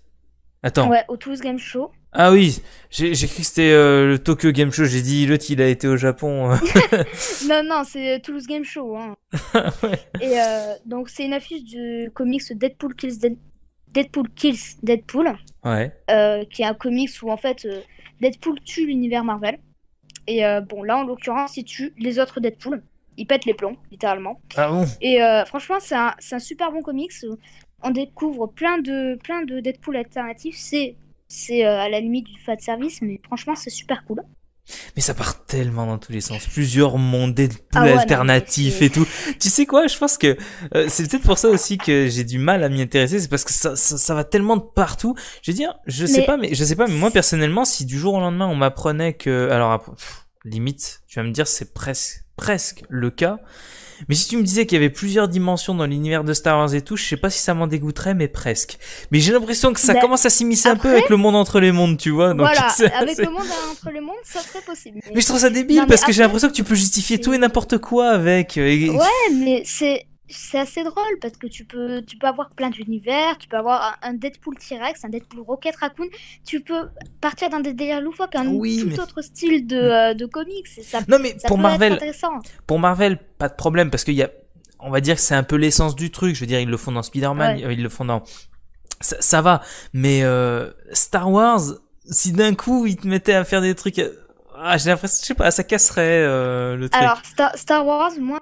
Attends. Ouais, au Toulouse Game Show. Ah oui, j'ai cru que c'était euh, le Tokyo Game Show, j'ai dit l'autre il a été au Japon. non, non, c'est euh, Toulouse Game Show. Hein. Et euh, donc c'est une affiche du comics Deadpool Kills Deadpool, Kills Deadpool ouais. qui est un comics où en fait Deadpool tue l'univers Marvel. Et bon, là en l'occurrence il tue les autres Deadpool il pète les plombs, littéralement. Ah bon Et franchement, c'est un, un, super bon comics on découvre plein de, plein de Deadpool alternatifs. C'est, c'est euh, à la limite du de service, mais franchement, c'est super cool. Mais ça part tellement dans tous les sens. Plusieurs mondes Deadpool ah alternatifs et tout. Tu sais quoi Je pense que euh, c'est peut-être pour ça aussi que j'ai du mal à m'y intéresser. C'est parce que ça, va tellement de partout. Je veux dire, je sais pas, mais je sais pas. moi personnellement, si du jour au lendemain on m'apprenait que, alors limite, tu vas me dire c'est presque presque le cas. Mais si tu me disais qu'il y avait plusieurs dimensions dans l'univers de Star Wars et tout, je sais pas si ça m'en dégoûterait, mais presque. Mais j'ai l'impression que ça ben, commence à s'immiscer un peu avec le monde entre les mondes, tu vois. Donc avec le monde entre les mondes, ça serait possible. Mais, je trouve ça débile parce que j'ai l'impression que tu peux justifier tout et n'importe quoi avec. Euh, ouais, mais c'est c'est assez drôle parce que tu peux, tu peux avoir plein d'univers, tu peux avoir un Deadpool T-Rex, un Deadpool Rocket Raccoon, tu peux partir dans des délires loufoques, un tout autre style de, mm. euh, comics. ça, non mais pour Marvel, pour Marvel, pas de problème parce qu'il y a, on va dire que c'est un peu l'essence du truc. Je veux dire, ils le font dans Spider-Man, ils le font dans, ça, va. Mais euh, Star Wars, si d'un coup ils te mettaient à faire des trucs, euh, ah, j'ai l'impression, je sais pas, ça casserait le truc. Alors Star, Star Wars, moi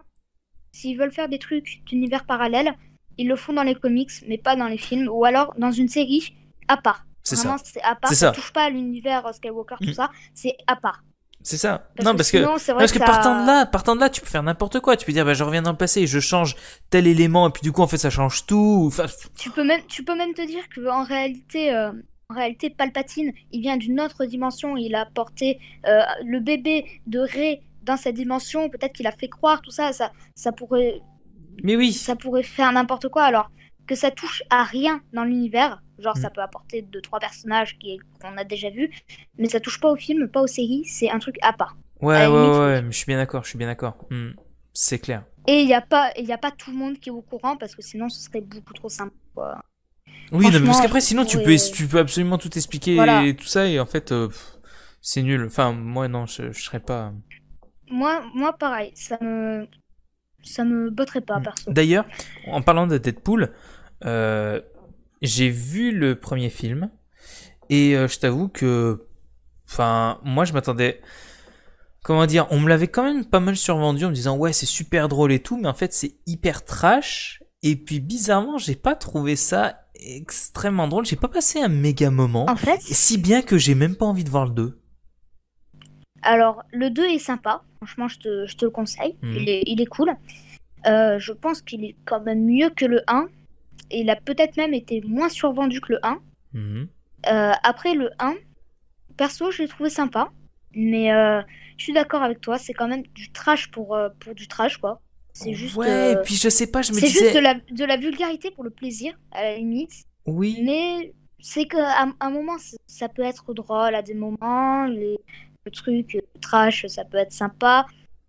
S'ils veulent faire des trucs d'univers parallèle, ils le font dans les comics, mais pas dans les films, ou alors dans une série à part. C'est ça. C'est à part. Ça. touche pas à l'univers euh, Skywalker, tout mm. ça. C'est à part. C'est ça. non, parce que, parce que, partant de là, partant de là, tu peux faire n'importe quoi. Tu peux dire, bah, je reviens dans le passé, je change tel élément, et puis du coup, en fait, ça change tout. Tu peux même, tu peux même te dire que en réalité, euh, en réalité, Palpatine, il vient d'une autre dimension. Il a porté euh, le bébé de Rey dans cette dimension, peut-être qu'il a fait croire tout ça, ça, ça pourrait. Mais oui. Ça pourrait faire n'importe quoi. Alors que ça touche à rien dans l'univers, genre ça mm. peut apporter deux trois personnages qui qu'on a déjà vus, mais ça touche pas au film, pas aux séries, c'est un truc à part. Ouais, ouais, je suis bien d'accord, je suis bien d'accord. Mm. C'est clair. Et il n'y a, pas, y a pas tout le monde qui est au courant parce que sinon ce serait beaucoup trop simple. Oui, parce qu'après, sinon tu, peux, tu peux absolument tout expliquer et tout ça, et en fait, euh, c'est nul. Enfin, moi, non, je, je serais pas. Moi, moi, pareil, ça me, ça me botterait pas, mm. perso. D'ailleurs, en parlant de Deadpool, euh, j'ai vu le premier film et euh, je t'avoue que, enfin, moi, je m'attendais. Comment dire, on me l'avait quand même pas mal survendu en me disant ouais c'est super drôle et tout, mais en fait c'est hyper trash. Et puis bizarrement j'ai pas trouvé ça extrêmement drôle. J'ai pas passé un méga moment. si bien que j'ai même pas envie de voir le 2. Alors, le 2 est sympa, franchement, je te, le conseille, mhm. il, est, cool. Euh, je pense qu'il est quand même mieux que le 1. il a peut-être même été moins survendu que le 1. Mhm. Euh, après le 1, perso, je l'ai trouvé sympa. Mais euh, je suis d'accord avec toi, c'est quand même du trash pour, pour du trash, quoi. C'est juste. Ouais, et puis je sais pas, je me disais. C'est juste de la, de la, vulgarité pour le plaisir, à la limite. Oui. Mais c'est qu'à un moment, ça peut être drôle à des moments. Les, le truc, trash, ça peut être sympa.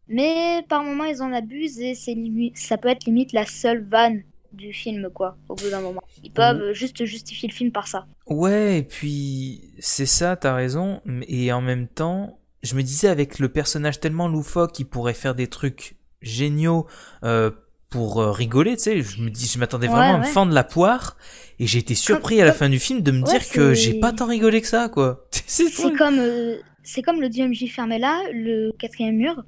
Mais par moment ils en abusent et c'est ça peut être limite la seule vanne du film, quoi, au bout d'un moment. Ils mhm. peuvent juste justifier le film par ça. Ouais, et puis c'est ça, t'as raison. Et en même temps, je me disais avec le personnage tellement loufoque qui pourrait faire des trucs géniaux euh, pour euh, rigoler, tu sais, je me dis, je m'attendais vraiment à me fendre la poire, et j'ai été surpris à la fin du film de me dire que j'ai pas tant rigolé que ça, quoi. c'est comme euh, c'est comme le DMJ fermé là, le quatrième mur,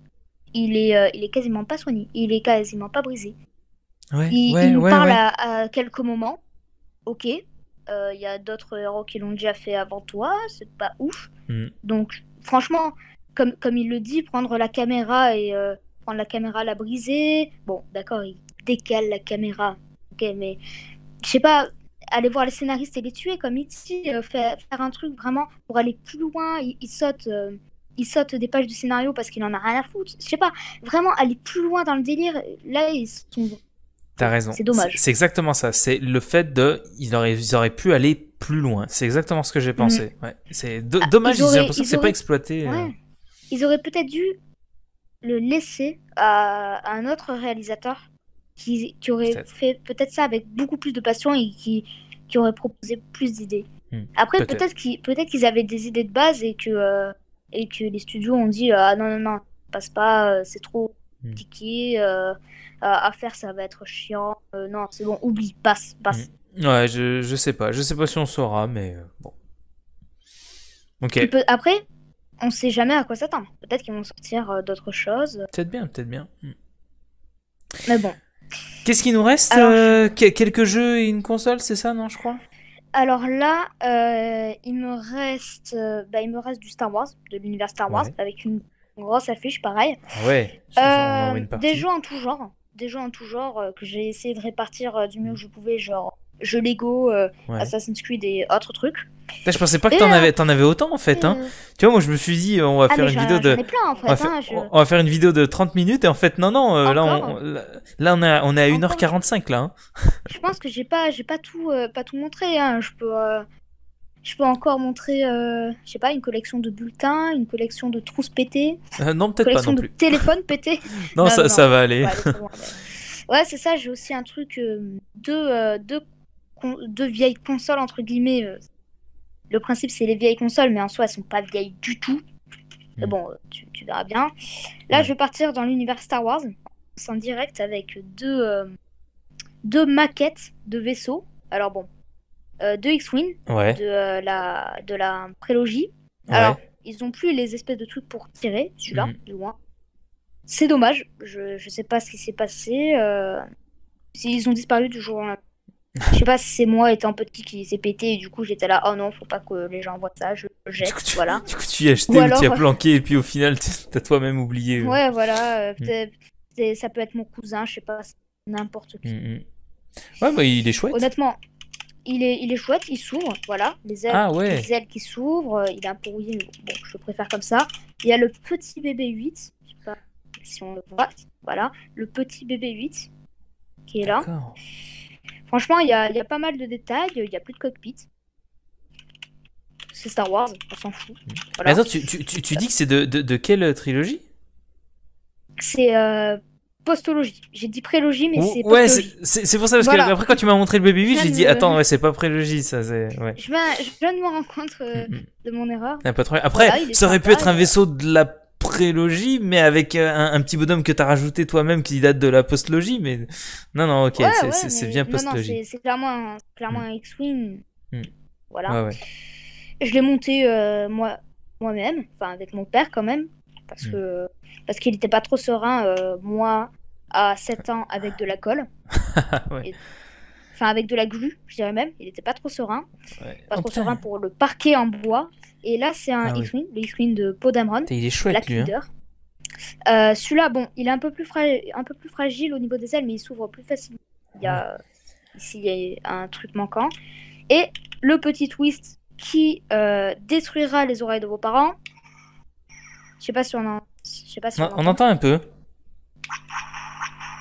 il est, euh, il est quasiment pas soigné, il est quasiment pas brisé. il, nous parle à, quelques moments, ok, euh, il y a d'autres héros qui l'ont déjà fait avant toi, c'est pas ouf. Hmm. Donc franchement, comme, comme il le dit, prendre la caméra et euh, prendre la caméra, la briser, bon d'accord, il décale la caméra, ok, mais je sais pas, aller voir les scénaristes et les tuer comme ici euh, faire, un truc vraiment pour aller plus loin. Il, sautent euh, saute, des pages du scénario parce qu'il en a rien à foutre. Je sais pas, vraiment aller plus loin dans le délire. Là, ils sont. T'as raison. C'est dommage. C'est exactement ça. C'est le fait de. Ils auraient, ils pu aller plus loin. C'est exactement ce que j'ai pensé. Mm. Ouais. C'est ah, dommage, j'ai l'impression que c'est pas exploité. Euh. Ils auraient peut-être dû le laisser à un autre réalisateur qui, aurait fait peut-être ça avec beaucoup plus de passion et qui, qui aurait proposé plus d'idées. Hmm. Après, peut-être qu'ils peut qu'ils avaient des idées de base et que, euh, et que les studios ont dit euh, Ah non, non, non, passe pas, euh, c'est trop hmm. compliqué, à faire ça va être chiant, non, c'est bon, oublie, passe, passe. Hmm. Ouais, je, je sais pas, je sais pas si on saura, mais bon. Ok. après, on sait jamais à quoi s'attendre. Peut-être qu'ils vont sortir d'autres choses. Peut-être bien, peut-être bien. Mais bon. Qu'est-ce qu'il nous reste euh, Quelques jeux et une console, c'est ça, non, je crois Alors là, euh, il, me reste, euh, bah, il me reste du Star Wars, de l'univers Star Wars, avec une grosse affiche, pareil. Ah ouais, des jeux en tout genre. Des jeux en tout genre que j'ai essayé de répartir du mieux mm. que je pouvais, genre jeux Lego, euh, Assassin's Creed et autres trucs. je pensais pas que t'en euh, avais, en avais autant en fait. Hein. Mm. Tu vois, moi je me suis dit, on va ah, faire une vidéo de. Hein, on, va faire une vidéo de 30 minutes et en fait, non, non, euh, là, on, là on est à, on est à 1h45 là. Hein. Je pense que j'ai pas, pas, tout, pas tout montré. Hein. Je, peux, je peux encore montrer, je sais pas, une collection de bulletins, une collection de trousses pétées. non, peut-être pas plus. Une collection de téléphones pétés. non, ça, va aller. Ouais, c'est ça, j'ai aussi un truc, de... deux deux vieilles consoles, entre guillemets. Euh. Le principe, c'est les vieilles consoles, mais en soi, elles sont pas vieilles du tout. mais hmm. Bon, euh, tu, verras bien. Là, je vais partir dans l'univers Star Wars, en direct, avec deux, euh, deux maquettes de vaisseaux. Alors bon, deux X-Wing, de, la, de la prélogie. Alors, ils ont plus les espèces de trucs pour tirer, celui-là, hmm. du C'est dommage, je, je sais pas ce qui s'est passé. ils ont disparu du jour au lendemain. Je sais pas si c'est moi étant petit qui s'est pété et du coup j'étais là, oh non, faut pas que les gens voient ça, je jette, du tu, voilà. Du coup tu y as jeté ou, tu as planqué et puis au final t'as toi-même oublié. Euh. Ouais, voilà, euh, mm. ça peut être mon cousin, je sais pas, n'importe qui. Mm, mm. Ouais, mais bah, il est chouette. Honnêtement, il est, il est chouette, il s'ouvre, voilà, les ailes, ah les qui s'ouvrent, euh, il est un peu rouillé, bon, je préfère comme ça. Il y a le petit bébé 8, je sais pas si on le voit, voilà, le petit bébé 8 qui est là. Franchement, il y, a, pas mal de détails, il n'y a plus de cockpit. C'est Star Wars, on s'en fout. Mm. attends, tu, dis que c'est de, quelle euh, trilogie C'est euh, postologie. J'ai dit prélogie, mais c'est Ouais, c'est pour ça, parce qu'après que après quand tu m'as montré le Baby 8, j'ai dit, attends, ouais, c'est pas prélogie, ça. c'est... Je, viens, je de me rendre compte euh, mm, mm. de mon erreur. Ah, après, ça aurait pu être un vaisseau de la prélogie, mais avec euh, un, petit bonhomme que t'as rajouté toi-même qui date de la postlogie. Mais non, non, ok, c'est bien postlogie. Non, c'est clairement un, mm. X-Wing. Mm. Voilà. je l'ai monté euh, moi moi-même, enfin avec mon père quand même, parce mm. que parce qu'il n'était pas trop serein euh, moi à 7 ans avec de la colle. enfin avec de la glue je dirais même. Il n'était pas trop serein. Pas trop serein pour le parquet en bois. Et là, c'est un ah X-Wing, le X-Wing de Poe Dameron. Il est chouette, lui. Hein. Euh, celui-là, bon, il est un peu, plus un peu plus fragile au niveau des ailes, mais il s'ouvre plus facilement. Il y a, ici, il y a un truc manquant. Et le petit twist qui euh, détruira les oreilles de vos parents. Je sais pas si on en... pas on, entend. entend. un peu.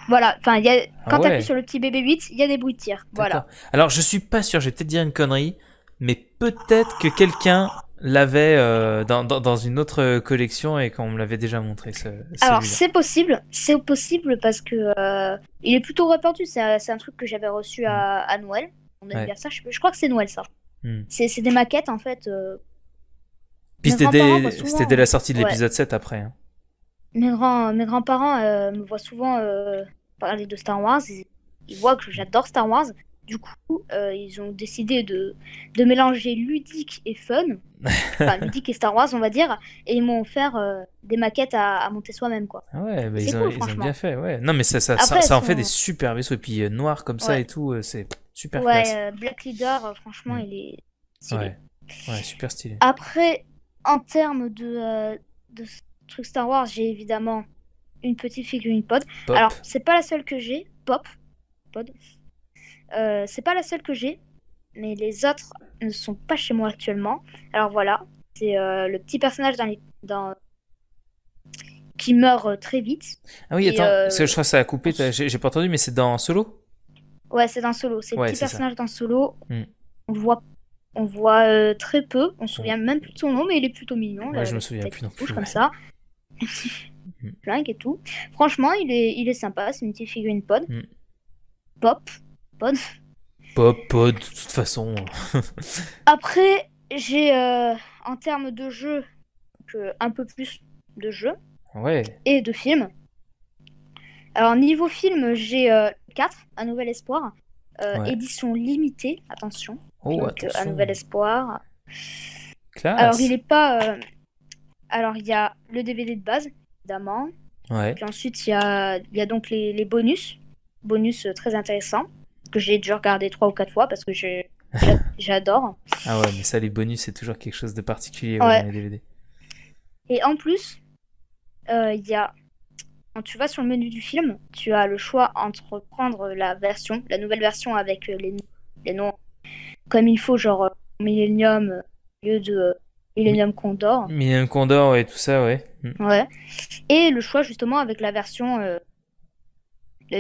Voilà, enfin, a... Ah quand tu appuies t'appuies sur le petit bébé 8 il y a des bruits de tir. Voilà. Alors, je suis pas sûr, je vais peut-être dire une connerie, mais peut-être que quelqu'un l'avait euh, dans, dans, une autre collection et qu'on me l'avait déjà montré. Alors c'est possible, c'est possible parce que euh, il est plutôt répandu. C'est un, truc que j'avais reçu à, mm. Noël, mon anniversaire. Je, crois que c'est Noël ça. Mm. C'est des maquettes en fait. Euh, Puis c'était dès, la sortie de l'épisode 7 après. Hein. Mes grands mes grands parents me voient souvent parler de Star Wars. ils voient que j'adore Star Wars. Du coup, euh, ils ont décidé de, mélanger ludique et fun, enfin ludique et Star Wars, on va dire, et ils m'ont offert euh, des maquettes à, monter soi-même, quoi. Ah ouais, bah, ils, ont, bien fait, ouais. Non, mais ça, en fait des super vaisseaux, et puis euh, noir comme ça et tout, c'est super ouais, classe. Black Leader, franchement, mm. il est Ouais. super stylé. Après, en termes de, trucs Star Wars, j'ai évidemment une petite figurine pod. Pop. Alors, c'est pas la seule que j'ai, Pop. Pod. Euh, c'est pas la seule que j'ai, mais les autres ne sont pas chez moi actuellement. Alors voilà, c'est euh, le petit personnage dans qui meurt euh, très vite. Ah oui, attends, je crois ça a coupé, j'ai pas entendu, mais c'est dans Solo Ouais, c'est dans Solo. C'est le petit personnage dans Solo. Hmm. On le voit, on voit très peu, on se hmm. souvient même plus de son nom, mais il est plutôt mignon. Ouais, je me souviens plus non plus. Comme ça. Hmm. Flingue et tout. Franchement, il est, il est sympa, c'est une petite figurine pod. Pop, Bonne. pod, de toute façon. Après, j'ai euh, en termes de jeu, un peu plus de jeu. Ouais. Et de films. Alors, niveau film, j'ai 4, euh, Un Nouvel Espoir. Euh, édition limitée, attention. Oh, Un Nouvel Espoir. Alors, il est pas. Alors, il y a le DVD de base, évidemment. Puis ensuite, il y a, donc les, les bonus. Bonus très intéressant j'ai dû regarder trois ou quatre fois parce que j'adore. ah ouais, mais ça, les bonus, c'est toujours quelque chose de particulier DVD. Et en plus, euh, il y a. Quand tu vas sur le menu du film, tu as le choix entre prendre la version, la nouvelle version avec euh, les, les noms comme il faut, genre euh, Millennium, lieu de Millennium Condor. Millennium Condor, et tout ça, ouais. Mm. Ouais. Et le choix, justement, avec la version. le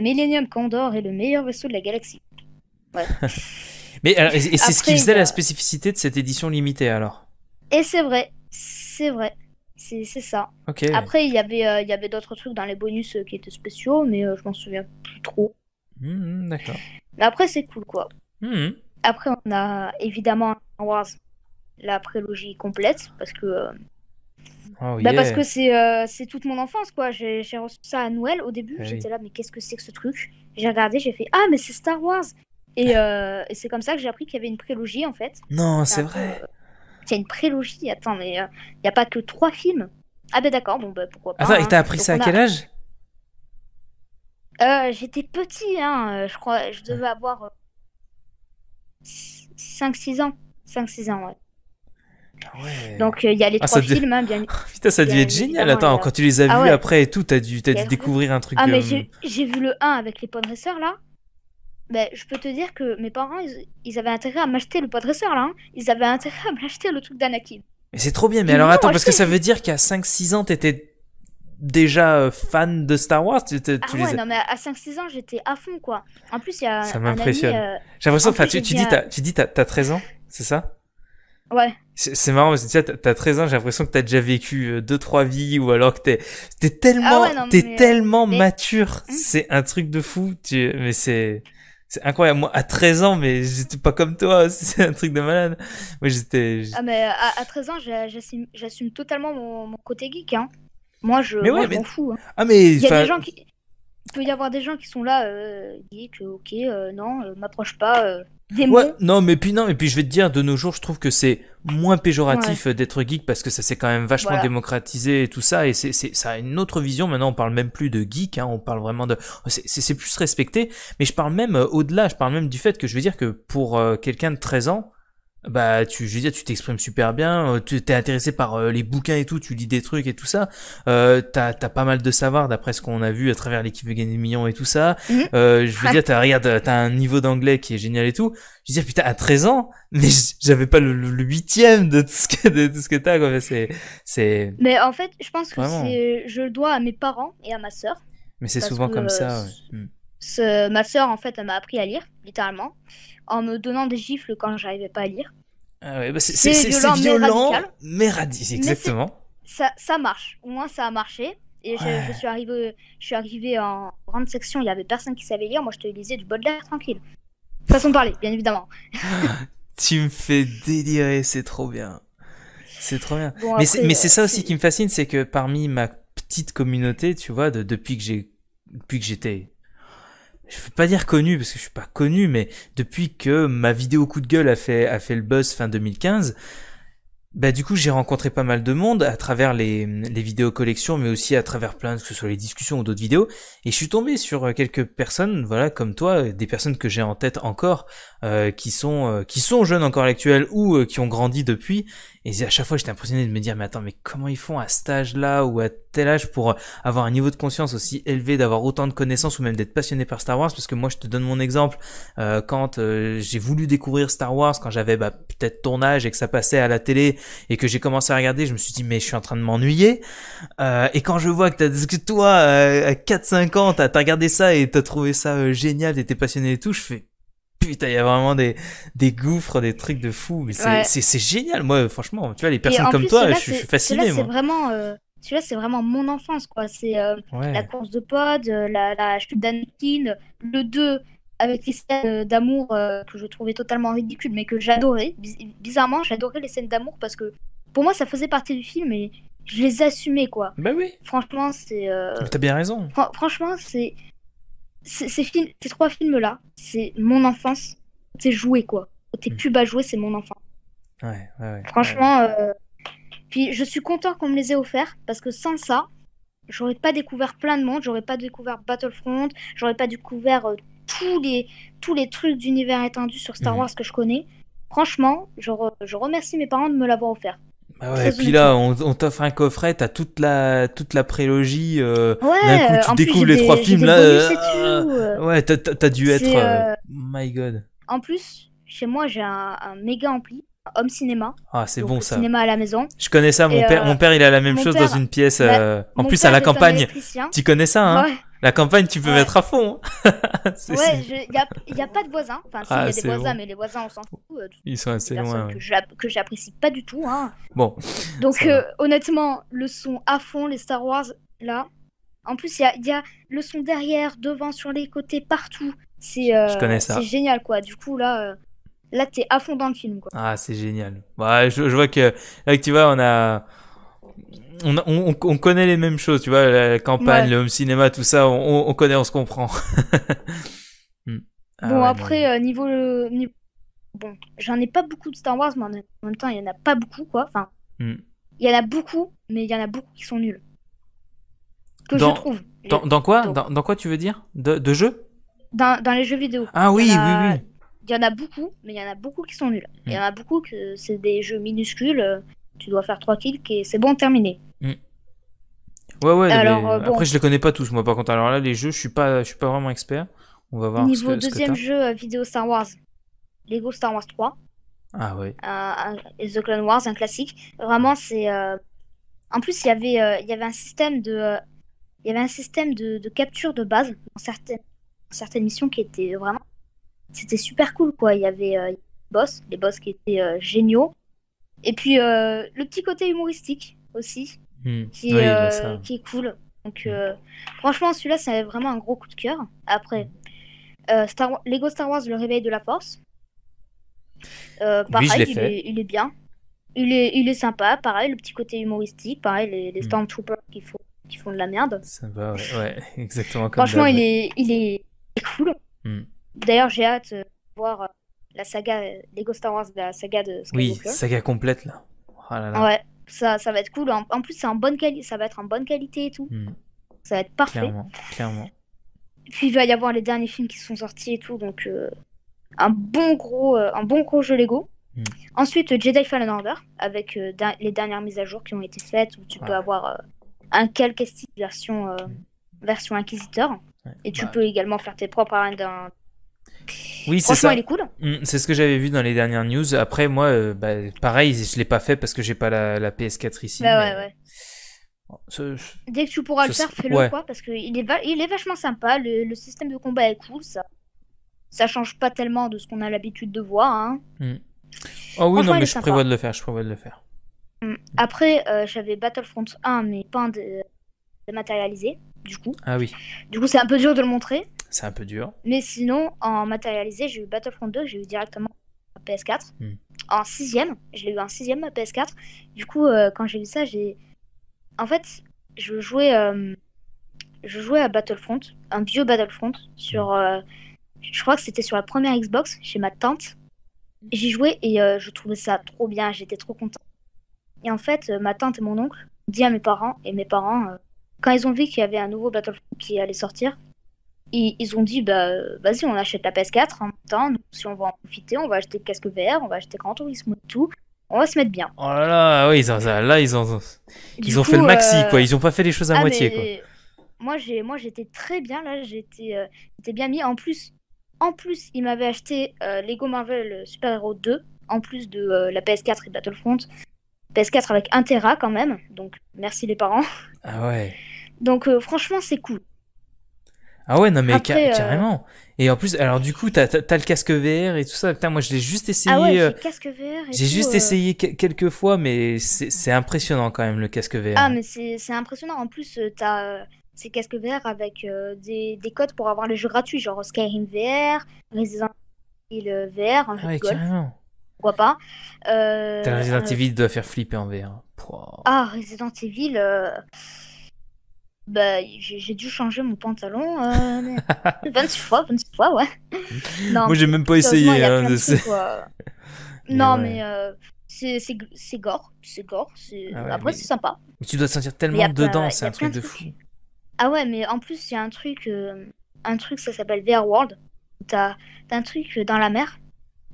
Millennium Condor est le meilleur vaisseau de la galaxie. Mais et, c'est ce qui faisait la spécificité de cette édition limitée alors. Et c'est vrai, c'est vrai. C'est ça. Ok. Après, il y avait, euh, il y avait d'autres trucs dans les bonus euh, qui étaient spéciaux, mais euh, je m'en souviens plus trop. Mmh, mmh, d'accord. Mais après, c'est cool, quoi. Mmh, après, on a évidemment Star Wars, la prélogie complète, parce que. Ah bah, parce que c'est toute mon enfance, quoi. J'ai reçu ça à Noël au début. Eh j'étais là, mais qu'est-ce que c'est que ce truc J'ai regardé, j'ai fait Ah, mais c'est Star Wars euh, et, c'est comme ça que j'ai appris qu'il y avait une prélogie en fait. Non, c'est vrai. Il y a une prélogie, attends, mais il euh, n'y a pas que trois films. Ah ben d'accord, bon bah pourquoi pas. Attends, et hein. t'as appris ça à quel âge euh, J'étais petit, hein, je crois, je devais avoir 5-6 ans. 5-6 ans, ouais. Ah ouais. Donc il y a les ah, trois films, hein, bien oh, Putain, ça a dû être génial. Attends, quand tu les as ah vus après et tout, t'as dû, as dû découvrir un truc. Ah, mais j'ai vu le 1 avec les podresseurs, là ben, je peux te dire que mes parents, ils, avaient intérêt à m'acheter le dresseur là. Hein. Ils avaient intérêt à m'acheter le truc d'Anakin. Mais c'est trop bien, mais alors attends, parce que ça veut dire qu'à 5-6 ans, t'étais déjà euh, fan de Star Wars Ah ouais, non, mais à 5-6 ans, j'étais à fond, quoi. En plus, il y a. Ça m'impressionne. Euh, j'ai l'impression enfin tu, tu, dis, tu dis t'as, 13 ans, c'est ça Ouais. C'est marrant parce que tu sais, t'as 13 ans, j'ai l'impression que t'as déjà vécu 2-3 euh, vies ou alors que t'es, ah tellement, tellement mature. Hum. C'est un truc de fou. Tu, mais c'est c'est incroyable. Moi, à 13 ans, mais j'étais pas comme toi. C'est un truc de malade. Moi, j'étais. Ah, mais à, 13 ans, j'assume totalement mon, côté geek. Hein. Moi, je ouais, m'en fous. Hein. Ah, mais. Il gens qui. peut y avoir des gens qui sont là, euh, geek, ok, euh, non, euh, m'approche pas, ouais, non, mais puis non, et puis je vais te dire, de nos jours, je trouve que c'est moins péjoratif euh, d'être geek parce que ça s'est quand même vachement démocratisé et tout ça, et c'est, ça a une autre vision. Maintenant, on parle même plus de geek, hein, on parle vraiment de, oh, c'est, plus respecté. Mais je parle même euh, au-delà, je parle même du fait que je veux dire que pour euh, quelqu'un de 13 ans, bah tu je veux dire tu t'exprimes super bien euh, tu t'es intéressé par euh, les bouquins et tout tu lis des trucs et tout ça euh, t'as pas mal de savoir d'après ce qu'on a vu à travers l'équipe de des millions et tout ça mhm. euh, je veux dire t'as regarde t'as un niveau d'anglais qui est génial et tout je veux dire putain à 13 ans mais j'avais pas le, huitième de tout ce que de ce t'as c'est c'est mais en fait je pense que c'est je le dois à mes parents et à ma sœur mais c'est souvent comme ça ouais. Hmm ma sœur, en fait, elle m'a appris à lire, littéralement, en me donnant des gifles quand j'arrivais pas à lire. Ah bah, c'est violent, violent, mais, radical, exactement. ça, marche, au moins ça a marché. Et je, suis arrivée, je suis en grande section, il y avait personne qui savait lire, moi je te lisais du l'air tranquille. Façon de parler, bien évidemment. Ah, tu me fais délirer, c'est trop bien. C'est trop bien. mais c'est ça euh, aussi qui me fascine, c'est que parmi ma petite communauté, tu vois, depuis que j'ai depuis que j'étais je veux pas dire connu parce que je suis pas connu, mais depuis que ma vidéo coup de gueule a fait, a fait le buzz fin 2015, bah du coup j'ai rencontré pas mal de monde à travers les, vidéos collections, mais aussi à travers plein que ce soit les discussions ou d'autres vidéos, et je suis tombé sur euh, quelques personnes, voilà comme toi, euh, des personnes que j'ai en tête encore, euh, qui sont qui sont jeunes encore à l'actuel ou qui ont grandi depuis et à chaque fois, j'étais impressionné de me dire, mais attends, mais comment ils font à cet âge-là ou à tel âge pour avoir un niveau de conscience aussi élevé, d'avoir autant de connaissances ou même d'être passionné par Star Wars Parce que moi, je te donne mon exemple. Euh, quand euh, j'ai voulu découvrir Star Wars, quand j'avais bah, peut-être ton âge et que ça passait à la télé et que j'ai commencé à regarder, je me suis dit, mais je suis en train de m'ennuyer. Euh, et quand je vois que, que toi, à 4-5 ans, t'as regardé ça et t'as trouvé ça génial, t'étais passionné et tout, je fais putain, il y a vraiment des, des gouffres, des trucs de fou. Mais c'est, c'est, génial, moi, franchement. Tu vois, les personnes comme toi, je, suis fasciné. C'est vraiment, euh, celui-là, c'est vraiment mon enfance, quoi. C'est euh, la course de pod, euh, la, la chute d'Anakin, le 2 avec les scènes euh, d'amour que je trouvais totalement ridicules, mais que j'adorais. Bizarrement, j'adorais les scènes d'amour parce que pour moi, ça faisait partie du film et je les assumais, quoi. Bah oui. Franchement, c'est. T'as bien raison. franchement, c'est ces, trois films-là, c'est mon enfance, c'est joué quoi. Tes hmm. pubs à jouer, c'est mon enfance. Franchement, euh, puis je suis content qu'on me les ait offerts parce que sans ça, j'aurais pas découvert plein de monde, j'aurais pas découvert Battlefront, j'aurais pas découvert euh, tous les tous les trucs d'univers étendu sur Star hmm. Wars que je connais. Franchement, je remercie mes parents de me l'avoir offert. Ah et puis là, on, t'offre un coffret, t'as toute la toute la prélogie. Euh, ouais, D'un coup, tu découvres les trois films là. Euh, euh, ouais, t'as dû être. Euh, my God. En plus, chez moi, j'ai un, méga ampli, home cinéma. Ah, c'est bon ça. Cinéma à la maison. Je connais ça. Mon père, mon père, il a la même chose dans une pièce. Bah, en plus, à la campagne. Tu connais ça, hein la campagne, tu peux mettre à fond. Hein. ouais, il n'y a, pas de voisins. Enfin, si, ah, il y a des voisins, mais les voisins, on s'en fout. Euh, Ils sont assez loin. Que j'apprécie pas du tout. Hein. Bon. Donc, euh, honnêtement, le son à fond, les Star Wars, là. En plus, il y a, le son derrière, devant, sur les côtés, partout. C'est euh, génial, quoi. Du coup, là, là t'es à fond dans le film, quoi. Ah, c'est génial. Ouais, bah, je, vois que, là que tu vois, on a on, on, connaît les mêmes choses, tu vois, la, campagne, le home cinéma, tout ça, on, connaît, on se comprend. Hmm. Ah bon, après, euh, niveau, Bon, j'en ai pas beaucoup de Star Wars, mais en même temps, il y en a pas beaucoup, quoi. Enfin, hmm. il y en a beaucoup, mais il y en a beaucoup qui sont nuls. Que je trouve. Dans, quoi dans, quoi tu veux dire De, jeux dans, les jeux vidéo. Ah oui, oui, oui. Il y en a beaucoup, mais il y en a beaucoup qui sont nuls. Il y hmm. en a beaucoup que c'est des jeux minuscules euh, tu dois faire 3 kills et c'est bon terminé. Ouais, ouais, alors, euh, après je les connais pas tous, moi par contre. Alors là, les jeux, je suis pas, je suis pas vraiment expert. On va voir. Niveau ce que, deuxième jeu euh, vidéo Star Wars, Lego Star Wars 3. Ah ouais. Euh, The Clone Wars, un classique. Vraiment, c'est. En plus, il y avait, y avait un système de, il y avait un système de, capture de base dans certaines, certaines missions qui étaient vraiment, c'était super cool quoi. Il y avait les boss, les boss qui étaient géniaux. Et puis le petit côté humoristique aussi. Hmm. qui, bah, euh, qui, est cool. Donc, euh, franchement, celui-là, c'est vraiment un gros coup de cœur. Après, hmm. euh, Star... Lego Star Wars, le réveil de la force. pareil, il, est, il, est, bien. Il est, il est sympa, pareil, le petit côté humoristique, pareil, les, les hmm. Stormtroopers qui font qui font de la merde. Ça va, ouais, exactement comme Franchement, il est, il est, cool. D'ailleurs, j'ai hâte de voir la saga Lego Star Wars, la saga de Skywalker. Oui, saga complète là. Oh ouais ça, ça va être cool. En, plus, c'est en bonne qualité ça va être en bonne qualité et tout. Hmm. Ça va être parfait. Clairement, clairement. Puis il va y avoir les derniers films qui sont sortis et tout, donc euh, un bon gros, euh, un bon gros jeu Lego. Hmm. Ensuite, Jedi Fallen Order avec euh, les dernières mises à jour qui ont été faites, où tu peux avoir un calque version hmm. version Inquisiteur, et tu peux également faire tes propres arènes oui, c'est ça. est cool. Mm, c'est ce que j'avais vu dans les dernières news. Après, moi, euh, bah, pareil, je l'ai pas fait parce que j'ai pas la, PS4 ici. Bah Dès que tu pourras le faire, fais-le quoi, parce qu'il est, il est vachement sympa. Le... système de combat est cool, ça. Ça change pas tellement de ce qu'on a l'habitude de voir. Hein. Mm. Oh oui, non, mais je prévois de le faire. Je prévois de le faire. Mm. Après, euh, j'avais Battlefront 1, mais pas de... dématérialisé, du coup. Ah oui. Du coup, c'est un peu dur de le montrer. C'est un peu dur. Mais sinon, en matérialisé, j'ai eu Battlefront 2, j'ai eu directement à PS4. Hmm. En sixième, je l'ai eu en sixième à PS4. Du coup, euh, quand j'ai vu ça, j'ai. En fait, je jouais, euh, je jouais à Battlefront, un vieux Battlefront, sur. Hmm. Euh, je crois que c'était sur la première Xbox, chez ma tante. Hmm. J'y jouais et je trouvais ça trop bien, j'étais trop content. Et en fait, ma tante et mon oncle ont dit à mes parents, et mes parents, quand ils ont vu qu'il y avait un nouveau Battlefront qui allait sortir, ils, ont dit bah vas-y on achète la PS4 en même temps si on va en profiter on va acheter le casque VR on va acheter Tourisme et tout on va se mettre bien oh là là ah oui là ils ont ils ont fait le maxi euh, quoi ils ont pas fait les choses à ah, moitié quoi moi j'ai moi j'étais très bien là euh, j'étais bien mis en plus en plus ils m'avaient acheté euh, Lego Marvel Super Hero 2 en plus de la PS4 et Battlefront PS4 avec 1 Tera quand même donc merci les parents ah ouais donc franchement c'est cool ah ouais, non mais euh, carrément. Et en plus, alors du coup, t'as as, le casque VR et tout ça. Putain, moi je l'ai juste essayé. Ah ouais, euh, le casque VR. J'ai juste euh. essayé quelques fois, mais c'est impressionnant quand même le casque VR. Ah mais c'est impressionnant. En plus, t'as ces casques VR avec des, des, codes pour avoir les jeux gratuits, genre Skyrim VR, Resident Evil VR, un ah ouais, Carrément. Pourquoi pas Resident Evil doit faire flipper en VR. Ah Resident Evil. Bah, j'ai dû changer mon pantalon euh, 26 fois, 26 fois, ouais. Moi, j'ai même pas essayé. Hein, de non, mais euh, c'est gore. C'est gore. Ah après, c'est sympa. Mais tu dois te sentir tellement dedans, c'est un truc de fou. Ah ouais, mais en plus, il y a un truc, euh, un truc ça s'appelle VR World. T'as un truc dans la mer,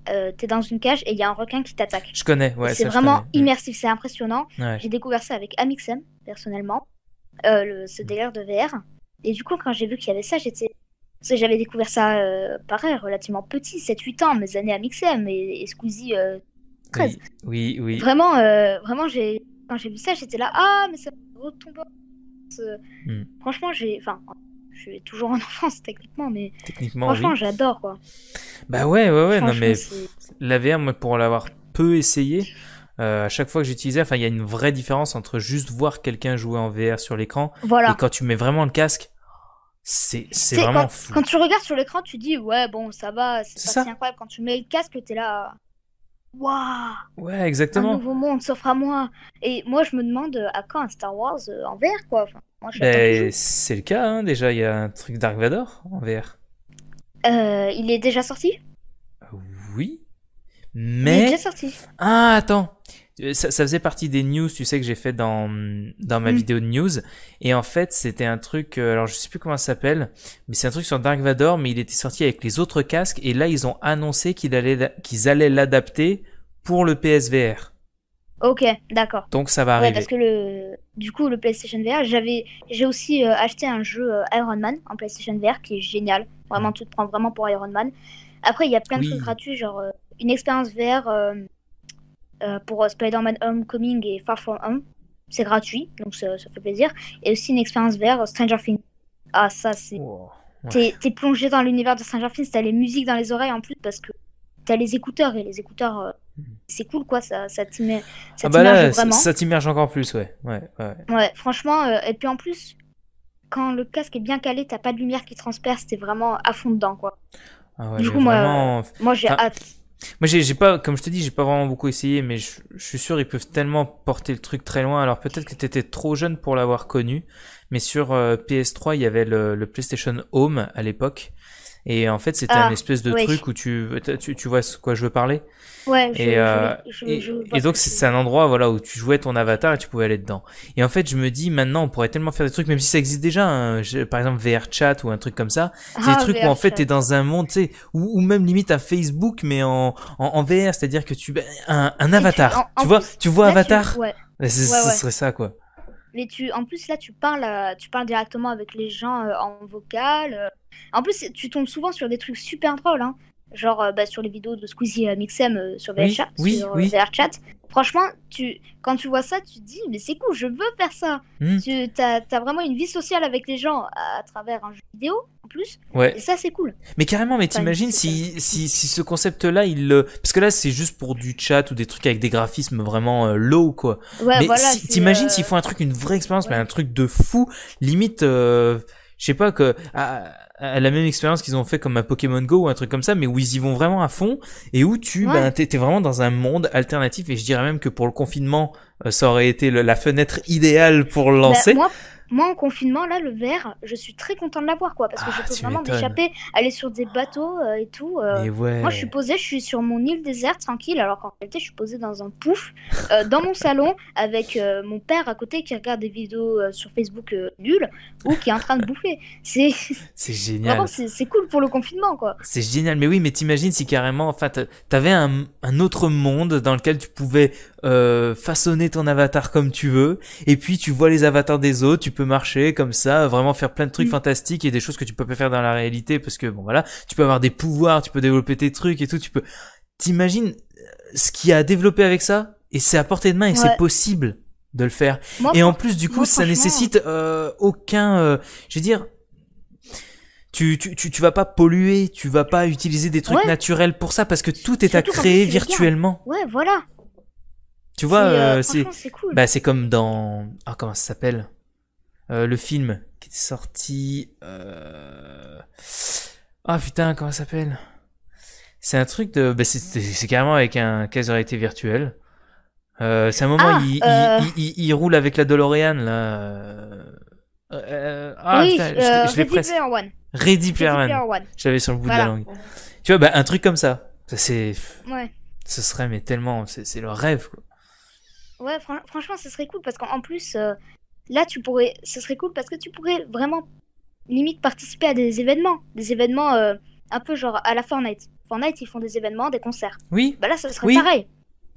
euh, t'es dans une cage et il y a un requin qui t'attaque. Je connais, ouais. C'est vraiment immersif, c'est impressionnant. J'ai découvert ça avec Amixem, personnellement. Euh, ce délire de VR. Et du coup, quand j'ai vu qu'il y avait ça, j'étais. Parce que j'avais découvert ça, euh, pareil, relativement petit, 7-8 ans, mes années à mixer et, Squeezie 13. Euh, oui, oui. Vraiment, vraiment quand j'ai vu ça, j'étais là, ah, mais ça retombe. Hmm. Franchement, j'ai. Enfin, je suis toujours en enfance techniquement, mais techniquement, franchement, j'adore quoi. Bah ouais, ouais, ouais. Non mais la VR, moi, pour l'avoir peu essayé, euh, à chaque fois que j'utilisais, enfin, il y a une vraie différence entre juste voir quelqu'un jouer en VR sur l'écran et quand tu mets vraiment le casque, c'est vraiment quand, fou. Quand tu regardes sur l'écran, tu dis ouais, bon, ça va, c'est pas si incroyable. Quand tu mets le casque, t'es là. Waouh Ouais, exactement. Un nouveau monde s'offre à moi. Et moi, je me demande euh, à quand un Star Wars euh, en VR, quoi. Ben, c'est le cas, hein, déjà. Il y a un truc Dark Vador en VR. il est déjà sorti Oui. Mais. Il est déjà sorti. Ah, attends. Ça, faisait partie des news, tu sais, que j'ai fait dans, dans ma mm. vidéo de news. Et en fait, c'était un truc, euh, alors je sais plus comment ça s'appelle, mais c'est un truc sur Dark Vador, mais il était sorti avec les autres casques. Et là, ils ont annoncé qu'ils allaient l'adapter pour le PSVR. Ok, d'accord. Donc ça va arriver. Ouais, parce que le, du coup, le PlayStation VR, j'avais, j'ai aussi euh, acheté un jeu euh, Iron Man en PlayStation VR qui est génial. Vraiment, tu te prends vraiment pour Iron Man. Après, il y a plein de trucs gratuits, genre une expérience vert euh, euh, pour Spider-Man Homecoming et Far From Home. C'est gratuit, donc ça, fait plaisir. Et aussi une expérience vert Stranger Things. Ah, ça, c'est. T'es plongé dans l'univers de Stranger Things, t'as les musiques dans les oreilles en plus parce que t'as les écouteurs et les écouteurs, euh, hmm. c'est cool quoi, ça, ça t'immerge ah bah vraiment. Ça t'immerge encore plus, ouais. Ouais, franchement, et puis en plus, quand le casque est bien calé, t'as pas de lumière qui transperce, t'es vraiment à fond dedans quoi. Ah du coup, moi, j'ai hâte. Moi, j'ai pas, comme je te dis, j'ai pas vraiment beaucoup essayé, mais je, suis sûr ils peuvent tellement porter le truc très loin. Alors peut-être que t'étais trop jeune pour l'avoir connu, mais sur euh, PS3, il y avait le PlayStation Home à l'époque, et en fait, c'était un ah, espèce de truc où tu, tu, tu vois ce quoi je veux parler. Ouais. Et, euh, et, et donc c'est un endroit voilà où tu jouais ton avatar et tu pouvais aller dedans. Et en fait, je me dis maintenant on pourrait tellement faire des trucs, même si ça existe déjà, hein, par exemple VR chat ou un truc comme ça. ah, des trucs où en fait t'es dans un monde, tu sais, ou, même limite un Facebook mais en, en, VR, c'est-à-dire que tu ben, un, un avatar. Tu, vois, tu vois avatar. Ben, ouais. Ce serait ça, quoi mais tu, en plus là, tu parles, euh, tu parles directement avec les gens euh, en vocal. Euh. En plus, tu tombes souvent sur des trucs super drôles, hein. genre bah, sur les vidéos de Squeezie Mixem sur VRChat. sur VRChat. Franchement, tu, quand tu vois ça, tu te dis, mais c'est cool, je veux faire ça. Hmm. Tu as, vraiment une vie sociale avec les gens à, travers un jeu vidéo, en plus. Ouais. Et ça, c'est cool. Mais carrément, mais t'imagines si, si, si, ce concept-là, il. Parce que là, c'est juste pour du chat ou des trucs avec des graphismes vraiment euh, low, quoi. Ouais, mais voilà, t'imagines euh, s'ils font un truc, une vraie expérience, mais un truc de fou, limite. Euh, je sais pas que ah, la même expérience qu'ils ont fait comme un Pokémon Go ou un truc comme ça, mais où ils y vont vraiment à fond et où tu ben, t'es vraiment dans un monde alternatif. Et je dirais même que pour le confinement, euh, ça aurait été la fenêtre idéale pour le ben, lancer moi en confinement là le verre je suis très content de l'avoir quoi parce que ah, je peux vraiment m'échapper aller sur des bateaux euh, et tout euh. moi je suis posé je suis sur mon île déserte tranquille alors qu'en réalité je suis posé dans un pouf euh, dans mon salon avec mon père à côté qui regarde des vidéos sur Facebook nulles ou qui est en train de bouffer c'est c'est génial c'est cool pour le confinement quoi c'est génial mais oui mais t'imagines si carrément en fait, t'avais un, un autre monde dans lequel tu pouvais façonner ton avatar comme tu veux et puis tu vois les avatars des autres tu peux marcher comme ça, vraiment faire plein de trucs mm. fantastiques et des choses que tu peux pas faire dans la réalité parce que bon voilà, tu peux avoir des pouvoirs, tu peux développer tes trucs et tout, tu peux t'imagines euh, ce qui a à développer avec ça et c'est à portée de main et c'est possible de le faire. et en plus du coup, ça nécessite euh, aucun euh, je veux dire tu, vas pas polluer, tu vas pas utiliser des trucs naturels pour ça parce que tout est à créer virtuellement. Ouais, voilà. Tu vois, c'est bah, c'est comme dans ah comment ça s'appelle euh, le film qui est sorti. Euh... Ah putain, comment ça s'appelle C'est un truc de. Bah, c'est carrément avec un casque de réalité virtuelle. Euh, c'est un moment, ah, euh. il, roule avec la DeLorean là. ah, oui, je, je l'ai One. Ready Player One. One. J'avais sur le bout de la langue. Tu vois, bah, un truc comme ça. Ça, c'est. Ce serait, mais tellement. C'est le rêve, quoi. Ouais, franchement, ce serait cool parce qu'en plus, là, tu pourrais, ce serait cool parce que tu pourrais vraiment limite participer à des événements, des événements euh, un peu genre à la Fortnite. Fortnite, ils font des événements, des concerts. Oui. Bah là, ça serait pareil.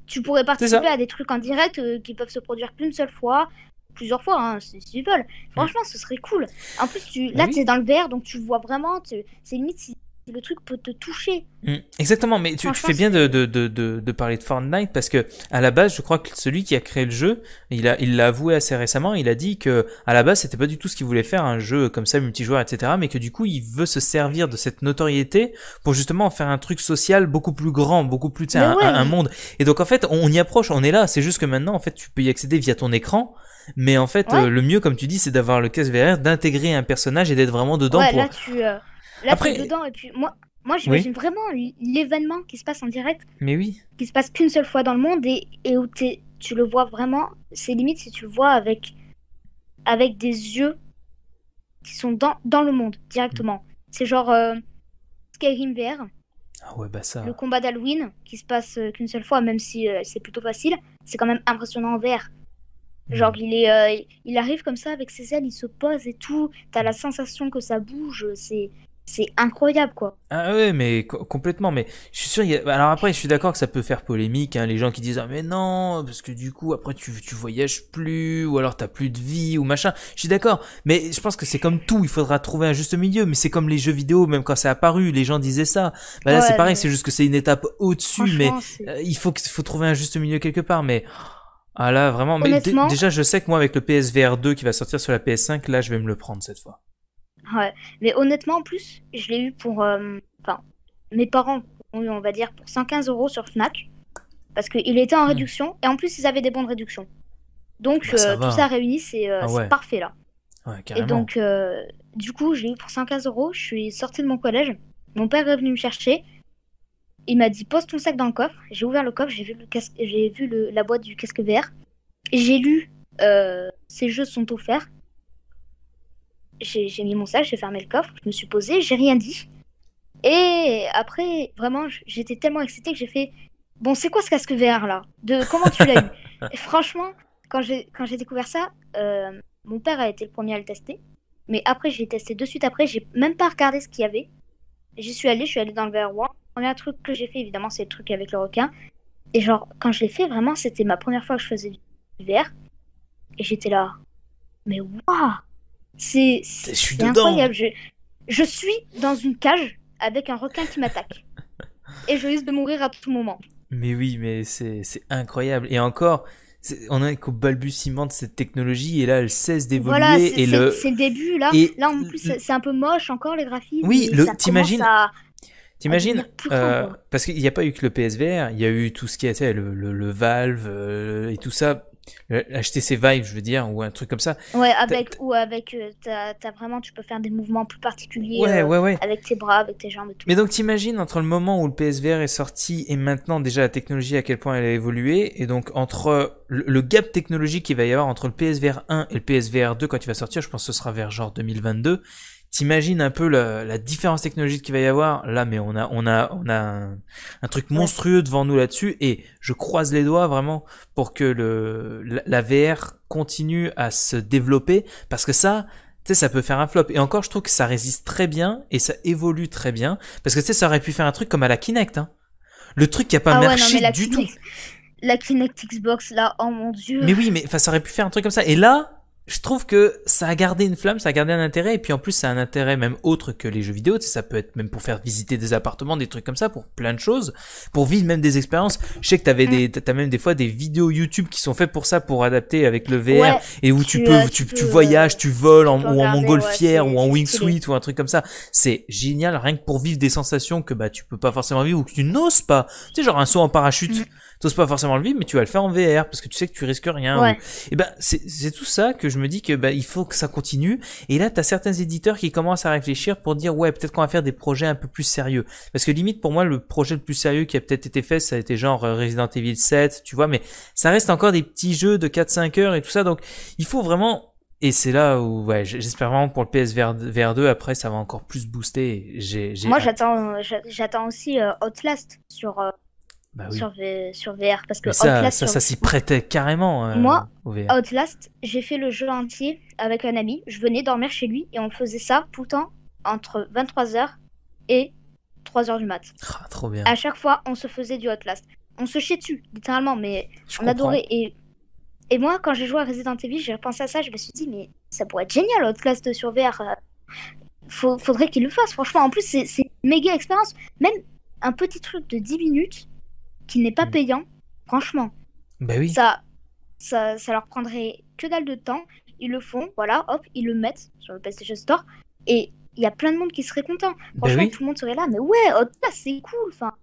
Tu pourrais participer à des trucs en direct euh, qui peuvent se produire qu'une seule fois, plusieurs fois, hein, si, veulent. Mm. Franchement, ce serait cool. En plus, tu, bah là, dans le verre, donc tu vois vraiment, c'est limite si le truc peut te toucher. Mm. exactement, mais tu, fais bien de, de, de, de, parler de Fortnite parce que à la base, je crois que celui qui a créé le jeu, il a il l'a avoué assez récemment, il a dit que à la base, c'était pas du tout ce qu'il voulait faire, un jeu comme ça multijoueur, etc. Mais que du coup, il veut se servir de cette notoriété pour justement faire un truc social beaucoup plus grand, beaucoup plus un, un, monde. Et donc en fait, on, y approche, on est là. C'est juste que maintenant, en fait, tu peux y accéder via ton écran. Mais en fait, euh, le mieux, comme tu dis, c'est d'avoir le casque VR, d'intégrer un personnage et d'être vraiment dedans pour. Euh, Là, Après... dedans, et puis moi, moi j'imagine vraiment l'événement qui se passe en direct. Mais oui. Qui se passe qu'une seule fois dans le monde et, et où tu le vois vraiment. C'est limite si tu le vois avec, avec des yeux qui sont dans, dans le monde directement. Mm. C'est genre euh, Skyrim VR. Ah bah le combat d'Halloween qui se passe euh, qu'une seule fois, même si euh, c'est plutôt facile, c'est quand même impressionnant en VR. Mm. Genre, il, est, il arrive comme ça avec ses ailes, il se pose et tout. T'as la sensation que ça bouge. C'est c'est incroyable quoi. Ah ouais, mais complètement. Mais je suis sûr. Y a... Alors après, je suis d'accord que ça peut faire polémique. Hein, les gens qui disent ah mais non, parce que du coup après tu, tu voyages plus ou alors t'as plus de vie ou machin. Je suis d'accord. Mais je pense que c'est comme tout. Il faudra trouver un juste milieu. Mais c'est comme les jeux vidéo. Même quand c'est apparu, les gens disaient ça. Bah là c'est pareil. C'est juste que c'est une étape au-dessus. Mais euh, il faut faut trouver un juste milieu quelque part. Mais ah là vraiment. Mais déjà je sais que moi avec le PSVR 2 qui va sortir sur la PS5, là je vais me le prendre cette fois. Ouais. Mais honnêtement, en plus, je l'ai eu pour. Euh, enfin, mes parents ont eu, on va dire, pour 115 euros sur Fnac. Parce qu'il était en hmm. réduction. Et en plus, ils avaient des bons de réduction Donc, bah, euh, tout ça réuni, c'est euh, ah parfait là. Ouais, et donc, du coup, j'ai eu pour 115 euros. Je suis sortie de mon collège. Mon père est venu me chercher. Il m'a dit pose ton sac dans le coffre. J'ai ouvert le coffre. J'ai vu, le casque... vu le... la boîte du casque vert. J'ai lu Ces jeux sont offerts j'ai mis mon sac, j'ai fermé le coffre, je me suis posé j'ai rien dit. Et après, vraiment, j'étais tellement excitée que j'ai fait Bon, c'est quoi ce casque VR là De comment tu l'as eu Franchement, quand j'ai quand j'ai découvert ça, euh, mon père a été le premier à le tester. Mais après, j'ai testé de suite après, j'ai même pas regardé ce qu'il y avait. J'y suis allée, je suis allée dans le VR One. Le premier truc que j'ai fait, évidemment, c'est le truc avec le requin. Et genre, quand je l'ai fait, vraiment, c'était ma première fois que je faisais du VR. Et j'étais là, mais waouh c'est incroyable. Je, suis dans une cage avec un requin qui m'attaque. et je risque de mourir à tout moment. Mais oui, mais c'est incroyable. Et encore, on est qu'au balbutiement de cette technologie et là, elle cesse d'évoluer. Voilà, c'est le... début. Là, là en plus, c'est un peu moche encore les graphismes. Oui, t'imagines T'imagines euh, Parce qu'il n'y a pas eu que le PSVR, il y a eu tout ce qui était le, le, Valve euh, et tout ça. Euh, acheter ses vibes, je veux dire, ou un truc comme ça. Ouais, avec, ou avec, euh, vraiment, tu peux faire des mouvements plus particuliers ouais, euh, ouais, ouais. avec tes bras, avec tes jambes et tout. Mais donc, t'imagines entre le moment où le PSVR est sorti et maintenant, déjà, la technologie, à quel point elle a évolué, et donc, entre le, gap technologique qu'il va y avoir entre le PSVR 1 et le PSVR 2 quand il va sortir, je pense que ce sera vers genre 2022, T'imagines un peu la, différence technologique qu'il va y avoir là, mais on a, on a, on a un, truc monstrueux devant nous là-dessus, et je croise les doigts vraiment pour que le, la, VR continue à se développer, parce que ça, tu sais, ça peut faire un flop. Et encore, je trouve que ça résiste très bien et ça évolue très bien. Parce que tu sais, ça aurait pu faire un truc comme à la Kinect. Hein. Le truc qui a pas ah marché du tout. La Kinect Xbox, là, oh mon dieu. Mais oui, mais ça aurait pu faire un truc comme ça. Et là, je trouve que ça a gardé une flamme, ça a gardé un intérêt, et puis en plus ça a un intérêt même autre que les jeux vidéo, ça peut être même pour faire visiter des appartements, des trucs comme ça, pour plein de choses, pour vivre même des expériences. Je sais que t'avais mm. des, t'as même des fois des vidéos YouTube qui sont faites pour ça, pour adapter avec le VR, et où tu, peux, tu, voyages, tu voles, ou en montgolfière, ou en wingsuit, ou un truc comme ça. C'est génial, rien que pour vivre des sensations que bah tu peux pas forcément vivre, ou que tu n'oses pas. Tu sais, genre un saut en parachute. Mm t'oses pas forcément le vivre, mais tu vas le faire en VR parce que tu sais que tu risques rien. Et eh ben c'est tout ça que je me dis que ben, il faut que ça continue. Et là, t'as certains éditeurs qui commencent à réfléchir pour dire ouais peut-être qu'on va faire des projets un peu plus sérieux. Parce que limite pour moi le projet le plus sérieux qui a peut-être été fait, ça a été genre euh, Resident Evil 7, tu vois, mais ça reste encore des petits jeux de 4-5 heures et tout ça. Donc il faut vraiment et c'est là où ouais, j'espère vraiment pour le PSVR VR 2 après ça va encore plus booster. J Moi j'attends j'attends aussi euh, Outlast sur euh, bah sur, VR. Parce que ça, s'y prêtait carrément. Euh, moi, Outlast, j'ai fait le jeu entier avec un ami. Je venais dormir chez lui et on faisait ça tout le temps entre 23h et 3h du mat. Ah, trop bien. À chaque fois, on se faisait du Outlast. On se chiait dessus, littéralement, mais on adorait. Et moi, quand j'ai joué à Resident Evil, j'ai repensé à ça, je me suis dit, mais ça pourrait être génial, Outlast sur VR. Euh. faudrait qu'il le fasse, franchement. En plus, c'est méga expérience. Même un petit truc de 10 minutes, qui n'est pas mm. payant, franchement, bah oui. ça, ça, leur prendrait que dalle de temps. Ils le font, voilà, hop, ils le mettent sur le PlayStation Store et il y a plein de monde qui serait content. Bah franchement, tout le monde serait là, mais ouais, hop c'est cool, enfin.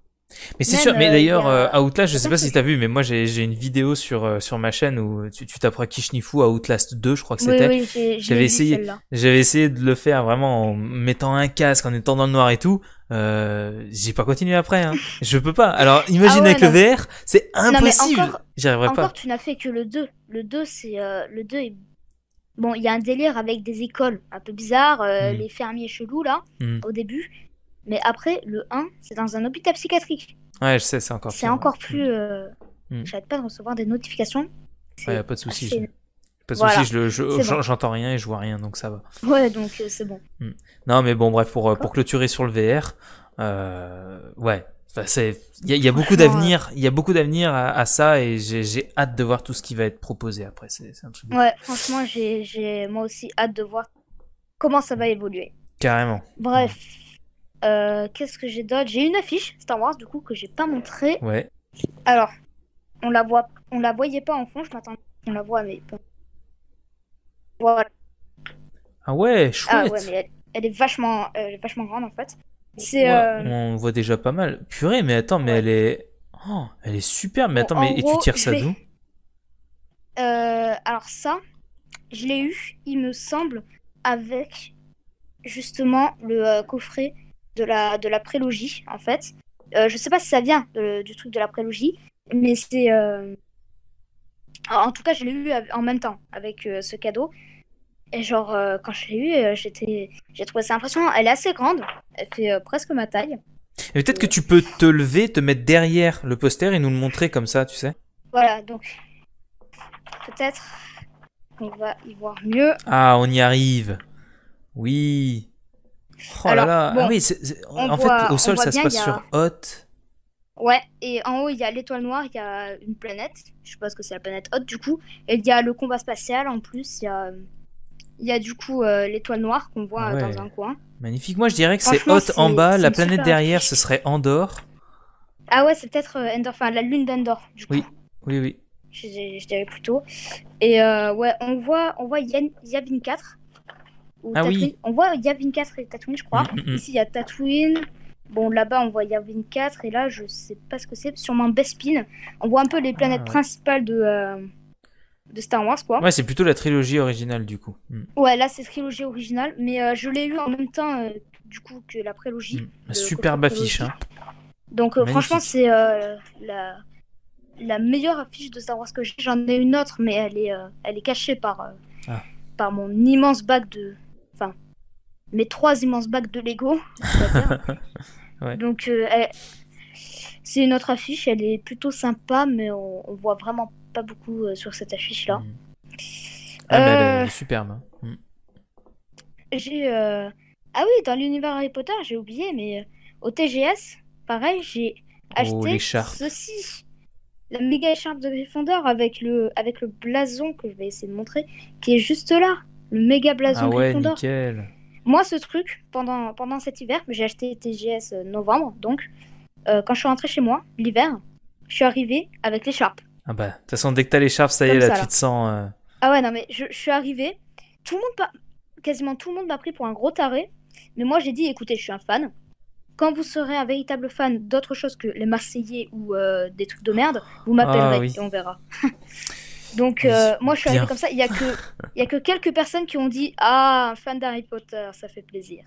Mais c'est sûr, mais euh, d'ailleurs, euh, Outlast, je sais pas si t'as vu, mais moi j'ai une vidéo sur, euh, sur ma chaîne où tu t'apprends Kishnifu à Outlast 2, je crois que c'était. j'avais essayé, j'avais essayé de le faire vraiment en mettant un casque, en étant dans le noir et tout. j'ai pas continué après, hein. je peux pas. Alors imagine que ah avec le VR, c'est impossible. J'y arriverai pas. Encore, tu n'as fait que le 2. Le 2, c'est le 2 Bon, il y a un délire avec des écoles un peu bizarres, mm. les fermiers chelous là, mm. au début. Mais après, le 1, c'est dans un hôpital psychiatrique. Ouais, je sais, c'est encore C'est encore plus. Euh, mm. Mm. J'arrête pas de recevoir des notifications. Ouais, pas de souci. Pas de souci, je j'entends rien et je vois rien, donc ça va. Ouais, donc euh, c'est bon. Mm. Non, mais bon, bref, pour, euh, pour clôturer sur le VR, ouais, il y, a beaucoup d'avenir, il y a beaucoup d'avenir à, ça et j'ai hâte de voir tout ce qui va être proposé après. C'est un truc. Ouais, franchement, j'ai moi aussi hâte de voir comment ça va évoluer. Carrément. Bref. Euh, qu'est-ce que j'ai d'autre J'ai une affiche Star Wars, du coup, que j'ai pas montré. Ouais. Alors, on la voit, on la voyait pas en fond, je m'attendais. On la voit, mais. Voilà. Ah ouais, chouette. Ah ouais, mais elle, est, vachement, euh, vachement grande en fait. C'est. Euh, on voit déjà pas mal. Purée, mais attends, mais elle est. Oh, elle est super, mais attends, mais et tu tires ça d'où Alors ça, je l'ai eu, il me semble, avec justement le coffret de la, de la prélogie, en fait. Euh, je sais pas si ça vient du truc de la prélogie, mais c'est. Euh, en tout cas, je l'ai eu en même temps avec euh, ce cadeau. Et genre, quand je l'ai eu, j'étais, j'ai trouvé ça impressionnant. Elle est assez grande, elle fait presque ma taille. Et peut-être que tu peux te lever, te mettre derrière le poster et nous le montrer comme ça, tu sais. Voilà, donc. Peut-être On va y voir mieux. Ah, on y arrive. Oui. Oh là là, ah en fait, au sol, ça se passe sur Hot. Ouais, et en haut, il y a l'étoile noire, il y a une planète, je pense que c'est la planète Hot du coup, et il y a le combat spatial en plus, il y a, du coup euh, l'étoile noire qu'on voit ah dans un coin. Magnifique, moi je dirais que c'est Hot en bas, la planète derrière, ce serait Andorre. Ah ouais, c'est peut-être euh, Endor, enfin la lune d'Endor du coup. Oui, oui, oui. Je, dirais plutôt. Et euh, ouais, on voit, on voit Yavin 4 ah oui. On voit Yavin 4 et Tatooine, je crois. Mm, mm, mm. Ici, il y a Tatooine. Bon, là-bas, on voit Yavin 4. Et là, je sais pas ce que c'est. Sûrement Bespin. On voit un peu les planètes ah, principales de, euh, de Star Wars, quoi. Ouais, c'est plutôt la trilogie originale, du coup. Ouais, là, c'est trilogie originale. Mais euh, je l'ai eu en même temps, euh, du coup, que la prélogie. Superbe affiche, hein. Donc, franchement, c'est la meilleure affiche de Star Wars que j'ai. J'en ai une autre, mais elle est, elle est cachée par, ah. par mon immense bac de, mes trois immenses bacs de Lego. Donc, euh, c'est une autre affiche, elle est plutôt sympa, mais on, voit vraiment pas beaucoup euh, sur cette affiche-là. Mm. Ah, elle est euh, superbe. Hein. Mm. J'ai. Ah oui, dans l'univers Harry Potter, j'ai oublié, mais au TGS, pareil, j'ai oh, acheté ceci. La méga écharpe de Gryffondor avec le, avec le blason que je vais essayer de montrer, qui est juste là. Le méga blason de ah Gryffondor. Moi, ce truc, pendant, pendant cet hiver, j'ai acheté TGS euh, novembre, donc euh, quand je suis rentrée chez moi, l'hiver, je suis arrivée avec l'écharpe. Ah bah, de toute façon, dès que t'as l'écharpe, ça y est, là, tu te sens... Euh, ah ouais, non, mais je, suis arrivée, tout le monde, quasiment tout le monde m'a pris pour un gros taré, mais moi, j'ai dit, écoutez, je suis un fan, quand vous serez un véritable fan d'autre chose que les Marseillais ou des trucs de merde, vous m'appellerez ah et on verra. Donc, euh, moi, je suis arrivée comme ça. Il n'y a, que, a que quelques personnes qui ont dit Ah, un fan d'Harry Potter, ça fait plaisir.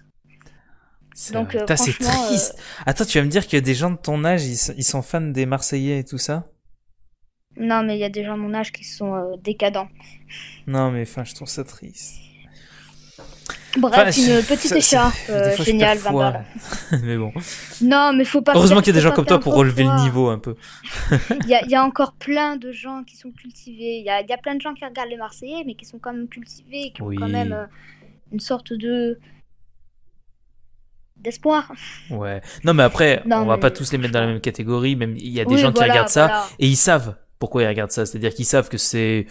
Donc, euh, c'est triste. Euh, Attends, tu vas me dire que des gens de ton âge, ils, sont fans des Marseillais et tout ça Non, mais il y a des gens de mon âge qui sont décadents. Non, mais enfin, je trouve ça triste. Bref, une petite écharpe euh, géniale, mais bon. Non, mais faut pas. Heureusement qu'il y a des gens comme toi pour relever le niveau un peu. Il y, a encore plein de gens qui sont cultivés. Il y a, plein de gens qui regardent les Marseillais, mais qui sont quand même cultivés, qui ont quand même euh, une sorte de d'espoir. Ouais. Non, mais après, on va pas tous les mettre dans la même catégorie. Même il y a des gens qui regardent ça et ils savent pourquoi ils regardent ça. C'est-à-dire qu'ils savent que c'est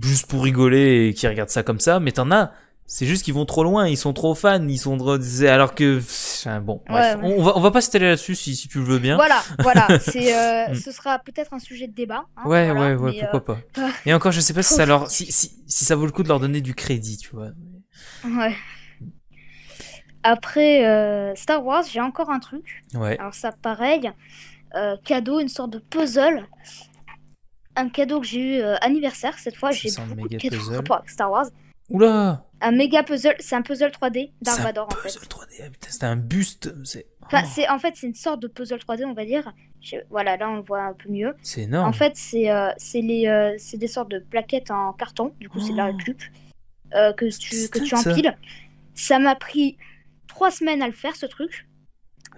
juste pour rigoler et qu'ils regardent ça comme ça. Mais t'en as c'est juste qu'ils vont trop loin, ils sont trop fans, ils sont alors que bon, On, va on va pas s'étaler là-dessus si, si tu le veux bien. Voilà, voilà, euh, mm. ce sera peut-être un sujet de débat. Hein, ouais, ouais, ouais, pourquoi pas. Euh, Et encore, je sais pas si ça si, si, ça vaut le coup de leur donner du crédit, tu vois. Ouais. Après euh, Star Wars, j'ai encore un truc. Ouais. Alors ça pareil, cadeau, une sorte de puzzle un cadeau que j'ai eu anniversaire cette fois. J'ai un de Star Wars. Oula un méga puzzle, c'est un puzzle 3D d'Arvador en fait. un Puzzle 3D, c'est un buste. Oh. C'est... en fait c'est une sorte de puzzle 3D, on va dire. Voilà, là on voit un peu mieux. C'est énorme. En fait, c'est euh, les euh, des sortes de plaquettes en carton, du coup c'est de la oh. cube euh, que tu que tu empiles. Ça m'a pris trois semaines à le faire ce truc.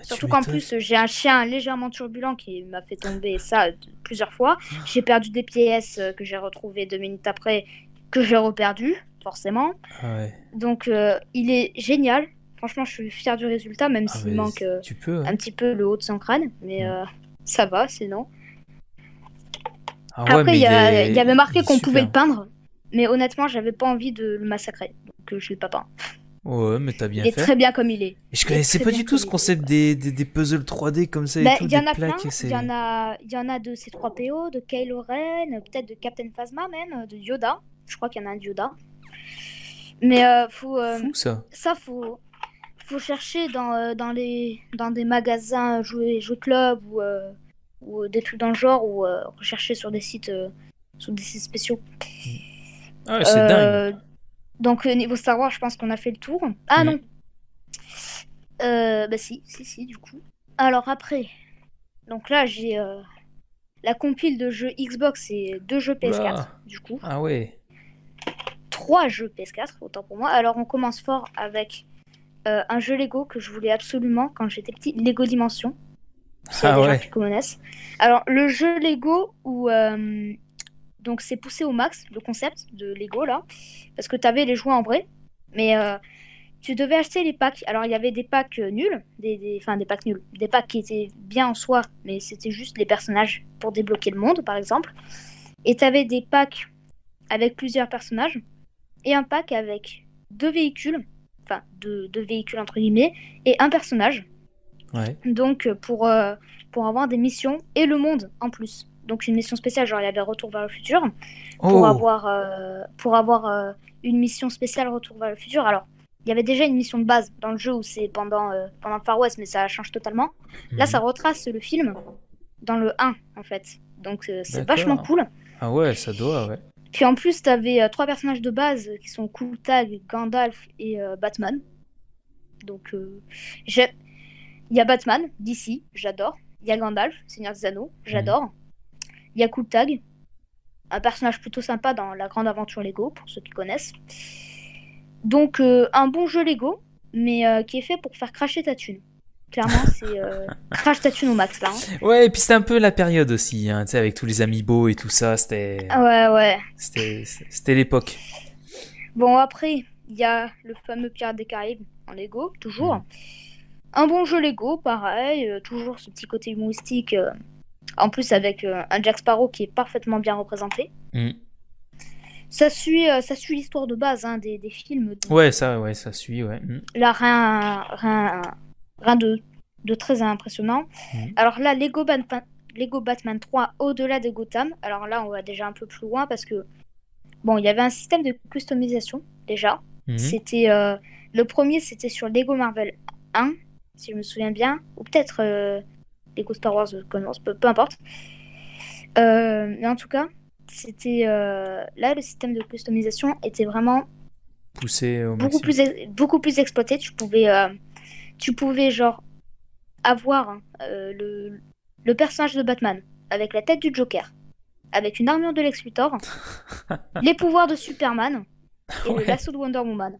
Surtout qu'en plus, j'ai un chien légèrement turbulent qui m'a fait tomber ça plusieurs fois. Ah. J'ai perdu des pièces que j'ai retrouvées deux minutes après, que j'ai reperdues forcément. Ah Donc euh, il est génial. Franchement, je suis fier du résultat, même ah s'il manque euh, hein. un petit peu le haut de son crâne. Mais mm. euh, ça va, sinon. Ah Après, il y, avait marqué qu'on pouvait le peindre, mais honnêtement, j'avais pas envie de le massacrer. Donc je l'ai pas peint. Ouais, mais t'as bien il est très bien comme il est. je connaissais pas du tout ce concept des, des, puzzles 3D comme ça y en a Il y, en a, y en a de C3PO, de Kylo Ren, peut-être de Captain Phasma même, de Yoda. Je crois qu'il y en a un de Yoda. Mais euh, faut. Euh, ça. faut. Faut chercher dans, euh, dans, les, dans des magasins jouer, jeux club ou, ou des trucs dans le genre ou rechercher sur des sites sur des sites spéciaux. Ah c'est dingue. Donc niveau Star Wars, je pense qu'on a fait le tour. Ah non. bah si, si, si, du coup. Alors après, donc là j'ai la compile de jeux Xbox et deux jeux PS4 du coup. Ah ouais trois jeux PS4, autant pour moi. Alors on commence fort avec euh, un jeu Lego que je voulais absolument quand j'étais petit, Lego Dimension. C'est ah ouais. connaissent. Alors le jeu Lego où euh, donc c'est poussé au max le concept de Lego là, parce que tu avais les jouets en vrai, mais euh, tu devais acheter les packs. Alors il y avait des packs nuls, des, des, enfin des packs nuls, des packs qui étaient bien en soi, mais c'était juste les personnages pour débloquer le monde par exemple. Et tu avais des packs avec plusieurs personnages et un pack avec deux véhicules, enfin deux, véhicules entre guillemets, et un personnage. Ouais. Donc euh, pour, euh, pour avoir des missions et le monde en plus. Donc une mission spéciale, genre il y avait Retour vers le futur, pour oh. avoir, euh, pour avoir une mission spéciale Retour vers le futur. Alors il y avait déjà une mission de base dans le jeu où c'est pendant, pendant Far West, mais ça change totalement. Là ça mhm. retrace le film dans le 1 en fait. Donc c'est vachement cool. Ah ouais, ça doit, ouais. Puis en plus, t'avais euh, trois personnages de base euh, qui sont Cool Gandalf et euh, Batman. Donc, il y a Batman, d'ici, j'adore. Il y a Gandalf, Seigneur des Anneaux, j'adore. Il y a Cool un personnage plutôt sympa dans la grande aventure Lego, pour ceux qui connaissent. Donc, un bon jeu Lego, mais qui est fait pour faire cracher ta thune. Clairement, c'est euh, crash max là. Hein. Ouais, et puis c'était un peu la période aussi, hein, avec tous les amis beaux et tout ça, c'était. Ah ouais, ouais. C'était l'époque. Bon, après, il y a le fameux pierre des Caraïbes en Lego, toujours. Mm. Un bon jeu Lego, pareil, euh, toujours ce petit côté humoristique. Euh, en plus, avec un Jack Sparrow qui est parfaitement bien représenté. Mm. Ça suit, ça suit l'histoire de base hein, des, films. Ouais, ça, ouais, ça suit, ouais. Mm. La reine, Rien de, très impressionnant. Mhm. Alors là, Lego, Lego Batman 3 au-delà de Gotham. Alors là, on va déjà un peu plus loin parce que, bon, il y avait un système de customisation déjà. Mhm. C'était euh, Le premier, c'était sur Lego Marvel 1, si je me souviens bien, ou peut-être euh, Lego Star Wars, euh, peu, peu importe. mais en tout cas, c'était là, le système de customisation était vraiment poussé beaucoup plus, beaucoup plus exploité. Tu pouvais tu pouvais genre avoir hein, euh, le, personnage de Batman avec la tête du Joker, avec une armure de Lex Luthor, les pouvoirs de Superman et le de Wonder Woman.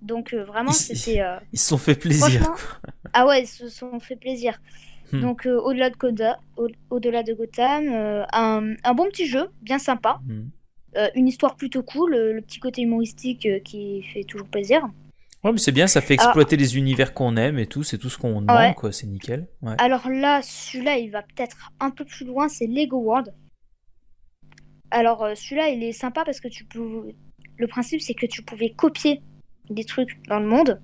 Donc euh, vraiment, c'était. Euh, ils se sont fait plaisir. ah ouais, ils se sont fait plaisir. Hmm. Donc au-delà de Coda, au-delà de Gotham, un, un, bon petit jeu, bien sympa, hmm. une histoire plutôt cool, le, petit côté humoristique qui fait toujours plaisir. Ouais, mais c'est bien, ça fait ah. exploiter les univers qu'on aime et tout, c'est tout ce qu'on demande, quoi, c'est nickel. Alors là, celui-là, il va peut-être un peu plus loin, c'est Lego World. Alors euh, celui-là, il est sympa parce que tu peux. Le principe, c'est que tu pouvais copier des trucs dans le monde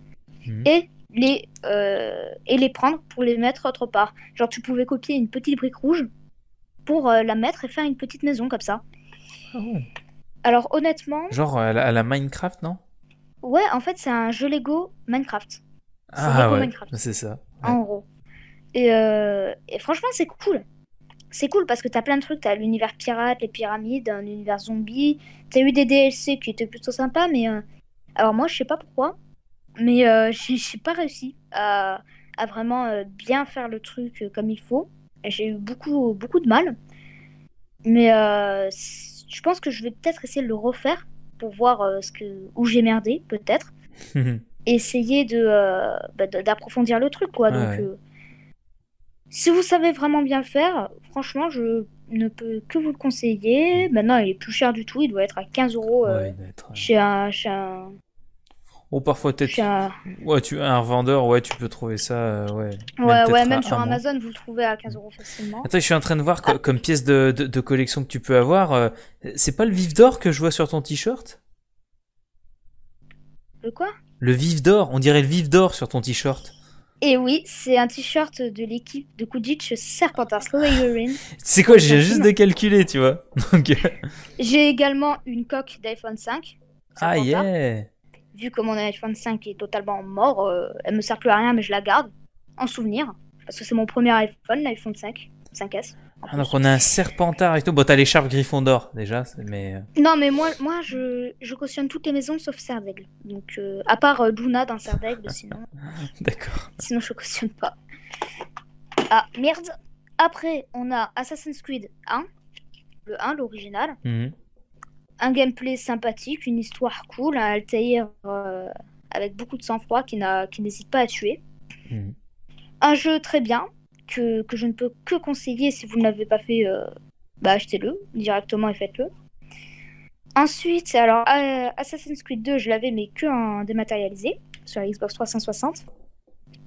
mhm. et les euh, et les prendre pour les mettre autre part. Genre, tu pouvais copier une petite brique rouge pour euh, la mettre et faire une petite maison comme ça. Ah Alors honnêtement. Genre à la Minecraft, non Ouais, en fait, c'est un jeu Lego Minecraft. Ah ouais, bah, c'est ça. En gros. Euh, et, franchement, c'est cool. C'est cool parce que t'as plein de trucs. T'as l'univers pirate, les pyramides, un univers zombie. T'as eu des DLC qui étaient plutôt sympas, mais. Euh, alors, moi, je sais pas pourquoi, mais euh, j'ai pas réussi à, vraiment bien faire le truc comme il faut. J'ai eu beaucoup, beaucoup de mal. Mais je pense que je vais peut-être essayer de le refaire pour voir euh, ce que, où j'ai merdé, peut-être. Essayer euh, bah, de, d'approfondir le truc, quoi. Ah Donc, euh, si vous savez vraiment bien le faire, franchement, je ne peux que vous le conseiller. Mm. Maintenant, il est plus cher du tout. Il doit être à 15 euros chez un ou parfois peut-être. Un... Ouais, tu un vendeur ouais, tu peux trouver ça, ouais. Euh, ouais, même, ouais, même sur Amazon, vous le trouvez à 15 euros facilement. Attends, je suis en train de voir comme pièce de, de, collection que tu peux avoir. Euh, c'est pas le vif d'or que je vois sur ton t-shirt Le quoi Le vif d'or, on dirait le vif d'or sur ton t-shirt. Et eh oui, c'est un t-shirt de l'équipe de Kudich Serpentin c'est quoi, j'ai juste de calculer, tu vois. Euh, j'ai également une coque d'iPhone 5. Ah yeah vu que mon iPhone 5 est totalement mort, euh, elle me sert plus à rien, mais je la garde en souvenir. Parce que c'est mon premier iPhone, l'iPhone 5, 5S. Ah, donc on a un serpentard et tout. Bon, t'as l'écharpe griffon d'or déjà, mais. Euh. Non, mais moi, moi je, je cautionne toutes les maisons sauf Serdaigle. Donc, euh, à part Duna Luna dans Serdaigle, sinon. D'accord. Sinon, je cautionne pas. Ah, merde. Après, on a Assassin's Creed 1, le 1, l'original. Mhm un gameplay sympathique, une histoire cool, un Altair euh, avec beaucoup de sang-froid qui, qui n'hésite pas à tuer. Mhm. Un jeu très bien, que, je ne peux que conseiller si vous ne l'avez pas fait, euh, bah, achetez-le directement et faites-le. Ensuite, alors euh, Assassin's Creed 2, je l'avais mais que en dématérialisé sur la Xbox 360.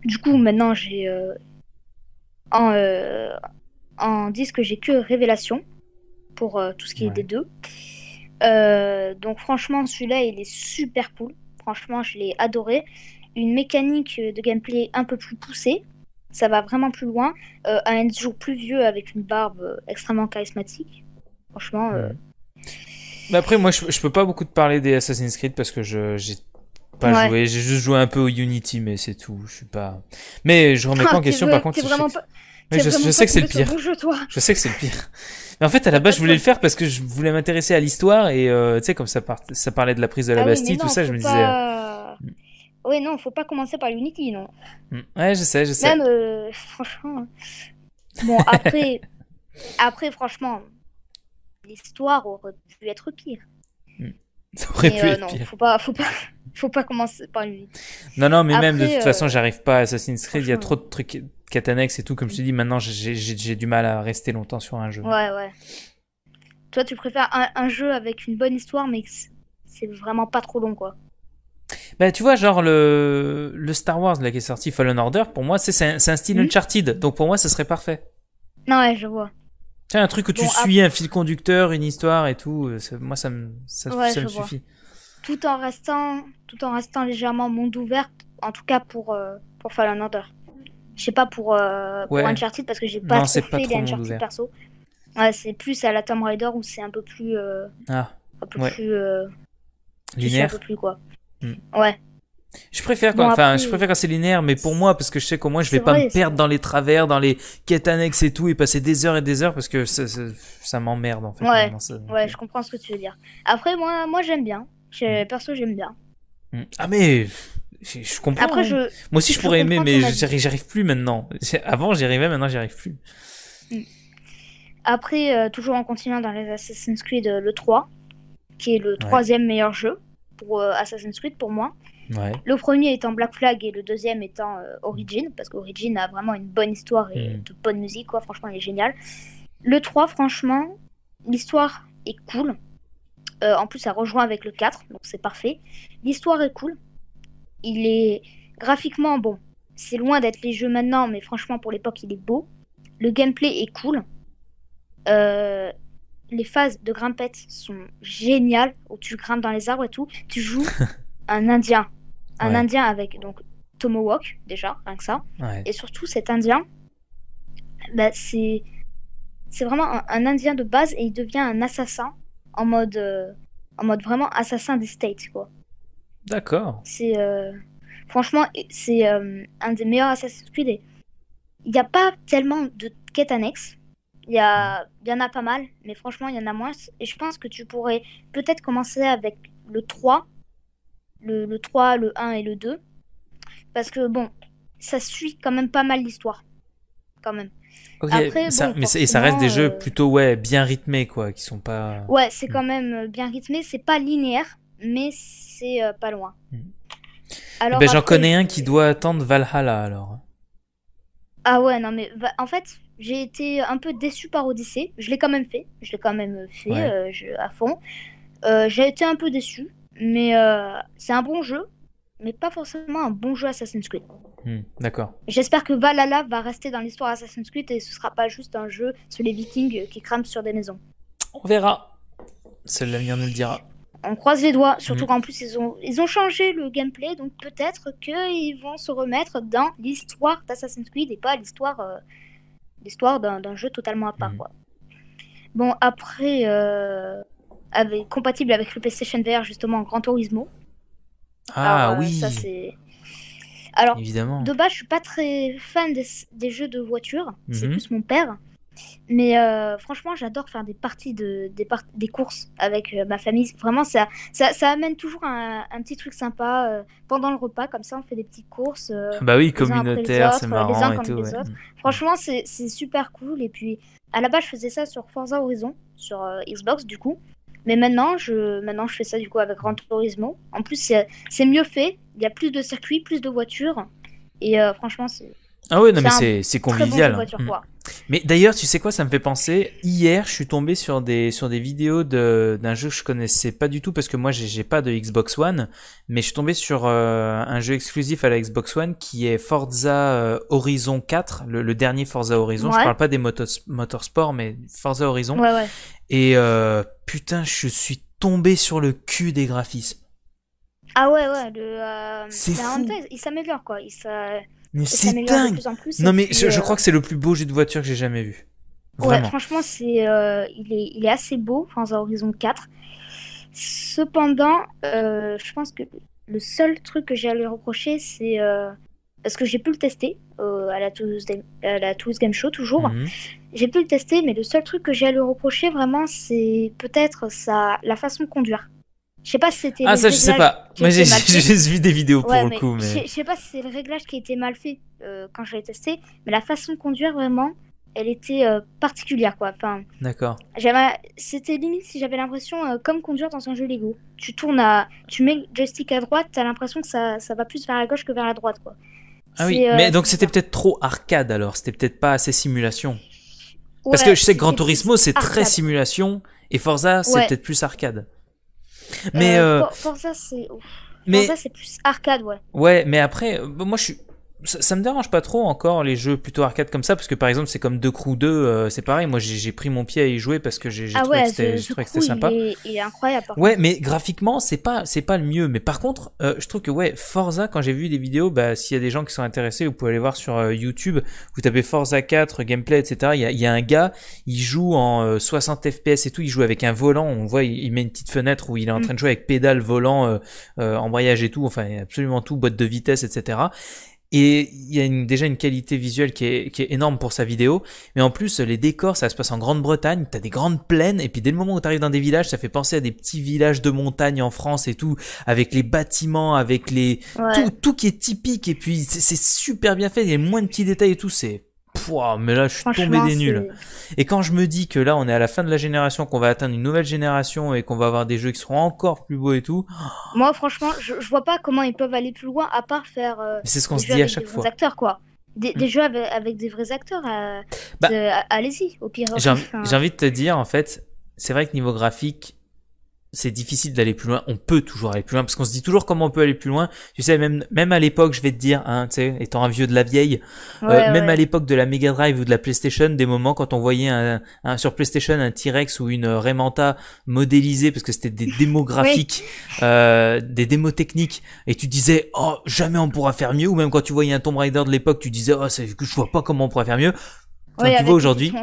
Du coup, maintenant j'ai en, en disque j'ai que Révélation pour tout ce qui est des deux. Euh, donc franchement, celui-là, il est super cool. Franchement, je l'ai adoré. Une mécanique de gameplay un peu plus poussée. Ça va vraiment plus loin. Euh, un jour plus vieux avec une barbe euh, extrêmement charismatique. Franchement. Euh, mais après, moi, je, peux pas beaucoup te parler des Assassin's Creed parce que je j'ai pas joué. J'ai juste joué un peu au Unity, mais c'est tout. Je suis pas. Mais je remets pas en question. par contre, je, sais, je, sais que c'est le pire. je sais que c'est le pire. Mais en fait, à la base, je voulais le faire parce que je voulais m'intéresser à l'histoire et euh, tu sais, comme ça, ça parlait de la prise de la ah Bastille, tout ça, je me disais. Euh, mm. Oui, non, faut pas commencer par l'Unity, non. Mm. Ouais, je sais, je sais. Même, euh, franchement. Hein. Bon, après, après franchement, l'histoire aurait pu être pire. Mm. Ça aurait pu être pire. Faut pas, faut pas, commencer par l'Unity. Non, non, mais même de toute façon, j'arrive pas à Assassin's Creed, il y a trop de trucs Catanex et tout, comme je te dis, maintenant j'ai du mal à rester longtemps sur un jeu. Ouais, ouais. Toi, tu préfères un, jeu avec une bonne histoire, mais c'est vraiment pas trop long, quoi. Bah, tu vois, genre le, le Star Wars là, qui est sorti, Fallen Order, pour moi, c'est un, un, style hmm. Uncharted, donc pour moi, ça serait parfait. Non, ouais, je vois. Tu un truc où tu suis un fil conducteur, une histoire et tout, euh, moi, ça me, suffit. Tout en, restant, tout en restant légèrement monde ouvert, en tout cas pour, euh, pour Fallen Order. Je sais pas pour, euh, Uncharted parce que j'ai pas fait Uncharted perso. Ouais, c'est plus à la Tomb Raider où c'est un peu plus. Euh, ah, euh, un peu plus. Euh, linéaire. plus quoi. Hmm. Ouais. Je préfère quand, je préfère quand c'est linéaire, mais pour moi, parce que je sais qu'au moins je vais pas me perdre dans les travers, dans les quêtes annexes et tout, et passer des heures et des heures parce que ça, m'emmerde en fait. Ouais, ouais je comprends ce que tu veux dire. Après, moi, moi j'aime bien. Hmm. Perso, j'aime bien. Hmm. Ah mais je, comprends. Après, hein. je, Moi aussi, je, pourrais aimer, mais j'arrive plus maintenant. Avant, j'y arrivais, maintenant, j'y arrive plus. Mm. Après, euh, toujours en continuant dans les Assassin's Creed, euh, le 3, qui est le troisième meilleur jeu pour euh, Assassin's Creed pour moi. Le premier étant Black Flag et le deuxième étant Origin, parce qu'Origin a vraiment une bonne histoire et mm. de bonne musique, quoi. franchement, il est génial. Le 3, franchement, l'histoire est cool. en plus, ça rejoint avec le 4, donc c'est parfait. L'histoire est cool il est graphiquement bon. C'est loin d'être les jeux maintenant, mais franchement pour l'époque il est beau. Le gameplay est cool. Euh, les phases de grimpette sont géniales, où tu grimpes dans les arbres et tout. Tu joues un Indien. Un Indien avec donc déjà, rien que ça. Et surtout cet Indien, bah, c'est vraiment un, Indien de base et il devient un assassin en mode, euh, en mode vraiment assassin des States, quoi. D'accord. C'est euh, franchement, c'est euh, un des meilleurs Assassin's Creed. Il n'y a pas tellement de quêtes annexes. Il y, y en a pas mal, mais franchement, il y en a moins. Et je pense que tu pourrais peut-être commencer avec le 3, le, le, 3, le 1 et le 2. Parce que, bon, ça suit quand même pas mal l'histoire. Quand même. Après, mais et ça reste des jeux euh, plutôt ouais, bien rythmés, quoi, qui sont pas. Ouais, c'est quand même bien rythmé, c'est pas linéaire mais c'est euh, pas loin. Hmm. Alors, ben, J'en connais un qui doit attendre Valhalla alors. Ah ouais, non mais en fait, j'ai été un peu déçu par Odyssée. Je l'ai quand même fait. Je l'ai quand même fait euh, à fond. Euh, j'ai été un peu déçu, mais c'est un bon jeu, mais pas forcément un bon jeu Assassin's Creed. Hmm, d'accord. J'espère que Valhalla va rester dans l'histoire Assassin's Creed et ce sera pas juste un jeu sur les Vikings qui crament sur des maisons. On verra. C'est l'avenir nous le dira on croise les doigts, surtout mhm. qu'en plus ils ont, ils ont changé le gameplay, donc peut-être qu'ils vont se remettre dans l'histoire d'Assassin's Creed et pas l'histoire euh, d'un jeu totalement à part. Mhm. Bon, après, euh, avec, compatible avec le PlayStation VR, justement, Grand Turismo. Ah euh, oui Ça c'est... Alors, Évidemment. de base, je suis pas très fan des, jeux de voiture, c'est mhm. plus mon père. Mais euh, franchement, j'adore faire des parties de des, des courses avec euh, ma famille. Vraiment, ça, ça, amène toujours un, petit truc sympa euh, pendant le repas. Comme ça, on fait des petites courses. Ah bah oui, communautaire, c'est marrant et tout, mm. Franchement, c'est super cool. Et puis, à la base, je faisais ça sur Forza Horizon, sur Xbox du coup. Mais maintenant, je maintenant je fais ça du coup avec Gran Turismo. En plus, c'est mieux fait. Il y a plus de circuits, plus de voitures. Et franchement, c'est ah oui, non, mais c'est convivial. Hein. Mm. Mais d'ailleurs, tu sais quoi, ça me fait penser. Hier, je suis tombé sur des, sur des vidéos d'un jeu que je connaissais pas du tout parce que moi, j'ai pas de Xbox One. Mais je suis tombé sur euh, un jeu exclusif à la Xbox One qui est Forza euh, Horizon 4, le, dernier Forza Horizon. Je parle pas des motos, motorsports, mais Forza Horizon. Ouais, ouais. Et euh, putain, je suis tombé sur le cul des graphismes. Ah ouais, ouais. Le, il s'améliore quoi. Il mais c'est dingue. non mais je, euh, crois que c'est le plus beau jeu de voiture que j'ai jamais vu. Ouais, franchement, c'est euh, il, est, assez beau, Forza Horizon 4. Cependant, euh, je pense que le seul truc que j'ai à lui reprocher, c'est parce que j'ai pu le tester à la, Toulouse, Game Show toujours. Mhm. J'ai pu le tester, mais le seul truc que j'ai à lui reprocher vraiment, c'est peut-être la façon de conduire. Je sais pas si c'était. Ah, ça, je sais pas. mais j'ai juste vu des vidéos pour le coup. Mais... Je sais pas si c'est le réglage qui était mal fait euh, quand je l'ai testé, mais la façon de conduire, vraiment, elle était euh, particulière, quoi. Enfin, D'accord. C'était limite si j'avais l'impression, euh, comme conduire dans un jeu Lego. Tu tournes à. Tu mets le joystick à droite, t'as l'impression que ça, ça va plus vers la gauche que vers la droite, quoi. Ah oui, mais donc c'était peut-être trop arcade alors, c'était peut-être pas assez simulation. Parce que je sais que Gran Turismo c'est très simulation et Forza c'est peut-être plus arcade. Mais pour, euh, euh, ça c'est pour ça c'est plus arcade ouais. Ouais, mais après moi je suis ça, me dérange pas trop encore les jeux plutôt arcade comme ça, parce que par exemple, c'est comme Deux Crew euh, 2, c'est pareil. Moi, j'ai pris mon pied à y jouer parce que j'ai ah trouvé, ouais, que c'était sympa. Il est, il est incroyable. ouais, mais graphiquement, c'est pas, c'est pas le mieux. Mais par contre, euh, je trouve que ouais, Forza, quand j'ai vu des vidéos, bah, s'il y a des gens qui sont intéressés, vous pouvez aller voir sur euh, YouTube. Vous tapez Forza 4, gameplay, etc. Il y a, un gars, il joue en 60 FPS et tout. Il joue avec un volant. On voit, il, met une petite fenêtre où il est en mm. train de jouer avec pédale, volant, embrayage et tout. Enfin, absolument tout, boîte de vitesse, etc. Et il y a une, déjà une qualité visuelle qui est, énorme pour sa vidéo. Mais en plus, les décors, ça se passe en Grande-Bretagne, t'as des grandes plaines, et puis dès le moment où t'arrives dans des villages, ça fait penser à des petits villages de montagne en France et tout, avec les bâtiments, avec les... Tout, tout qui est typique, et puis c'est super bien fait, il y a moins de petits détails et tout, c'est Pouah, mais là, je suis tombé des nuls. Et quand je me dis que là, on est à la fin de la génération, qu'on va atteindre une nouvelle génération et qu'on va avoir des jeux qui seront encore plus beaux et tout. Moi, franchement, je, vois pas comment ils peuvent aller plus loin à part faire. Euh, c'est ce qu'on se dit à chaque fois. Des acteurs, quoi. Des, mm. jeux avec, des vrais acteurs. Euh, bah, allez-y, au pire. J'ai envie de te dire, en fait, c'est vrai que niveau graphique, c'est difficile d'aller plus loin. On peut toujours aller plus loin parce qu'on se dit toujours comment on peut aller plus loin. Tu sais, même même à l'époque, je vais te dire, hein, tu sais, étant un vieux de la vieille, euh, même à l'époque de la Mega Drive ou de la PlayStation, des moments quand on voyait un, sur PlayStation un T-Rex ou une euh, Remanta modélisée parce que c'était des démographiques, euh, des démos techniques, et tu disais oh jamais on pourra faire mieux. Ou même quand tu voyais un Tomb Raider de l'époque, tu disais oh je vois pas comment on pourra faire mieux. Quand tu aujourd'hui.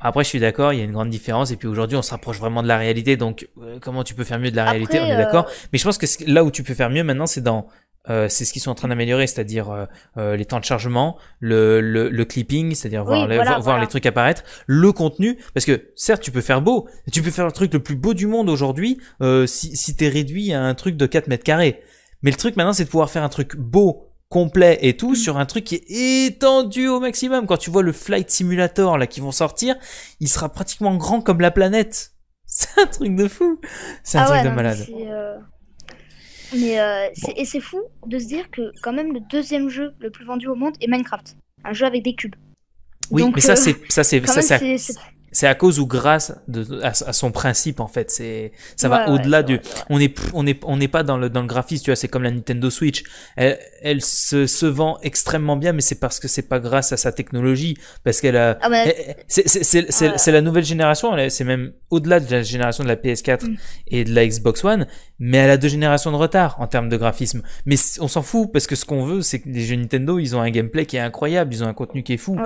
Après, je suis d'accord, il y a une grande différence. Et puis aujourd'hui, on se rapproche vraiment de la réalité. Donc, euh, comment tu peux faire mieux de la réalité On est d'accord. Euh, mais je pense que là où tu peux faire mieux maintenant, c'est dans. Euh, c'est ce qu'ils sont en train d'améliorer, c'est-à-dire les temps de chargement, le, le, le clipping, c'est-à-dire voir, voir, les trucs apparaître, le contenu, parce que certes tu peux faire beau, tu peux faire le truc le plus beau du monde aujourd'hui si, si t'es réduit à un truc de 4 mètres carrés. Mais le truc maintenant c'est de pouvoir faire un truc beau, complet et tout mm. sur un truc qui est étendu au maximum. Quand tu vois le Flight Simulator là qui vont sortir, il sera pratiquement grand comme la planète. C'est un truc de fou. C'est un ah truc de malade. Euh, mais, euh, et c'est fou de se dire que quand même le deuxième jeu le plus vendu au monde est Minecraft, un jeu avec des cubes. Oui, mais ça euh, c'est ça c'est ça c'est c'est à cause ou grâce de, à, son principe en fait. C'est ça va au-delà du. On est on est on n'est pas dans le dans le graphisme. Tu vois, c'est comme la Nintendo Switch. Elle, se, se vend extrêmement bien, mais c'est parce que c'est pas grâce à sa technologie, parce qu'elle a. Ah, c'est c'est c'est la nouvelle génération. C'est même au-delà de la génération de la PS4 mm. et de la Xbox One, mais elle a deux générations de retard en termes de graphisme. Mais on s'en fout parce que ce qu'on veut, c'est que les jeux Nintendo, ils ont un gameplay qui est incroyable, ils ont un contenu qui est fou.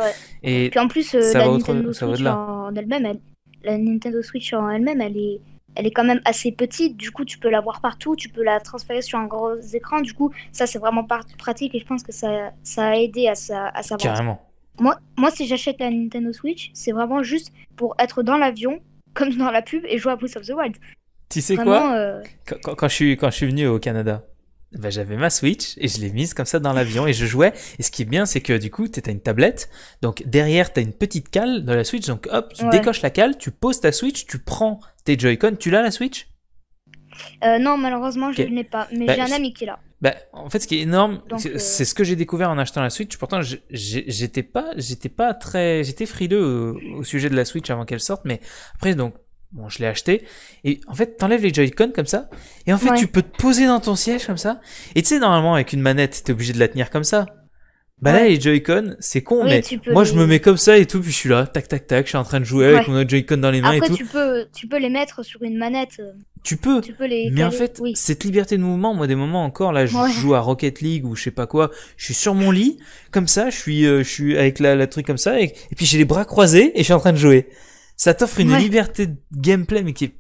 Et en plus, euh, ça la va Nintendo autre, Switch, ça va elle-même, la Nintendo Switch en elle-même, elle est, elle est quand même assez petite. Du coup, tu peux la voir partout, tu peux la transférer sur un gros écran. Du coup, ça, c'est vraiment pratique et je pense que ça, ça a aidé à, sa, à Carrément. Moi, moi, si j'achète la Nintendo Switch, c'est vraiment juste pour être dans l'avion, comme dans la pub, et jouer à Breath of the Wild. Tu sais quoi euh, quand, je suis, quand je suis venu au Canada, bah, j'avais ma Switch et je l'ai mise comme ça dans l'avion et je jouais. Et ce qui est bien, c'est que du coup, tu as une tablette. Donc derrière, tu as une petite cale dans la Switch. Donc hop, tu décoches la cale, tu poses ta Switch, tu prends tes Joy-Con. Tu l'as la Switch euh, Non, malheureusement, je ne l'ai pas. Mais bah, j'ai un ami qui l'a. Bah, en fait, ce qui est énorme, euh, c'est ce que j'ai découvert en achetant la Switch. Pourtant, j'étais pas, pas très, j'étais frileux au, sujet de la Switch avant qu'elle sorte. Mais après, donc, Bon, je l'ai acheté. Et en fait, t'enlèves les Joy-Con comme ça. Et en fait, tu peux te poser dans ton siège comme ça. Et tu sais, normalement, avec une manette, t'es obligé de la tenir comme ça. Bah là, les Joy-Con, c'est con, mais moi, je me mets comme ça et tout, puis je suis là, tac, tac, tac, je suis en train de jouer avec mon Joy-Con dans les mains et tout. Tu peux, tu peux les mettre sur une manette. Euh, tu peux, tu peux les mais en fait, cette liberté de mouvement, moi, des moments encore, là, je joue à Rocket League ou je sais pas quoi, je suis sur mon lit, comme ça, je suis, euh, je suis avec la, truc comme ça, et puis j'ai les bras croisés et je suis en train de jouer ça t'offre une liberté de gameplay, mais qui est.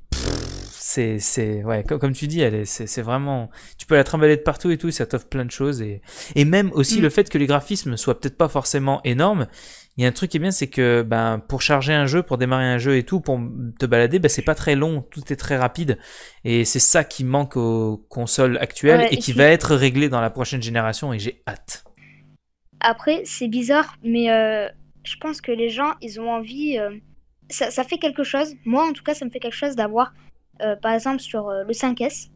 C'est, ouais, comme, tu dis, elle est, c'est, vraiment, tu peux la trimballer de partout et tout, ça t'offre plein de choses et, même aussi mm. le fait que les graphismes soient peut-être pas forcément énormes. Il y a un truc qui est bien, c'est que, ben, pour charger un jeu, pour démarrer un jeu et tout, pour te balader, ben, c'est pas très long, tout est très rapide. Et c'est ça qui manque aux consoles actuelles et qui va être réglé dans la prochaine génération et j'ai hâte. Après, c'est bizarre, mais euh, je pense que les gens, ils ont envie, euh, ça, fait quelque chose. Moi, en tout cas, ça me fait quelque chose d'avoir, euh, par exemple, sur euh, le 5S,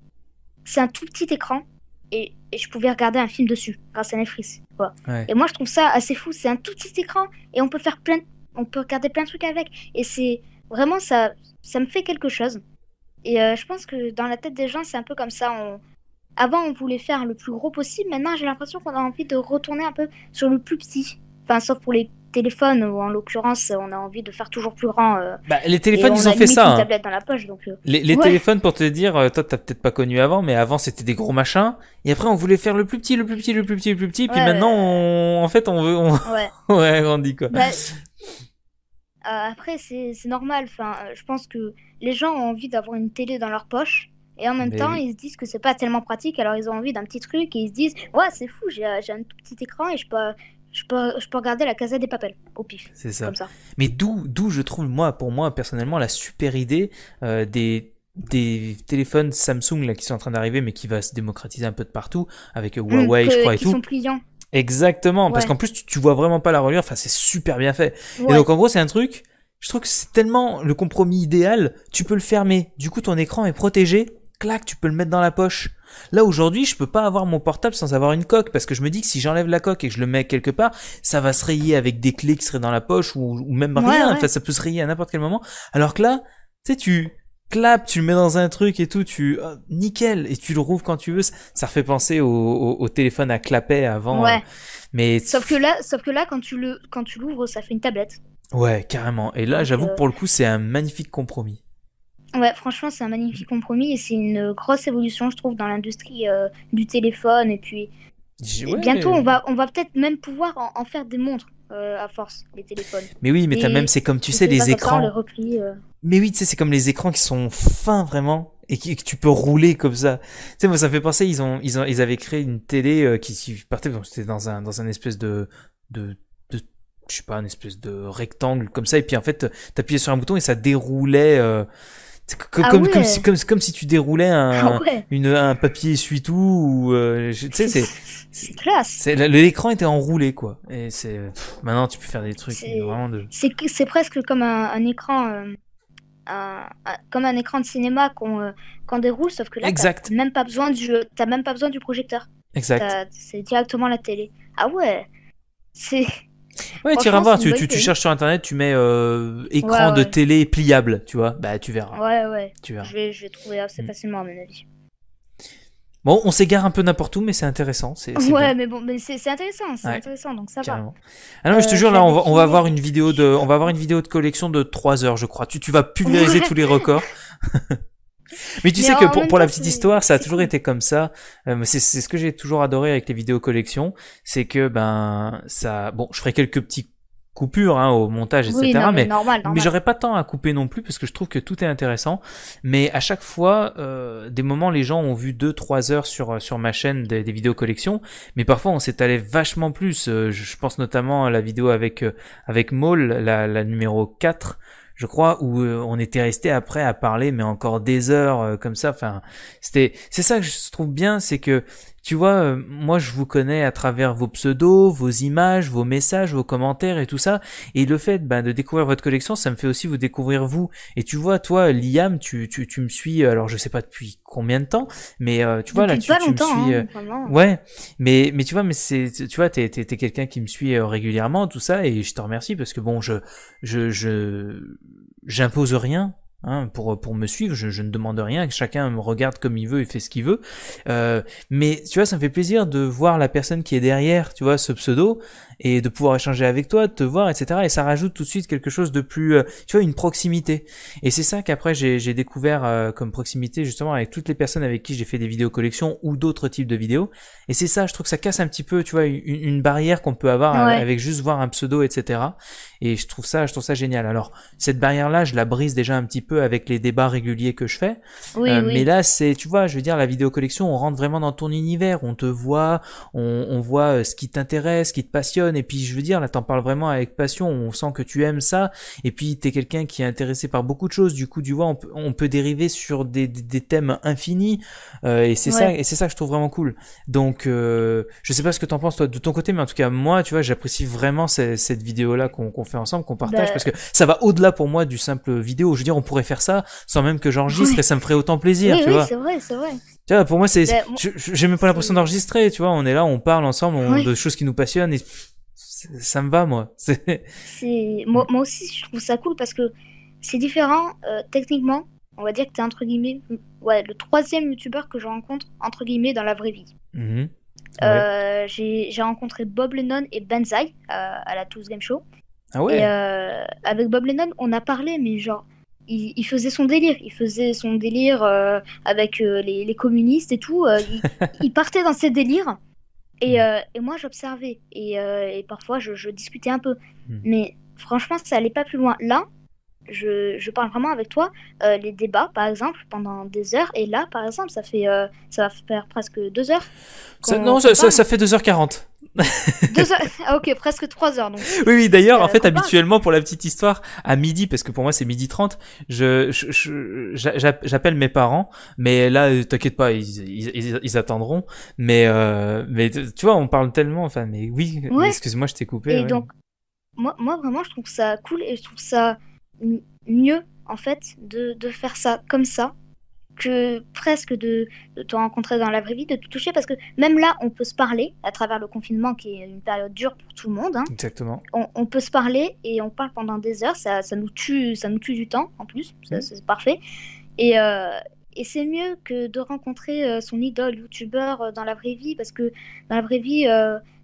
c'est un tout petit écran et, je pouvais regarder un film dessus grâce à Netflix. Voilà. Et moi, je trouve ça assez fou. C'est un tout petit écran et on peut faire plein, on peut regarder plein de trucs avec. Et c'est vraiment ça, ça me fait quelque chose. Et euh, je pense que dans la tête des gens, c'est un peu comme ça. On... Avant, on voulait faire le plus gros possible. Maintenant, j'ai l'impression qu'on a envie de retourner un peu sur le plus petit. Enfin, sauf pour les téléphone, ou en l'occurrence, on a envie de faire toujours plus grand. Euh, bah, les téléphones, ils ont fait ça. Hein. tablette dans la poche, euh, les, téléphones, pour te dire, euh, toi, t'as peut-être pas connu avant, mais avant, c'était des gros machins. Et après, on voulait faire le plus petit, le plus petit, le plus petit, le plus petit. puis maintenant, en fait, on veut. On... Ouais. on quoi. Bah, après, c'est normal. Enfin, je pense que les gens ont envie d'avoir une télé dans leur poche. Et en même temps, ils se disent que c'est pas tellement pratique, alors ils ont envie d'un petit truc et ils se disent Ouais, c'est fou, j'ai un tout petit écran et je peux, je peux, je regarder la casette des Papels, au pif. C'est ça. Comme ça. Mais d'où, d'où je trouve, moi, pour moi, personnellement, la super idée euh, des des téléphones Samsung là qui sont en train d'arriver mais qui va se démocratiser un peu de partout avec mm, Huawei je crois et qui sont pliants. Exactement parce qu'en plus tu, ne vois vraiment pas la reliure enfin c'est super bien fait. Et donc en gros c'est un truc je trouve que c'est tellement le compromis idéal, tu peux le fermer. Du coup ton écran est protégé clac, tu peux le mettre dans la poche. Là aujourd'hui, je peux pas avoir mon portable sans avoir une coque parce que je me dis que si j'enlève la coque et que je le mets quelque part, ça va se rayer avec des clés qui seraient dans la poche ou, même rien. Enfin, ça peut se rayer à n'importe quel moment. Alors que là, tu sais, tu clap, tu le mets dans un truc et tout, tu ah, nickel et tu le rouvres quand tu veux. Ça, fait penser au, téléphone à clapet avant. Hein. mais sauf que là, sauf que là, quand tu le, quand tu l'ouvres, ça fait une tablette. Ouais, carrément. Et là, j'avoue euh, pour le coup, c'est un magnifique compromis. Ouais, franchement, c'est un magnifique compromis et c'est une grosse évolution, je trouve, dans l'industrie euh, du téléphone. Et puis, bientôt, on va, on va peut-être même pouvoir en, faire des montres. Euh, à force, les téléphones. Mais oui, mais t'as même, c'est comme tu sais, les écrans. Euh. Mais oui, tu sais, c'est comme les écrans qui sont fins vraiment et qui, que tu peux rouler comme ça. Tu sais, moi, ça me fait penser, ils ont, ils ont, ils avaient créé une télé qui, partait, donc c'était dans un, dans un espèce de, de, je sais pas, un espèce de rectangle comme ça, et puis en fait, t'appuyais sur un bouton et ça déroulait. Ah comme, comme, si, comme, si tu déroulais un, ah une, un papier essuie-tout ou euh, tu sais c'est c'est classe. L'écran était enroulé quoi. Et c'est maintenant tu peux faire des trucs c'est, vraiment de... c'est, presque comme un, écran euh, comme un écran de cinéma qu'on euh, déroule sauf que là exact. T'as même pas besoin du t'as même pas besoin du projecteur. Exact. c'est directement la télé. Ah ouais. C'est Ouais, iras voir, tu, tu, cherches sur internet, tu mets euh, écran de télé pliable, tu vois. Bah, tu verras. Ouais, ouais. Tu verras. Je, vais, trouver assez mm. facilement, à mon avis. Bon, on s'égare un peu n'importe où, mais c'est intéressant. C'est, ouais, mais bon, mais c'est, intéressant, c'est intéressant, donc ça va. Ah non, mais je te euh, jure, là, on va, on va avoir une vidéo de, on va avoir une vidéo de collection de 3 heures, je crois. Tu, tu vas pulvériser tous les records. Mais tu sais que pour, pour la petite histoire, ça a toujours été comme ça. Euh, c'est ce que j'ai toujours adoré avec les vidéos collections, c'est que ben ça, bon, je ferai quelques petits coupures hein, au montage, etc. mais, mais, j'aurais pas tant à couper non plus parce que je trouve que tout est intéressant. Mais à chaque fois, euh, des moments, les gens ont vu 2-3 heures sur, euh, sur ma chaîne des, des vidéos collections, mais parfois on s'étalait vachement plus. Euh, je pense notamment à la vidéo avec, euh, avec Maul, la, la numéro 4 je crois, où euh, on était resté après à parler, mais encore des heures euh, comme ça. Enfin, c'était, c'est ça que je trouve bien, c'est que tu vois, euh, moi je vous connais à travers vos pseudos, vos images, vos messages, vos commentaires et tout ça. Et le fait ben, de découvrir votre collection, ça me fait aussi vous découvrir vous. Et tu vois, toi, Liam, tu, tu, tu me suis, euh, alors je sais pas depuis combien de temps, mais euh, tu vois, là, tu, me suis... Hein, ouais, mais, mais tu vois, mais c'est, tu vois, t'es, t'es, t'es quelqu'un qui me suit régulièrement, tout ça, et je te remercie parce que bon, je, je, je, j'impose rien Hein, pour, pour me suivre, je, je, ne demande rien, chacun me regarde comme il veut et fait ce qu'il veut. Euh, mais tu vois, ça me fait plaisir de voir la personne qui est derrière, tu vois, ce pseudo, et de pouvoir échanger avec toi, de te voir, etc. Et ça rajoute tout de suite quelque chose de plus, euh, tu vois, une proximité. Et c'est ça qu'après j'ai découvert euh, comme proximité justement avec toutes les personnes avec qui j'ai fait des vidéos collections ou d'autres types de vidéos. Et c'est ça, je trouve que ça casse un petit peu, tu vois, une, une barrière qu'on peut avoir avec juste voir un pseudo, etc. Et je trouve ça, je trouve ça génial. Alors cette barrière-là, je la brise déjà un petit peu avec les débats réguliers que je fais. oui. Euh, mais là, c'est, tu vois, je veux dire, la vidéo collection, on rentre vraiment dans ton univers, on te voit, on, on voit ce qui t'intéresse, ce qui te passionne et puis, je veux dire, là, t'en parles vraiment avec passion. On sent que tu aimes ça. Et puis, t'es quelqu'un qui est intéressé par beaucoup de choses. Du coup, tu vois, on peut, dériver sur des, thèmes infinis. Euh, et c'est ça, et c'est ça que je trouve vraiment cool. Donc, euh, je sais pas ce que t'en penses toi de ton côté, mais en tout cas, moi, tu vois, j'apprécie vraiment cette, vidéo-là qu'on fait ensemble, qu'on partage, bah. parce que ça va au-delà pour moi du simple vidéo. Je veux dire, on pourrait faire ça sans même que j'enregistre et ça me ferait autant plaisir, tu vois. c'est vrai, c'est vrai. pour moi, c'est, bah, j'ai même pas l'impression d'enregistrer, tu vois. On est là, on parle ensemble on, de choses qui nous passionnent et ça me va, moi. C'est... Mm. Moi, aussi, je trouve ça cool parce que c'est différent euh, techniquement. On va dire que t'es entre guillemets ouais, le troisième youtubeur que je rencontre entre guillemets dans la vraie vie. Mm-hmm. Euh, j'ai, rencontré Bob Lennon et Benzaie euh, à la Tous Game Show. Ah avec Bob Lennon, on a parlé, mais genre, il, faisait son délire. Il faisait son délire avec les, communistes et tout. il, partait dans ses délires. Et, mm. euh, et moi, j'observais. Et, euh, parfois, je, discutais un peu. Mm. Mais franchement, ça allait pas plus loin. Là, je, je parle vraiment avec toi. Euh, les débats, par exemple, pendant des heures. Et là, par exemple, ça, fait, ça va faire presque deux heures. non, ça, ça, ça, fait 2h40. Ah, ok, presque 3 heures donc. Oui, d'ailleurs, en euh, fait, habituellement, pour la petite histoire, à midi, parce que pour moi c'est midi 30, j'appelle je, je, mes parents, mais là, euh, t'inquiète pas, ils, ils, attendront. Mais, euh, mais tu vois, on parle tellement, enfin, mais oui, excuse-moi, je t'ai coupé. donc, moi, vraiment, je trouve ça cool et je trouve ça mieux, en fait, de faire ça comme ça, que presque de, te rencontrer dans la vraie vie, de te toucher, parce que même là, on peut se parler à travers le confinement, qui est une période dure pour tout le monde. Hein. Exactement. On, peut se parler et on parle pendant des heures, ça, ça nous, tue, ça nous tue du temps en plus, mmh. c'est parfait. Et, euh, et c'est mieux que de rencontrer euh, son idole youtubeur euh, dans la vraie vie, parce que dans la vraie vie,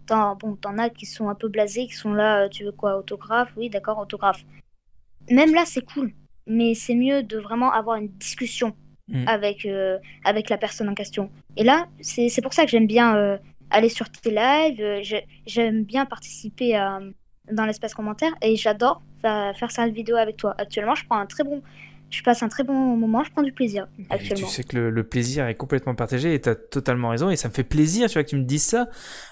t'en bon, as qui sont un peu blasés, qui sont là, tu veux quoi, autographe Oui, d'accord, autographe. Même là, c'est cool, mais c'est mieux de vraiment avoir une discussion Mm. avec, euh, avec la personne en question. Et là, c'est pour ça que j'aime bien euh, aller sur tes lives, euh, j'aime bien participer dans l'espace commentaire et j'adore faire, faire ça une vidéo avec toi. Actuellement, je prends un très bon je passe un très bon moment, je prends du plaisir actuellement. tu sais que le, plaisir est complètement partagé et tu as totalement raison et ça me fait plaisir tu que tu me dises ça.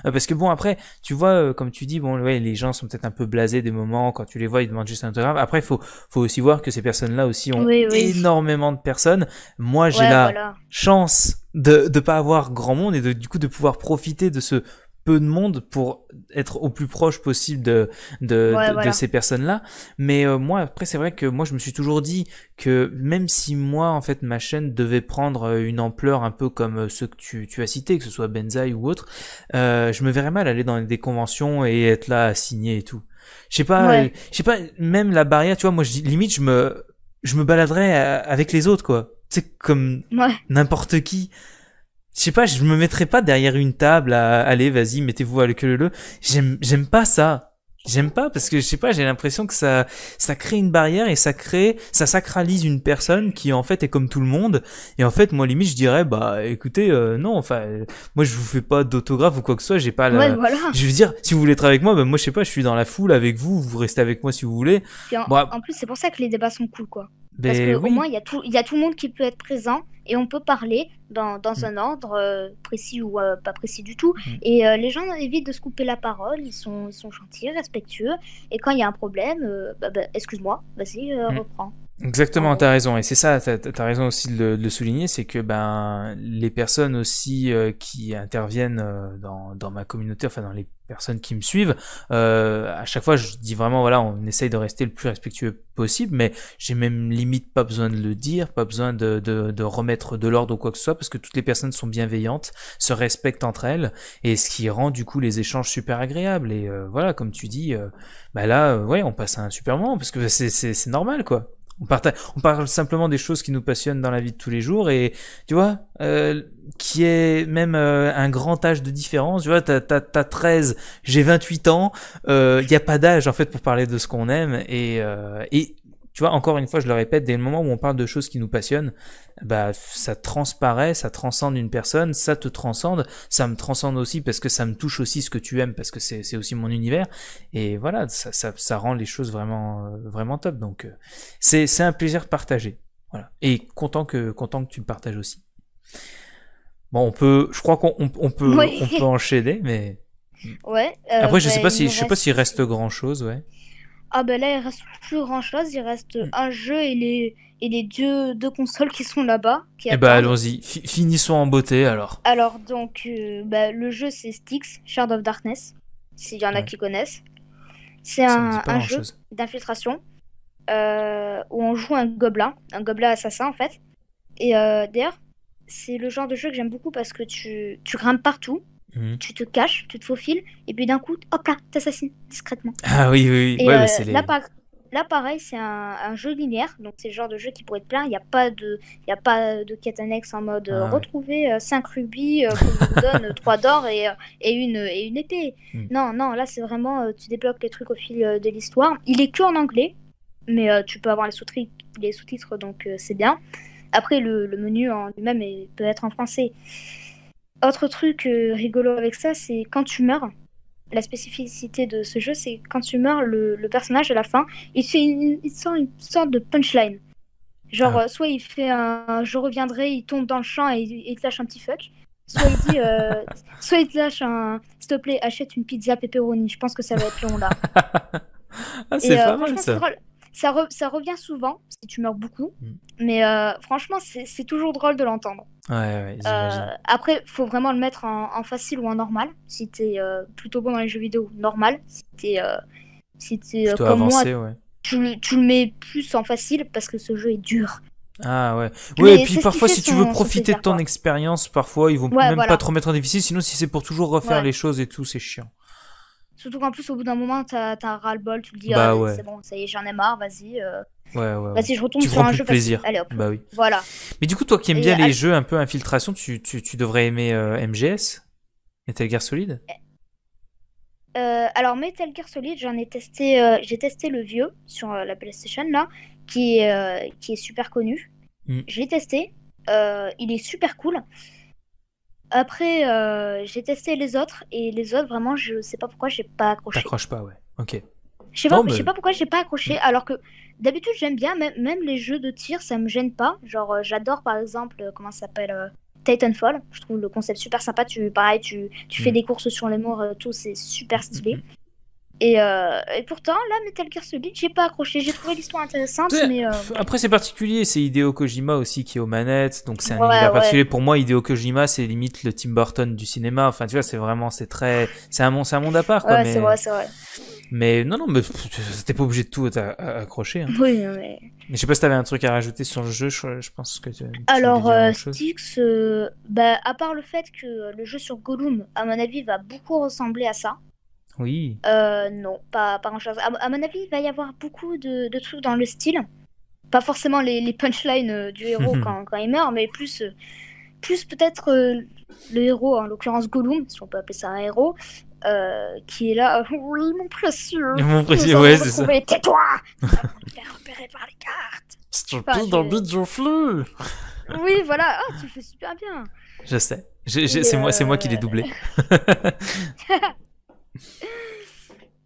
Euh, parce que bon, après, tu vois, euh, comme tu dis, bon, ouais, les gens sont peut-être un peu blasés des moments, quand tu les vois, ils demandent juste un autographe. Après, il faut, aussi voir que ces personnes-là aussi ont énormément de personnes. Moi, j'ai la chance de ne pas avoir grand monde et du coup de pouvoir profiter de ce peu de monde pour être au plus proche possible de, de, ces personnes-là. Mais euh, moi, après, c'est vrai que moi, je me suis toujours dit que même si moi, en fait, ma chaîne devait prendre euh, une ampleur un peu comme euh, ceux que tu, as cité, que ce soit Benzaï ou autre, je me verrais mal aller dans des conventions et être là à signer et tout. Je sais pas, pas, même la barrière, tu vois, moi, je, limite, je me, je me baladerais avec les autres, quoi. C'est comme n'importe qui je sais pas, je me mettrais pas derrière une table à allez, vas-y, mettez-vous à le que le J'aime, j'aime pas ça. J'aime pas parce que je sais pas, j'ai l'impression que ça, ça crée une barrière et ça crée, ça sacralise une personne qui en fait est comme tout le monde. Et en fait, moi limite, je dirais, bah écoutez, euh, non, enfin, moi je vous fais pas d'autographe ou quoi que ce soit, j'ai pas la. Je veux dire, si vous voulez être avec moi, ben moi je sais pas, je suis dans la foule avec vous, vous restez avec moi si vous voulez. Bah. En, plus, c'est pour ça que les débats sont cool, quoi. Ben parce que au moins, il y a tout, il y a tout le monde qui peut être présent et on peut parler dans, dans mm. un ordre euh, précis ou euh, pas précis du tout. Mm. Et euh, les gens évitent de se couper la parole, ils sont, ils sont gentils, respectueux, et quand il y a un problème, bah, bah, excuse-moi, vas-y, mm. reprends. Exactement, tu as raison. Et c'est ça, tu as, raison aussi de le, souligner, c'est que ben, les personnes aussi qui interviennent dans, dans, ma communauté, enfin dans les personnes qui me suivent. Euh, à chaque fois, je dis vraiment, voilà, on essaye de rester le plus respectueux possible, mais j'ai même limite pas besoin de le dire, pas besoin de, de, remettre de l'ordre ou quoi que ce soit, parce que toutes les personnes sont bienveillantes, se respectent entre elles, et ce qui rend du coup les échanges super agréables. Et euh, voilà, comme tu dis, euh, bah là, ouais, on passe un super moment, parce que c'est normal, quoi. On, on parle simplement des choses qui nous passionnent dans la vie de tous les jours et tu vois, euh, qui est même euh, un grand âge de différence. Tu vois, t'as, t'as, t'as 13, j'ai 28 ans. Il euh, n'y a pas d'âge en fait pour parler de ce qu'on aime et, et tu vois, encore une fois, je le répète, dès le moment où on parle de choses qui nous passionnent, bah, ça transparaît, ça transcende une personne, ça te transcende, ça me transcende aussi parce que ça me touche aussi ce que tu aimes, parce que c'est aussi mon univers. Et voilà, ça, ça, rend les choses vraiment, euh, vraiment top. Donc, euh, c'est un plaisir partagé. Voilà. Et content que, content que tu me partages aussi. Bon, on peut, je crois qu'on on, peut, peut enchaîner, mais. Ouais. Euh, Après, je sais bah, pas si, je sais pas s'il reste grand chose, ouais ah ben là il reste plus grand chose, il reste mm. un jeu et les, et les deux, deux consoles qui sont là-bas. Et eh ben, bah allons-y, finissons en beauté alors. Alors donc euh, bah, le jeu c'est Styx, Shard of Darkness, s'il y en a qui connaissent. C'est un, jeu d'infiltration euh, où on joue un gobelin, un gobelin assassin en fait. Et euh, d'ailleurs, c'est le genre de jeu que j'aime beaucoup parce que tu, tu grimpes partout, Mhm. Tu te caches, tu te faufiles, et puis d'un coup, hop là, t'assassines discrètement. Ah oui, oui, oui. Euh, là, pareil, c'est un, jeu linéaire, donc c'est le genre de jeu qui pourrait être plein. Il n'y a, pas de... Y a pas de quête annexe en mode ah retrouver 5 euh, rubis euh, donne, 3 d'or et, et, une, et une épée. Hmm. Non, non, là, c'est vraiment, tu débloques les trucs au fil de l'histoire. Il est que en anglais, mais tu peux avoir les sous-titres, les sous donc c'est bien. Après, le, le menu en lui-même peut être en français. Autre truc euh, rigolo avec ça, c'est quand tu meurs, la spécificité de ce jeu, c'est quand tu meurs, le, personnage à la fin, il fait une, sent une sorte de punchline. Genre, ah. euh, soit il fait un je reviendrai, il tombe dans le champ et, il te lâche un petit fuck. Soit il dit, euh, soit il te lâche un s'il te plaît, achète une pizza pepperoni. Je pense que ça va être long là. ah, c'est pas mal ça, revient souvent, si tu meurs beaucoup, mm. mais euh, franchement, c'est toujours drôle de l'entendre. Ouais, ouais, euh, après, faut vraiment le mettre en, facile ou en normal, si t'es euh, plutôt bon dans les jeux vidéo, normal. Si t'es si comme moi, tu, le mets plus en facile parce que ce jeu est dur. Ah ouais. et puis parfois, si tu veux profiter de ton expérience, parfois ils vont même pas trop mettre en difficile, sinon si c'est pour toujours refaire les choses et tout, c'est chiant. Surtout qu'en plus, au bout d'un moment, t'as un ras-le-bol, tu le dis, bah ah, c'est bon, ça y est, j'en ai marre, vas-y. Euh. vas-y, je retourne sur un jeu. plaisir. Allez, hop. Bah oui. Voilà. Mais du coup, toi qui aimes bien les jeux un peu infiltration, tu, tu, tu devrais aimer euh, MGS Metal Gear Solid eh. euh, Alors, Metal Gear Solid, j'en ai testé, j'ai testé le vieux sur la PlayStation, là, qui, qui est super connu. Mm. Je l'ai testé, il est super cool. Après, euh, j'ai testé les autres et les autres, vraiment, je sais pas pourquoi j'ai pas accroché. T'accroches pas, ouais. Ok. Je sais pas, pas pourquoi j'ai pas accroché, alors que d'habitude j'aime bien, même, les jeux de tir, ça me gêne pas. Genre, euh, j'adore par exemple, euh, comment ça s'appelle Titanfall. Je trouve le concept super sympa. Tu, pareil, tu, tu fais mm. des courses sur les morts, tout, c'est super stylé. Mm-hmm. Euh, et, pourtant, là, Metal Gear Solid, j'ai pas accroché. J'ai trouvé l'histoire intéressante, mais. Euh, après, c'est particulier. C'est Hideo Kojima aussi qui est aux manettes. Donc, c'est un ouais, univers particulier. Pour moi, Hideo Kojima, c'est limite le Tim Burton du cinéma. Enfin, tu vois, c'est vraiment. C'est très. C'est un, un, monde à part, quoi. Ouais, c'est vrai, c'est vrai. Mais non, non, mais t'es pas obligé de tout accrocher. Hein. Oui, mais. Mais je sais pas si t'avais un truc à rajouter sur le jeu, je, pense que tu. Alors, euh, Styx, bah, à part le fait que le jeu sur Gollum, à mon avis, va beaucoup ressembler à ça. Oui. Euh, non, pas, pas grand-chose. À, mon avis, il va y avoir beaucoup de, de trucs dans le style. Pas forcément les, punchlines euh, du héros quand, quand, il meurt, mais plus, euh, plus peut-être euh, le héros, en l'occurrence Gollum, si on peut appeler ça un héros, qui est là. Oui, mon précieux. Mon précieux, ouais, c'est ça. Tais-toi On repéré par les cartes. Stupide enfin, Fleu. Oui, voilà. oh, tu fais super bien. Je sais. C'est moi, moi qui l'ai doublé.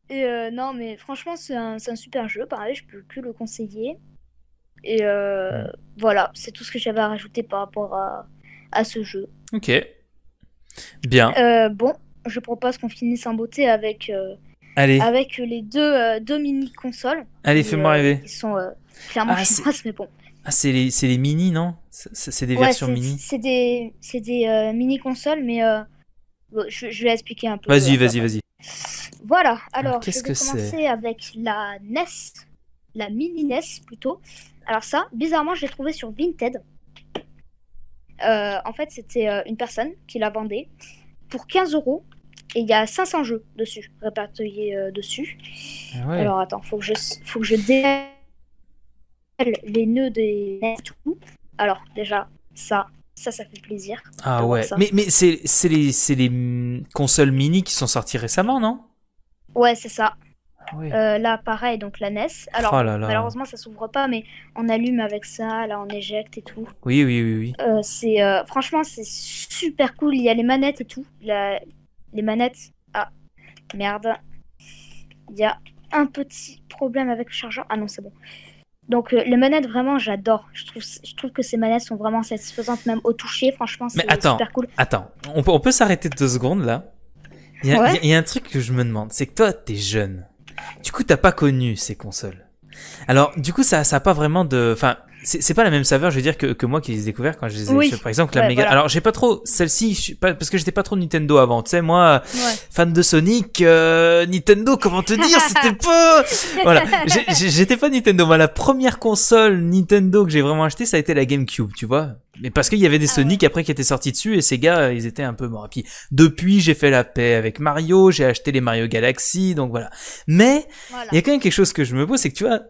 Et euh, non, mais franchement, c'est un, super jeu. Pareil, je peux que le conseiller. Et euh, voilà, c'est tout ce que j'avais à rajouter par rapport à, à ce jeu. Ok. Bien. Euh, bon, je propose qu'on finisse en beauté avec, Allez. avec les deux, mini-consoles. Allez, fais-moi rêver. sont clairement ah, mais bon. Ah, c'est les, les, mini, non C'est des versions mini C'est des, des mini-consoles, mais je, vais expliquer un peu. Vas-y, vas-y, vas-y. Voilà, alors, je vais commencer avec la NES, la mini NES plutôt. Alors ça, bizarrement, je l'ai trouvé sur Vinted. Euh, en fait, c'était euh, une personne qui la vendait pour 15 euros et il y a 500 jeux dessus, répertoriés euh, dessus. Ah alors attends, faut que je, faut que je dé les nœuds des NES. Alors déjà, ça, ça, ça fait plaisir. Ah ouais. Mais, mais c'est les, consoles mini qui sont sorties récemment, non Ouais, c'est ça. Ah oui. Euh, là, pareil, donc la NES. Alors, oh malheureusement, ça s'ouvre pas, mais on allume avec ça, là, on éjecte et tout. Oui, oui, oui. oui. Euh, euh, franchement, c'est super cool. Il y a les manettes et tout. Les manettes. Ah, merde. Il y a un petit problème avec le chargeur. Ah non, c'est bon. Donc euh, les manettes vraiment j'adore. Je trouve, je trouve que ces manettes sont vraiment satisfaisantes même au toucher. Franchement c'est super cool. Attends, on peut, on peut s'arrêter deux secondes là. Il y, a, un truc que je me demande, c'est que toi t'es jeune. Du coup t'as pas connu ces consoles. Alors du coup ça ça a pas vraiment de, enfin c'est pas la même saveur, je veux dire, que, que moi qui les ai quand je les ai. Par exemple, la Mega. Alors, j'ai pas trop celle-ci, parce que j'étais pas trop Nintendo avant. Tu sais, moi, fan de Sonic, euh, Nintendo, comment te dire, c'était pas. Voilà, j'étais pas Nintendo. Moi, la première console Nintendo que j'ai vraiment achetée, ça a été la GameCube, tu vois. Mais parce qu'il y avait des ah Sonic après qui étaient sortis dessus et ces gars, euh, ils étaient un peu morts. Et puis depuis, j'ai fait la paix avec Mario, j'ai acheté les Mario Galaxy, donc voilà. Mais il y a quand même quelque chose que je me pose, c'est que tu vois,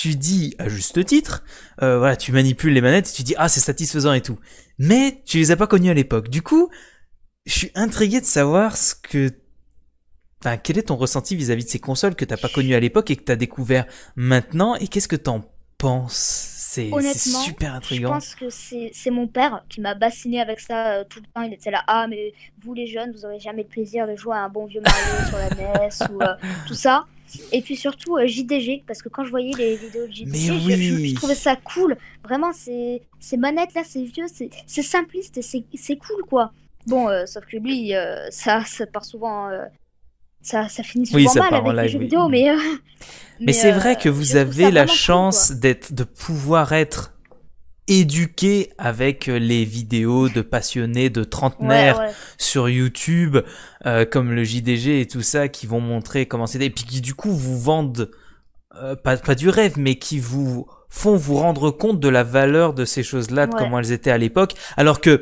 tu dis à juste titre, euh, voilà, tu manipules les manettes, et tu dis ah c'est satisfaisant et tout, mais tu les as pas connues à l'époque. Du coup, je suis intrigué de savoir ce que, enfin, quel est ton ressenti vis-à-vis de ces consoles que t'as pas connues à l'époque et que tu as découvert maintenant, et qu'est-ce que tu en penses c'est super intriguant. Je pense que c'est mon père qui m'a bassiné avec ça euh, tout le temps. Il était là, ah, mais vous les jeunes, vous aurez jamais le plaisir de jouer à un bon vieux Mario sur la NES e ou euh, tout ça. Et puis surtout euh, JDG, parce que quand je voyais les vidéos de JDG, je, trouvais ça cool. Vraiment, ces, manettes là, c'est vieux, c'est simpliste et c'est cool quoi. Bon, euh, sauf que lui, euh, ça, ça part souvent. Ça, ça, finit souvent mal avec les jeux mais. mais, c'est vrai que vous avez la chance de pouvoir être éduqué avec euh, les vidéos de passionnés, de trentenaires sur YouTube, euh, comme le JDG et tout ça, qui vont montrer comment c'était Et puis qui du coup vous vendent, euh, pas, pas du rêve, mais qui vous font vous rendre compte de la valeur de ces choses-là, de comment elles étaient à l'époque. Alors que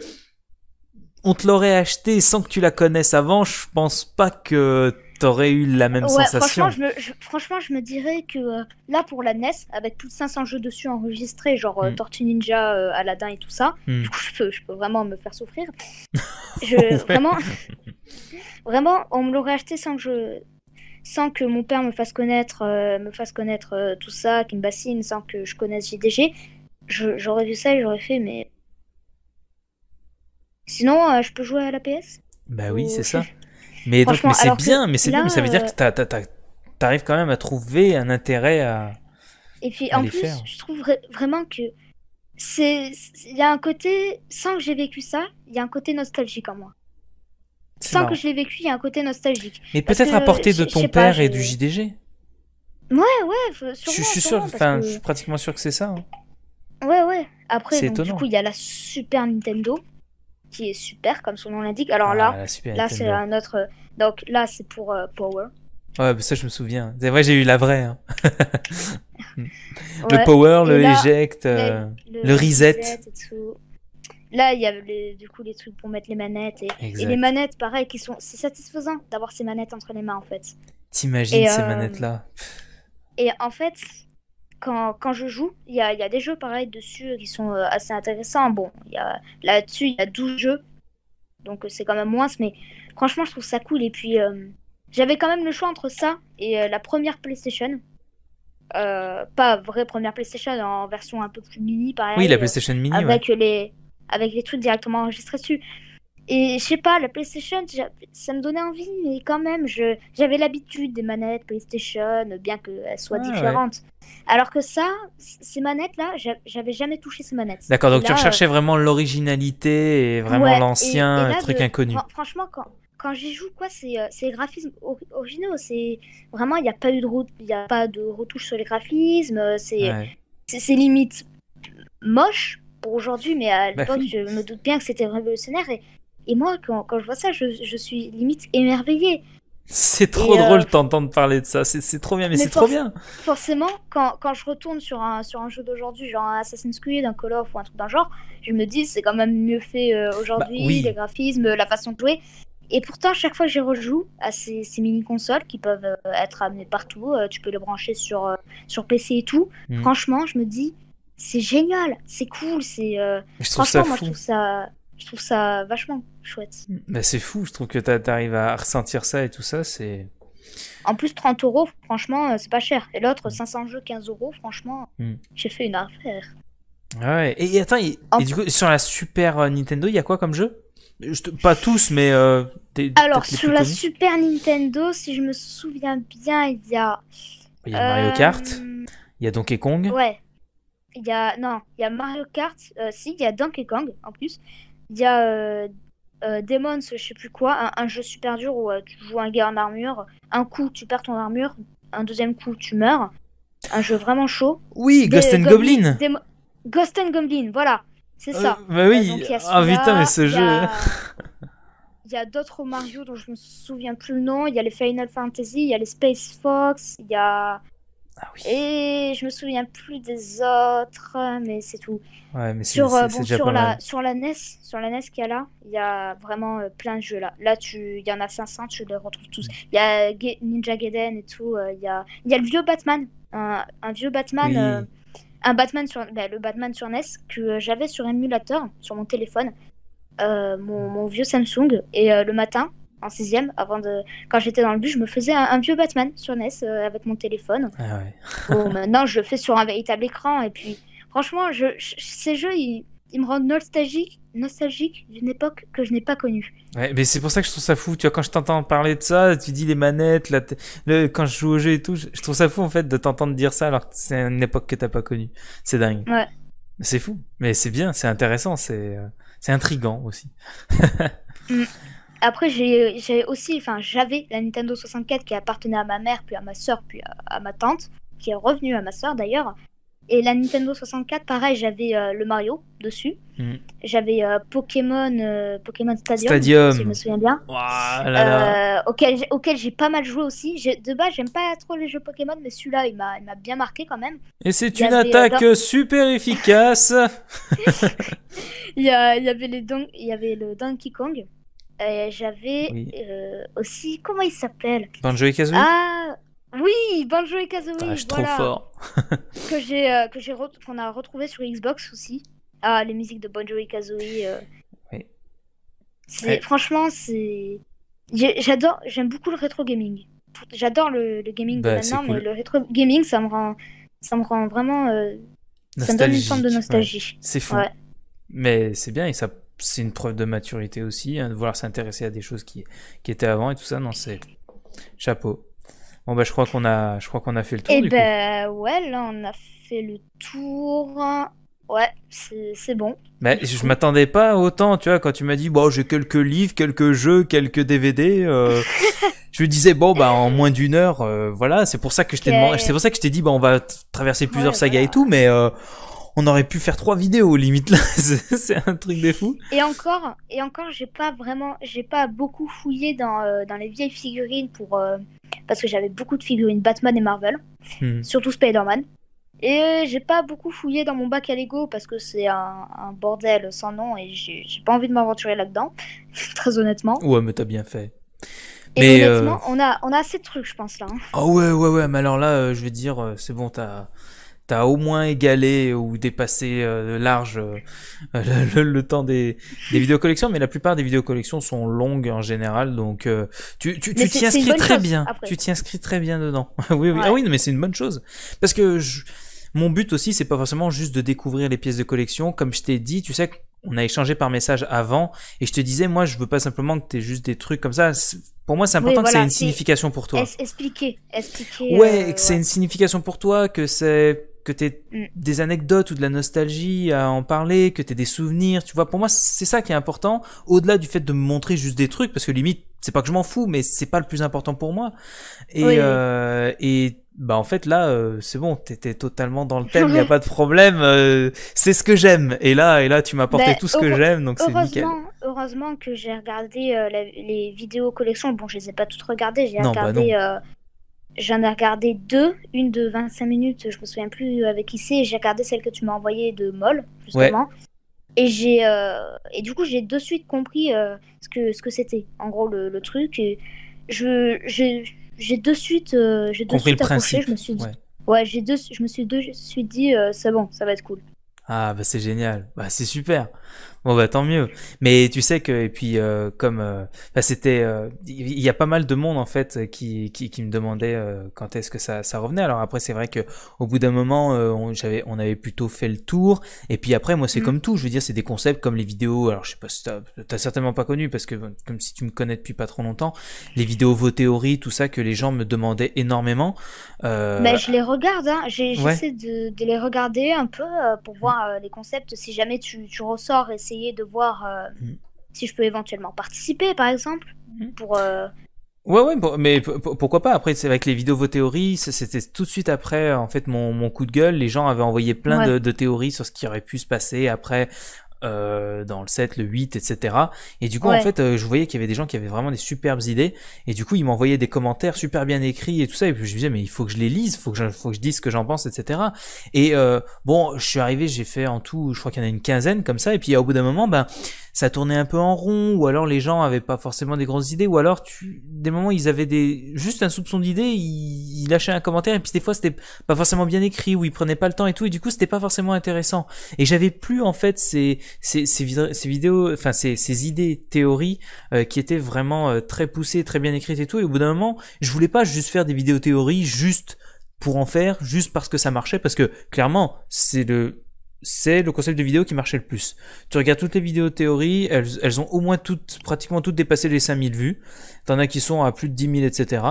on te l'aurait acheté sans que tu la connaisses avant, je pense pas que t'aurais eu la même sensation. Franchement je, me, franchement je, me, dirais que euh, là, pour la NES, avec plus de 500 jeux dessus enregistrés, genre euh, hmm. Tortue Ninja, euh, Aladdin et tout ça, hmm. je peux, je peux vraiment me faire souffrir. vraiment, vraiment, on me l'aurait acheté sans que sans que mon père me fasse connaître, me fasse connaître tout ça, qu'il bassine, sans que je connaisse JDG, j'aurais vu ça et j'aurais fait, mais Sinon, je peux jouer à la PS Bah oui, c'est ça. Mais donc, c'est bien, mais c'est ça veut dire euh, que t'arrives quand même à trouver un intérêt à. Et puis en plus, je trouve vraiment que c'est, il y a un côté, sans que j'ai vécu ça, il y a un côté nostalgique en moi. Sans que je l'ai vécu, il y a un côté nostalgique. Mais peut-être à portée de ton père et du JDG. Ouais, ouais, sûrement. Je, suis sûr, je suis pratiquement sûr que c'est ça. Hein. Ouais, ouais. Après, du coup, il y a la Super Nintendo qui est super, comme son nom l'indique. Alors ah, là, là, c'est un autre. Euh, donc là, c'est pour euh, Power. Ouais, bah, ça, je me souviens. C'est vrai, j'ai eu la vraie. Hein. le Power, le Eject, euh, le, Reset. et tout. Là, il y a du coup les trucs pour mettre les manettes. Et, les manettes, pareil, qui sont. C'est satisfaisant d'avoir ces manettes entre les mains, en fait. T'imagines ces manettes-là Et en fait, quand, quand je joue, il y a, des jeux pareil dessus euh, qui sont euh, assez intéressants. Bon, là-dessus, il y a 12 jeux, donc euh, c'est quand même moins, mais franchement, je trouve ça cool. Et puis, j'avais quand même le choix entre ça et la première PlayStation. pas vraie première PlayStation, en version un peu plus mini, pareil. Oui, la PlayStation mini. Avec, les, avec les trucs directement enregistrés dessus. Et je sais pas, la PlayStation, ça me donnait envie, mais quand même, j'avais l'habitude des manettes PlayStation, bien qu'elles soient ah, différentes. Alors que ça, ces manettes-là, j'avais jamais touché ces manettes. D'accord, donc tu recherchais vraiment l'originalité et vraiment l'ancien, l'ancien truc inconnu. Franchement, quand, quand j'y joue, quoi, c'est euh, les graphismes originaux. C'est vraiment, il n'y a pas eu de route, il a pas de retouche sur les graphismes. Euh, c'est c'est limite moche pour aujourd'hui, mais à bah, l'époque, je me doute bien que c'était révolutionnaire. Et et moi, quand, je vois ça, je, suis limite émerveillée. C'est trop euh, drôle d'entendre t'entendre parler de ça, c'est trop bien, mais, c'est trop bien. Forcément, quand, quand, je retourne sur un, sur un jeu d'aujourd'hui, genre Assassin's Creed, un Call of ou un truc d'un genre, je me dis c'est quand même mieux fait euh, bah aujourd'hui, les graphismes, la façon de jouer. Et pourtant, chaque fois que j'y rejoue à ces, ces mini-consoles qui peuvent euh, être amenées partout, tu peux les brancher sur, sur PC et tout, hmm. franchement, je me dis c'est génial, c'est cool, c'est... franchement, moi je trouve ça je trouve ça vachement chouette. Bah, c'est fou, je trouve que tu arrives à ressentir ça et tout ça, c'est... En plus, 30 euros, franchement, euh, c'est pas cher. Et l'autre, 500 mm. jeux, 15 euros, franchement, mm. j'ai fait une affaire. Ah ouais, et, attends, du coup, sur la Super euh, Nintendo, il y a quoi comme jeu Pas tous, mais... Euh, Alors, sur la Super Nintendo, si je me souviens bien, il y a... Il y a Mario Kart, il y a Donkey Kong. Ouais. Il y a... Non, il y a Mario Kart, si, il y a Donkey Kong, en plus. Il y a euh, euh, Demons, je sais plus quoi, un, jeu super dur où euh, tu joues un gars en armure. Un coup, tu perds ton armure. Un deuxième coup, tu meurs. Un jeu vraiment chaud. Oui, Ghost and Goblin. Ghost and Goblin, voilà. C'est ça. bah oui. Ah, putain, mais ce jeu. Il y a d'autres Mario dont je me souviens plus le nom. Il y a les Final Fantasy, il y a les Space Fox, il y a ah et je me souviens plus des autres, mais c'est tout. sur, sur la, e sur la NES, sur la NES qu'il y a là, il y a vraiment euh, plein de jeux là. Là, tu, il y en a 500, tu les retrouves tous. Il y a Ninja Gaiden et tout. Euh, il y a, il y a le vieux Batman, un, vieux Batman, euh, un Batman sur, ben, le Batman sur NES que j'avais sur émulateur, sur mon téléphone, mon, vieux Samsung. Et le matin, en sixième, avant de, quand j'étais dans le bus, je me faisais un, vieux Batman sur NES euh, avec mon téléphone. Ah ouais. maintenant, je le fais sur un véritable écran. Et puis, franchement, je, ces jeux, ils, me rendent nostalgique, nostalgique d'une époque que je n'ai pas connue. Ouais, mais c'est pour ça que je trouve ça fou. Tu vois, quand je t'entends parler de ça, tu dis les manettes, la quand je joue au jeu et tout, je, trouve ça fou en fait de t'entendre dire ça alors que c'est une époque que t'as pas connue. C'est dingue. Ouais. C'est fou, mais c'est bien, c'est intéressant, c'est euh, c'est intrigant aussi. Mm après, j'ai aussi, enfin, j'avais la Nintendo 64 qui appartenait à ma mère, puis à ma soeur, puis à, ma tante, qui est revenue à ma soeur d'ailleurs. Et la Nintendo 64, pareil, j'avais euh, le Mario dessus. Hmm. J'avais euh, Pokémon, euh, Pokémon Stadium, si je me souviens bien. auquel, j'ai pas mal joué aussi. De base, j'aime pas trop les jeux Pokémon, mais celui-là, il m'a bien marqué quand même. Et c'est une attaque super efficace. il, y avait les don... il y avait le Donkey Kong. Euh, j'avais euh, aussi. Comment il s'appelle Banjo et Kazooie Ah oui, Banjo et Kazooie ah, trop fort Que j'ai, euh, qu'on a retrouvé sur Xbox aussi. Ah, les musiques de Banjo et Kazooie. Oui. Franchement, c'est. J'adore, j'aime beaucoup le rétro gaming. J'adore le, gaming de bah, maintenant, mais le rétro gaming, ça me rend, ça me rend vraiment. ça me donne une forme de nostalgie. C'est fou. Mais c'est bien et ça c'est une preuve de maturité aussi, hein, de vouloir s'intéresser à des choses qui, qui étaient avant et tout ça. Non, c'est chapeau. Bon bah je crois qu'on a, je crois qu'on a fait le tour. Et eh ben ouais, là on a fait le tour. Ouais, c'est bon. Mais je m'attendais pas autant, tu vois, quand tu m'as dit, bon, j'ai quelques livres, quelques jeux, quelques DVD, euh, je me disais, bon, bah, en moins d'une heure, euh, voilà, c'est pour ça que je t'ai c'est pour ça que je t'ai dit, bah, on va traverser plusieurs sagas et tout, mais euh, on aurait pu faire trois vidéos limite là. c'est un truc des fous. Et encore, et encore, j'ai pas vraiment, j'ai pas beaucoup fouillé dans, euh, les vieilles figurines pour euh, parce que j'avais beaucoup de figurines Batman et Marvel, hmm. surtout Spider-Man. Et euh, j'ai pas beaucoup fouillé dans mon bac à Lego parce que c'est un, bordel sans nom et j'ai pas envie de m'aventurer là-dedans, très honnêtement. Ouais, mais t'as bien fait. mais honnêtement, on, a, on a assez de trucs, je pense, là. Hein. Ah Oh ouais, ouais, ouais, mais alors là, je vais dire, c'est bon, t'as t'as au moins égalé ou dépassé euh, large euh, le, temps des, des vidéos collections, mais la plupart des vidéos collections sont longues en général, donc euh, tu tu t'y inscris très bien, tu t'y inscris très bien dedans. oui, oui. Ah oui, mais c'est une bonne chose parce que je, mon but aussi, c'est pas forcément juste de découvrir les pièces de collection, comme je t'ai dit, tu sais. On a échangé par message avant et je te disais, moi, je veux pas simplement que tu t'aies juste des trucs comme ça. Pour moi, c'est important que ça ait une signification pour toi. Expliquer, expliquer. Ouais, que c'est une signification pour toi, que c'est que tu mm. des anecdotes ou de la nostalgie à en parler, que tu aies des souvenirs, tu vois. Pour moi, c'est ça qui est important, au-delà du fait de me montrer juste des trucs, parce que limite, c'est pas que je m'en fous, mais c'est pas le plus important pour moi. Et, euh, et bah en fait là, euh, c'est bon, étais totalement dans le thème, n'y a pas de problème. Euh, c'est ce que j'aime. Et là, et là, tu m'as apporté ben, tout ce que j'aime, donc c'est nickel. Heureusement que j'ai regardé euh, les vidéos collection. Bon, je les ai pas toutes regardées, j'ai bah regardé. J'en ai regardé deux, une de 25 minutes, je me souviens plus avec qui c'est. J'ai regardé celle que tu m'as envoyée de Moll, justement. Et j'ai euh, et du coup j'ai de suite compris euh, ce que ce que c'était. En gros le, truc. je j'ai de suite euh, j'ai compris le principe. Je me suis dit, ouais. j'ai de je me suis de, je suis dit c'est bon ça va être cool. Ah bah c'est génial, bah c'est super. Bon bah tant mieux. Mais tu sais que et puis euh, comme euh, bah, c'était, euh, il y a pas mal de monde en fait qui qui, me demandait quand est-ce que ça, ça revenait. Alors après c'est vrai que au bout d'un moment on, j'avais on avait plutôt fait le tour. Et puis après moi c'est mmh. comme tout. Je veux dire c'est des concepts comme les vidéos. Alors je sais pas si t'as, certainement pas connu parce que comme si tu me connais depuis pas trop longtemps, les vidéos vos théories tout ça que les gens me demandaient énormément. mais bah, je les regarde. Hein. j'essaie de, les regarder un peu pour voir les concepts si jamais tu, tu ressors et de voir euh, mm. si je peux éventuellement participer, par exemple, mm. pour. Euh, ouais, ouais, mais pourquoi pas Après, c'est avec les vidéos vos théories, c'était tout de suite après en fait mon, coup de gueule. Les gens avaient envoyé plein de, théories sur ce qui aurait pu se passer après euh, dans le 7, le 8, etc. Et du coup, en fait, euh, je voyais qu'il y avait des gens qui avaient vraiment des superbes idées. Et du coup, ils m'envoyaient des commentaires super bien écrits et tout ça. Et puis je me disais, mais il faut que je les lise, faut que faut que je dise ce que j'en pense, etc. Et euh, bon, je suis arrivé, j'ai fait en tout, je crois qu'il y en a une quinzaine comme ça. Et puis au bout d'un moment, ben, ça tournait un peu en rond, ou alors les gens avaient pas forcément des grosses idées, ou alors tu, des moments ils avaient des juste un soupçon d'idées, ils, ils lâchaient un commentaire et puis des fois c'était pas forcément bien écrit ou ils prenaient pas le temps et tout et du coup c'était pas forcément intéressant. Et j'avais plus en fait ces ces, vidéos, enfin ces, idées, théories euh, qui étaient vraiment euh, très poussées, très bien écrites et tout. Et au bout d'un moment, je voulais pas juste faire des vidéos théories juste pour en faire, juste parce que ça marchait, parce que clairement, c'est le c'est le concept de vidéo qui marchait le plus. Tu regardes toutes les vidéos théories, elles, elles ont au moins toutes, pratiquement toutes dépassé les 5000 vues. T'en as qui sont à plus de 10 000, etc.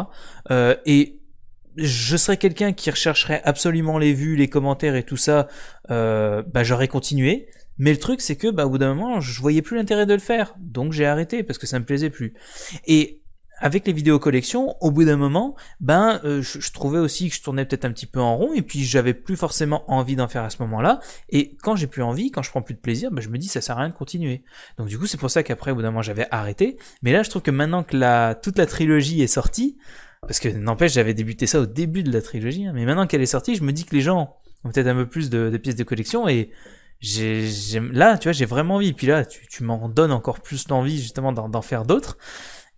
et je serais quelqu'un qui rechercherait absolument les vues, les commentaires et tout ça, euh, bah, j'aurais continué. Mais le truc, c'est que, bah, au bout d'un moment, je voyais plus l'intérêt de le faire. Donc, j'ai arrêté parce que ça me plaisait plus. Et avec les vidéos collections, au bout d'un moment, ben, euh, je, trouvais aussi que je tournais peut-être un petit peu en rond et puis j'avais plus forcément envie d'en faire à ce moment-là. Et quand j'ai plus envie, quand je prends plus de plaisir, ben, je me dis ça sert à rien de continuer. Donc du coup, c'est pour ça qu'après, au bout d'un moment, j'avais arrêté. Mais là, je trouve que maintenant que la, toute la trilogie est sortie, parce que n'empêche, j'avais débuté ça au début de la trilogie, hein, mais maintenant qu'elle est sortie, je me dis que les gens ont peut-être un peu plus de pièces de collection et j'ai là, tu vois, j'ai vraiment envie. Puis là, tu, tu m'en donnes encore plus l'envie justement d'en faire d'autres.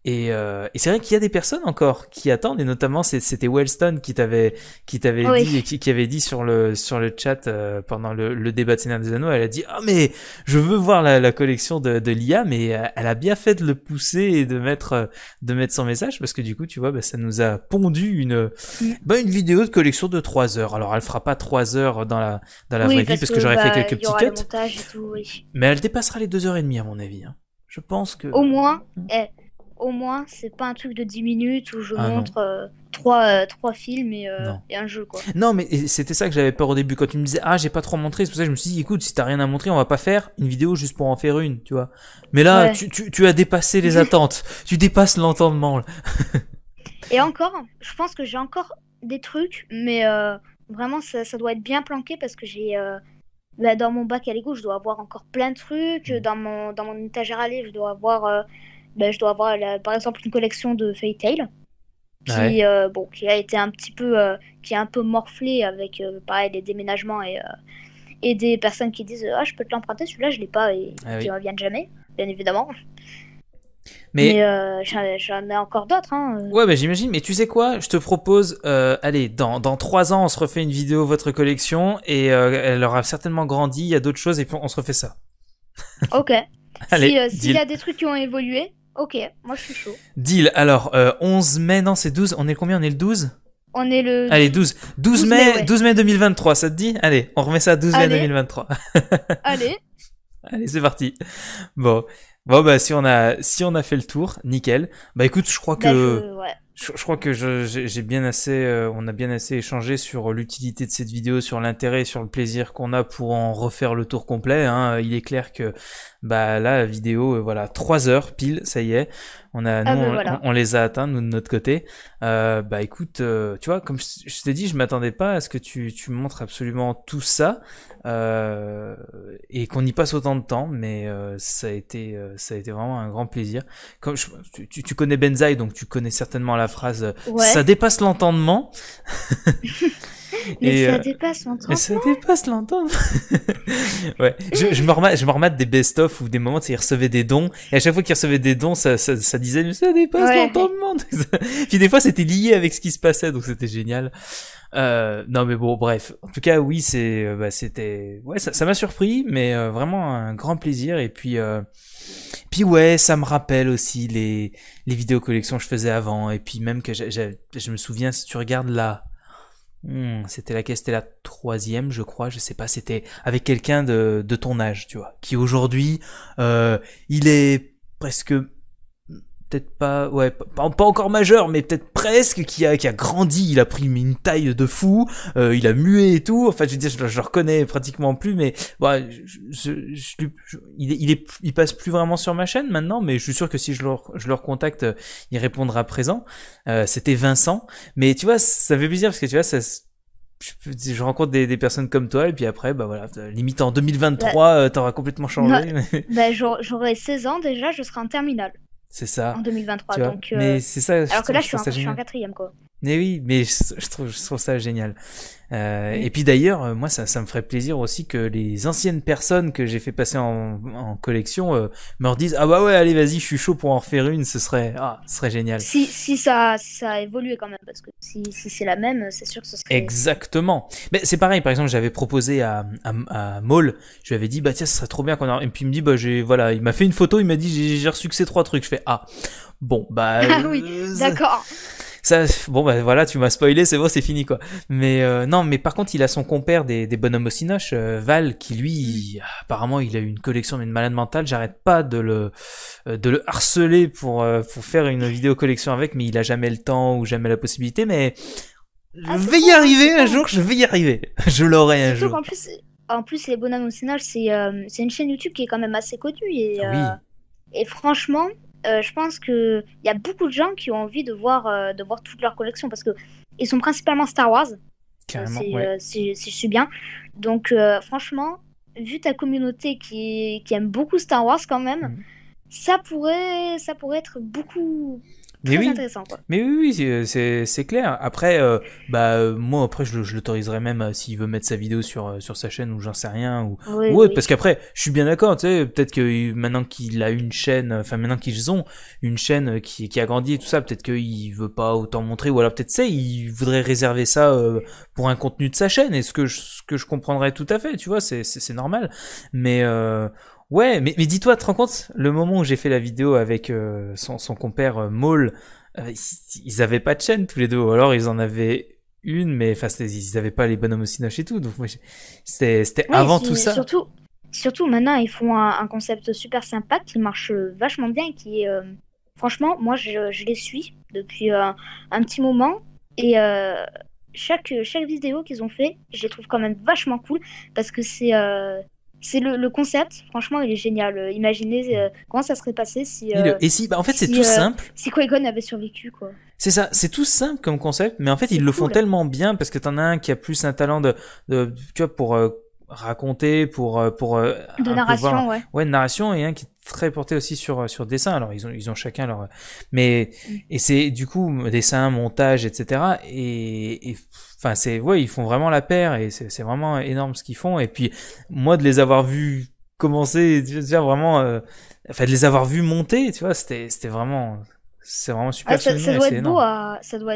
Euh, et, c'est vrai qu'il y a des personnes encore qui attendent, et notamment c'était Wellstone qui t'avait qui t'avait dit qui, qui, avait dit sur le sur le chat euh, pendant le, débat de Seigneur des Anneaux, elle a dit ah oh, mais je veux voir la, collection de, l'IA, mais euh, elle a bien fait de le pousser et de mettre de mettre son message parce que du coup tu vois bah, ça nous a pondu une mm. bah, une vidéo de collection de 3 heures. Alors elle fera pas 3 heures dans la dans la vraie parce vie parce que, j'aurais fait bah, quelques petits cuts, mais elle dépassera les 2 heures et demie à mon avis. Hein. Je pense que au moins. Mm. elle au moins, c'est pas un truc de 10 minutes où je ah, montre 3 euh, euh, trois, films euh, et, un jeu. Quoi. Non, mais c'était ça que j'avais peur au début. Quand tu me disais, ah, j'ai pas trop montré, c'est pour ça que je me suis dit, écoute, si t'as rien à montrer, on va pas faire une vidéo juste pour en faire une, tu vois. Mais là, tu, as dépassé les attentes. tu dépasses l'entendement. et encore, je pense que j'ai encore des trucs, mais vraiment, ça, doit être bien planqué parce que j'ai. Bah, dans mon bac à Lego, je dois avoir encore plein de trucs. Mmh. Dans mon, dans mon étagère à livres, je dois avoir ben, je dois avoir par exemple une collection de Fairy qui, euh, bon, qui a été un petit peu, euh, qui est un peu morflé avec euh, pareil des déménagements et, et des personnes qui disent ah je peux te l'emprunter celui-là je l'ai pas et ah qui reviennent jamais bien évidemment. Mais, j'en ai encore d'autres. Hein. Ouais, mais j'imagine. Mais tu sais quoi Je te propose, allez, dans, dans 3 ans, on se refait une vidéo votre collection et elle aura certainement grandi. Il y a d'autres choses et puis on se refait ça. Ok. S'il y a des trucs qui ont évolué, Ok, moi je suis chaud. Deal, alors 11 euh, mai, non c'est 12, on est combien On est le 12 On est le... Allez, 12. 12, mai, 12 mai 2023, ça te dit Allez, on remet ça à 12 mai 2023. Allez. Allez, c'est parti. Bon. Bon bah si on a si on a fait le tour, nickel. Bah écoute, je crois bah, que je, crois que j'ai bien assez, euh, on a bien assez échangé sur l'utilité de cette vidéo, sur l'intérêt, sur le plaisir qu'on a pour en refaire le tour complet. Hein. Il est clair que bah la vidéo, euh, voilà, trois heures pile, ça y est. On a, ah nous, ben on, les a atteints, nous de notre côté. Euh, bah écoute, tu vois, comme je, t'ai dit, je m'attendais pas à ce que tu, tu montres absolument tout ça. Euh, et qu'on y passe autant de temps, mais euh, ça, a été, euh, ça a été vraiment un grand plaisir. tu, connais Benzaï, donc tu connais certainement la phrase Ça dépasse l'entendement ». Euh, mais ça dépasse l'entendre. Ça dépasse l'entendre. ouais. Je, je, me remate, je me des best-of ou des moments où ils recevaient des dons. Et à chaque fois qu'ils recevaient des dons, ça, ça, ça disait, mais ça dépasse l'entendement. Puis des fois, c'était lié avec ce qui se passait, donc c'était génial. Euh, non mais bon bref en tout cas oui c'est euh, bah, c'était ouais ça m'a surpris mais euh, vraiment un grand plaisir et puis euh... puis ouais ça me rappelle aussi les les vidéos collections que je faisais avant et puis même que je me souviens si tu regardes là... Hmm, c'était la C'était la troisième, je crois. Je sais pas. C'était avec quelqu'un de, de ton âge, tu vois, qui aujourd'hui, euh, il est presque peut-être pas, ouais, pas, encore majeur, mais peut-être presque, qui a, qui a grandi, il a pris une taille de fou, euh, il a mué et tout. Enfin, je veux dire, je, le reconnais pratiquement plus, mais ouais je, il, est, il, passe plus vraiment sur ma chaîne maintenant, mais je suis sûr que si je le, je le recontacte, euh, il répondra présent. Euh, c'était Vincent, mais tu vois, ça fait plaisir parce que tu vois, ça je, je, rencontre des, des, personnes comme toi et puis après bah voilà limite en 2023 tu auras complètement changé bah, j'aurai 16 ans déjà je serai en terminale c'est ça. En 2023. Donc, euh... Mais c'est ça. Alors que là, je, suis, en, je suis en quatrième, quoi. Mais oui, mais je trouve, je trouve ça génial. Euh, Et puis d'ailleurs, euh, moi, ça, ça, me ferait plaisir aussi que les anciennes personnes que j'ai fait passer en, en collection euh, me redisent ah bah ouais, allez vas-y, je suis chaud pour en refaire une, ce serait ah, ce serait génial. Si, si ça ça a évolué quand même parce que si, si c'est la même, c'est sûr que ce serait. Exactement. Mais c'est pareil. Par exemple, j'avais proposé à à, à Maul, je lui avais dit bah tiens, ce serait trop bien qu'on a... et puis il me dit bah voilà, il m'a fait une photo, il m'a dit j'ai reçu que ces trois trucs. Je fais ah bon bah. Ah oui, euh, d'accord bon ben bah, voilà, tu m'as spoilé, c'est bon, c'est fini quoi. Mais euh, non, mais par contre, il a son compère des, bonhommes au euh, Val, qui lui, apparemment, il a une collection d'une malade mentale. J'arrête pas de le, euh, de le harceler pour, pour faire une vidéo collection avec, mais il a jamais le temps ou jamais la possibilité. Mais je ah, vais y arriver un jour, je vais y arriver. je l'aurai un jour. En plus, les bonhommes au cinoche, c'est une chaîne YouTube qui est quand même assez connue et. Et franchement, euh, je pense qu'il y a beaucoup de gens qui ont envie de voir, euh, de voir toute leur collection parce que ils sont principalement Star Wars. Euh, si, je suis bien. Donc, franchement, vu ta communauté qui, aime beaucoup Star Wars quand même, mm. ça, pourrait, ça pourrait être beaucoup, mais oui. oui, c'est clair. Après, euh, bah, euh, moi, après, je, l'autoriserai même euh, s'il veut mettre sa vidéo sur, sur sa chaîne ou j'en sais rien. Ou, Parce qu'après, je suis bien d'accord, tu sais, peut-être que maintenant qu'il a une chaîne, enfin, maintenant qu'ils ont une chaîne qui, a grandi et tout ça, peut-être qu'il veut pas autant montrer, ou alors peut-être, c'est il voudrait réserver ça pour un contenu de sa chaîne, et ce que je, ce que je comprendrais tout à fait, tu vois, c'est normal. Mais Ouais, mais, mais dis-toi, te rends compte, le moment où j'ai fait la vidéo avec euh, son, son, compère euh, Maul, euh, ils avaient pas de chaîne tous les deux, ou alors ils en avaient une, mais enfin, ils avaient pas les bonhommes aussi et tout, donc c'était avant tout ça. Surtout, surtout maintenant, ils font un, concept super sympa qui marche vachement bien, qui est, franchement, moi je, les suis depuis un petit moment, et chaque, chaque vidéo qu'ils ont fait, je les trouve quand même vachement cool, parce que c'est c'est le, concept, franchement, il est génial. Euh, imaginez euh, comment ça serait passé si. et euh, si, bah en fait, c'est tout simple. Si Qui-Gon avait survécu, quoi. C'est ça, c'est tout simple comme concept, mais en fait, ils le font tellement bien parce que t'en as un qui a plus un talent de, tu pour raconter, pour pour de narration, ouais. ouais. de narration et un qui est très porté aussi sur sur dessin. Alors ils ont ils ont chacun leur, mais mm. et c'est du coup dessin, montage, etc. Et, et Enfin, c'est ouais, ils font vraiment la paire et c'est vraiment énorme ce qu'ils font. Et puis moi, de les avoir vus commencer, tu vois, vraiment, euh, enfin de les avoir vus monter, tu vois, c'était c'était vraiment c'est vraiment super. Ah, ça, doit être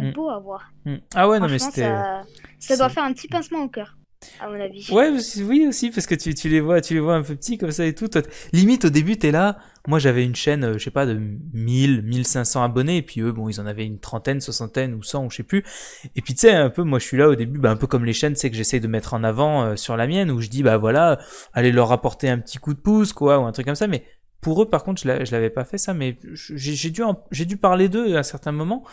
mm. beau à, voir. Mm. Ah ouais, non mais Ça, ça doit faire un petit pincement au cœur avis. Ouais, oui aussi, parce que tu, les vois, tu les vois un peu petits comme ça et tout. limite, au début, t'es là. Moi, j'avais une chaîne, euh, je sais pas, de 1000, 1500 abonnés, et puis eux, bon, ils en avaient une trentaine, soixantaine ou 100, ou je sais plus. Et puis, tu sais, un peu, moi, je suis là au début, bah, un peu comme les chaînes, c'est que j'essaye de mettre en avant euh, sur la mienne, où je dis, bah voilà, allez leur apporter un petit coup de pouce, quoi, ou un truc comme ça, mais pour eux, par contre, je l'avais pas fait ça, mais j'ai dû, j'ai dû parler d'eux à certains moments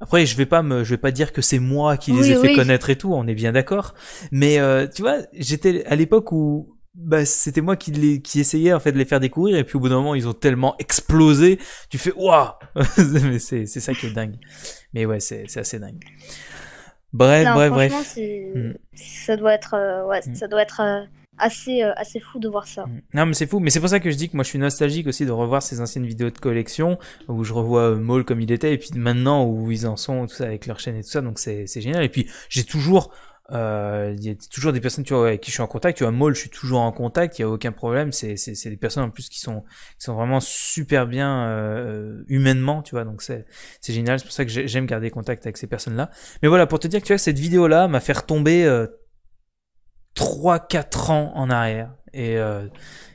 après, je vais pas me, je vais pas dire que c'est moi qui les ai fait connaître et tout. On est bien d'accord. Mais euh, tu vois, j'étais à l'époque où bah, c'était moi qui les, qui essayais en fait de les faire découvrir et puis au bout d'un moment ils ont tellement explosé. Tu fais waouh, mais c'est c'est ça qui est dingue. Mais ouais, c'est assez dingue. Bref, bref, bref. Hmm. Ça doit être, euh, hmm. ça doit être euh, assez, euh, assez fou de voir ça. Mm. Non, mais c'est fou. Mais c'est pour ça que je dis que moi, je suis nostalgique aussi de revoir ces anciennes vidéos de collection où je revois euh, comme il était et puis maintenant où ils en sont, tout ça, avec leur chaîne et tout ça. Donc, c'est génial. Et puis, j'ai toujours. Euh, il y a toujours des personnes tu vois, avec qui je suis en contact. Tu vois, Maul, je suis toujours en contact, il n'y a aucun problème. C'est des personnes en plus qui sont, sont vraiment super bien euh, humainement, tu vois. Donc c'est génial. C'est pour ça que j'aime garder contact avec ces personnes-là. Mais voilà, pour te dire que tu vois, cette vidéo-là m'a fait tomber 3-4 ans en arrière. Et, euh,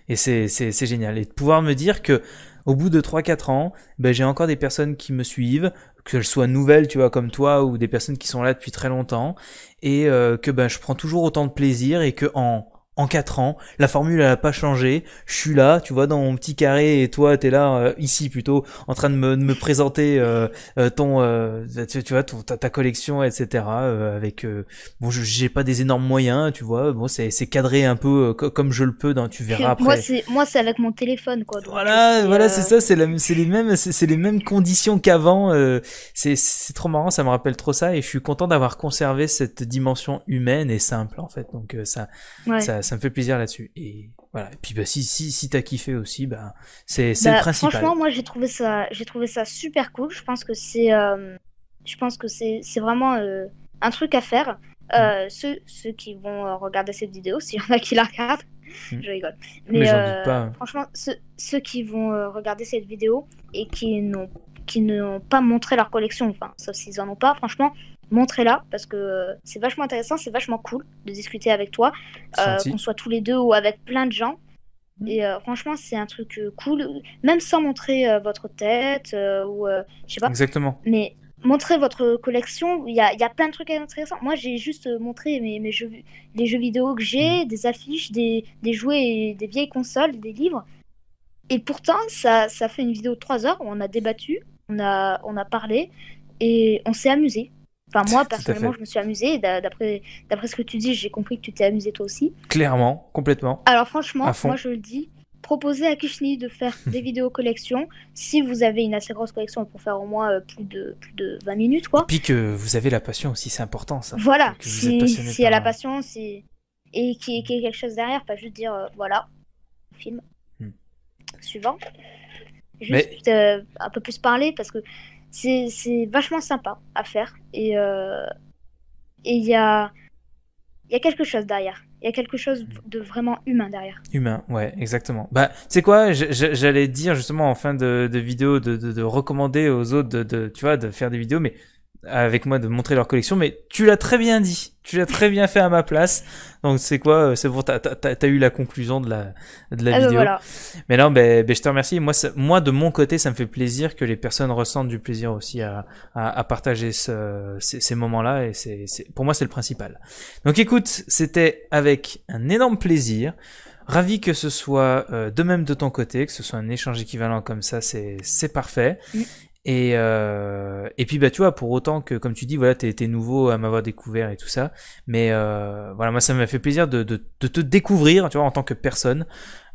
et c'est génial. Et de pouvoir me dire que au bout de 3-4 ans, ben, j'ai encore des personnes qui me suivent, que qu'elles soient nouvelles, tu vois, comme toi, ou des personnes qui sont là depuis très longtemps, et euh, que ben, je prends toujours autant de plaisir et que en en 4 ans, la formule elle a pas changé, je suis là, tu vois, dans mon petit carré, et toi t'es là, euh, ici plutôt, en train de me, me présenter euh, euh, ton, tu, vois, ta, collection, etc. avec, bon, j'ai pas des énormes moyens, tu vois, bon, c'est cadré un peu comme je le peux, tu verras après. Moi c'est moi c'est avec mon téléphone quoi. voilà, voilà, c'est ça, c'est c'est les mêmes, c'est les mêmes conditions qu'avant. c'est c'est trop marrant, ça me rappelle trop ça, et je suis content d'avoir conservé cette dimension humaine et simple en fait, donc ça, ça ça, me fait plaisir là-dessus. Et voilà. Et puis bah, si, si, si t'as kiffé aussi, bah, c'est le bah, principal. Franchement, moi j'ai trouvé, ça, trouvé ça super cool. Je pense que c'est euh, que c'est vraiment euh, un truc à faire. Euh, mm. ceux, ceux, qui vont regarder cette vidéo, s'il y en a qui la regardent, mm. je rigole. Mais, franchement, ceux, ceux, qui vont regarder cette vidéo et qui n'ont qui n'ont pas montré leur collection, enfin, sauf s'ils en ont pas, franchement, montrez-la parce que c'est vachement intéressant, c'est vachement cool de discuter avec toi, euh, qu'on soit tous les deux ou avec plein de gens. Mm. Et euh, franchement, c'est un truc euh, cool, même sans montrer votre tête ou je sais pas. Exactement. Mais montrer votre collection, il y a, y a, plein de trucs intéressants. Moi, j'ai juste montré mes, jeux, les jeux vidéo que j'ai, mm. des affiches, des, des jouets, des vieilles consoles, des livres. Et pourtant, ça, ça fait une vidéo de 3 heures où on a débattu, on a, on a parlé et on s'est amusé. Enfin, moi, personnellement, je me suis amusée. D'après, ce que tu dis, j'ai compris que tu t'es amusé toi aussi. Clairement, complètement. Alors, franchement, moi, je le dis, proposer à Kishni de faire des vidéos collection si vous avez une assez grosse collection pour faire au moins euh, plus, de, de 20 minutes. Quoi. Et puis que vous avez la passion aussi, c'est important ça. Voilà, si, si y a la passion et qu'il y, quelque chose derrière, pas juste dire euh, voilà, film. Hmm. Suivant. Juste euh, un peu plus parler parce que c'est vachement sympa à faire. Et euh, et il y a, y a quelque chose derrière. Il y a quelque chose de vraiment humain derrière. Humain, ouais, exactement. Bah, tu sais quoi, j'allais dire justement en fin de, vidéo de, de, de, recommander aux autres de, tu vois, de faire des vidéos, mais avec moi de montrer leur collection, mais tu l'as très bien dit, tu l'as très bien fait à ma place. Donc c'est quoi, euh, c'est bon, t'as as, eu la conclusion de la, de la ah, ben vidéo. Mais non, ben, ben, je te remercie. Moi, moi de mon côté, ça me fait plaisir que les personnes ressentent du plaisir aussi à, à, à partager ce, ces, moments-là, et c'est pour moi c'est le principal. Donc écoute, c'était avec un énorme plaisir. Ravi que ce soit euh, de même de ton côté, que ce soit un échange équivalent comme ça, c'est parfait. Mm. Et, euh, et puis, bah, tu vois, pour autant que, comme tu dis, voilà, t'es nouveau à m'avoir découvert et tout ça. Mais euh, voilà, moi, ça m'a fait plaisir de, de, te découvrir, tu vois, en tant que personne.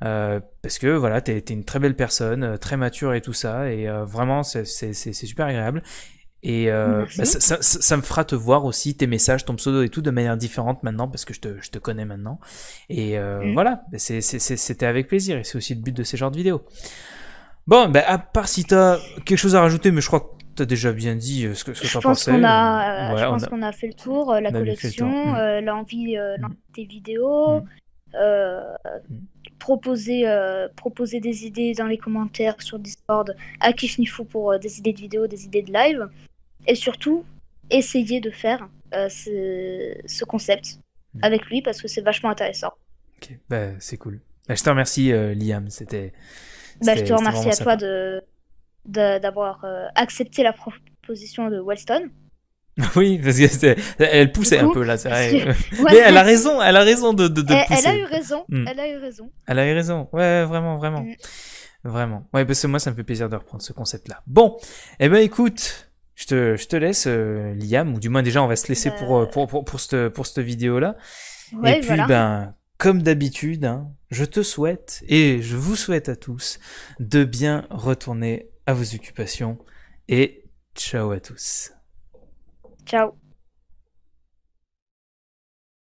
Euh, parce que, voilà, t'es es une très belle personne, très mature et tout ça. Et vraiment, c'est super agréable. Et bah, ça, ça, me fera te voir aussi tes messages, ton pseudo et tout de manière différente maintenant parce que je te, je te connais maintenant. Et voilà, c'était avec plaisir et c'est aussi le but de ces genres de vidéos. Bon, ben, à part si t'as quelque chose à rajouter, mais je crois que t'as déjà bien dit euh, ce que, t'en pensais. a, je pense qu'on a fait le tour, euh, la collection, euh, mm. l'envie mm. des vidéos, mm. proposer, proposer des idées dans les commentaires sur Discord à Kifnifou pour des idées de vidéos, des idées de live, et surtout essayer de faire ce, concept avec lui parce que c'est vachement intéressant. Ok, ben, c'est cool. Ben, je te remercie Liam, c'était... Bah, je te remercie à toi de d'avoir euh, accepté la proposition de Wellstone. Oui, parce que elle poussait un peu là, c'est vrai. mais elle a raison, elle a raison de, de, elle, pousser. Elle a eu raison, hmm. elle a eu raison. Elle a eu raison, ouais, vraiment, vraiment. Hmm. Vraiment. Ouais, parce que moi, ça me fait plaisir de reprendre ce concept-là. Bon, et eh ben écoute, je te, je te laisse, euh, Liam, ou du moins déjà, on va se laisser pour, euh. pour, pour, pour cette, pour vidéo-là. Et puis, ben, comme d'habitude, hein, je te souhaite et je vous souhaite à tous de bien retourner à vos occupations et ciao à tous. Ciao.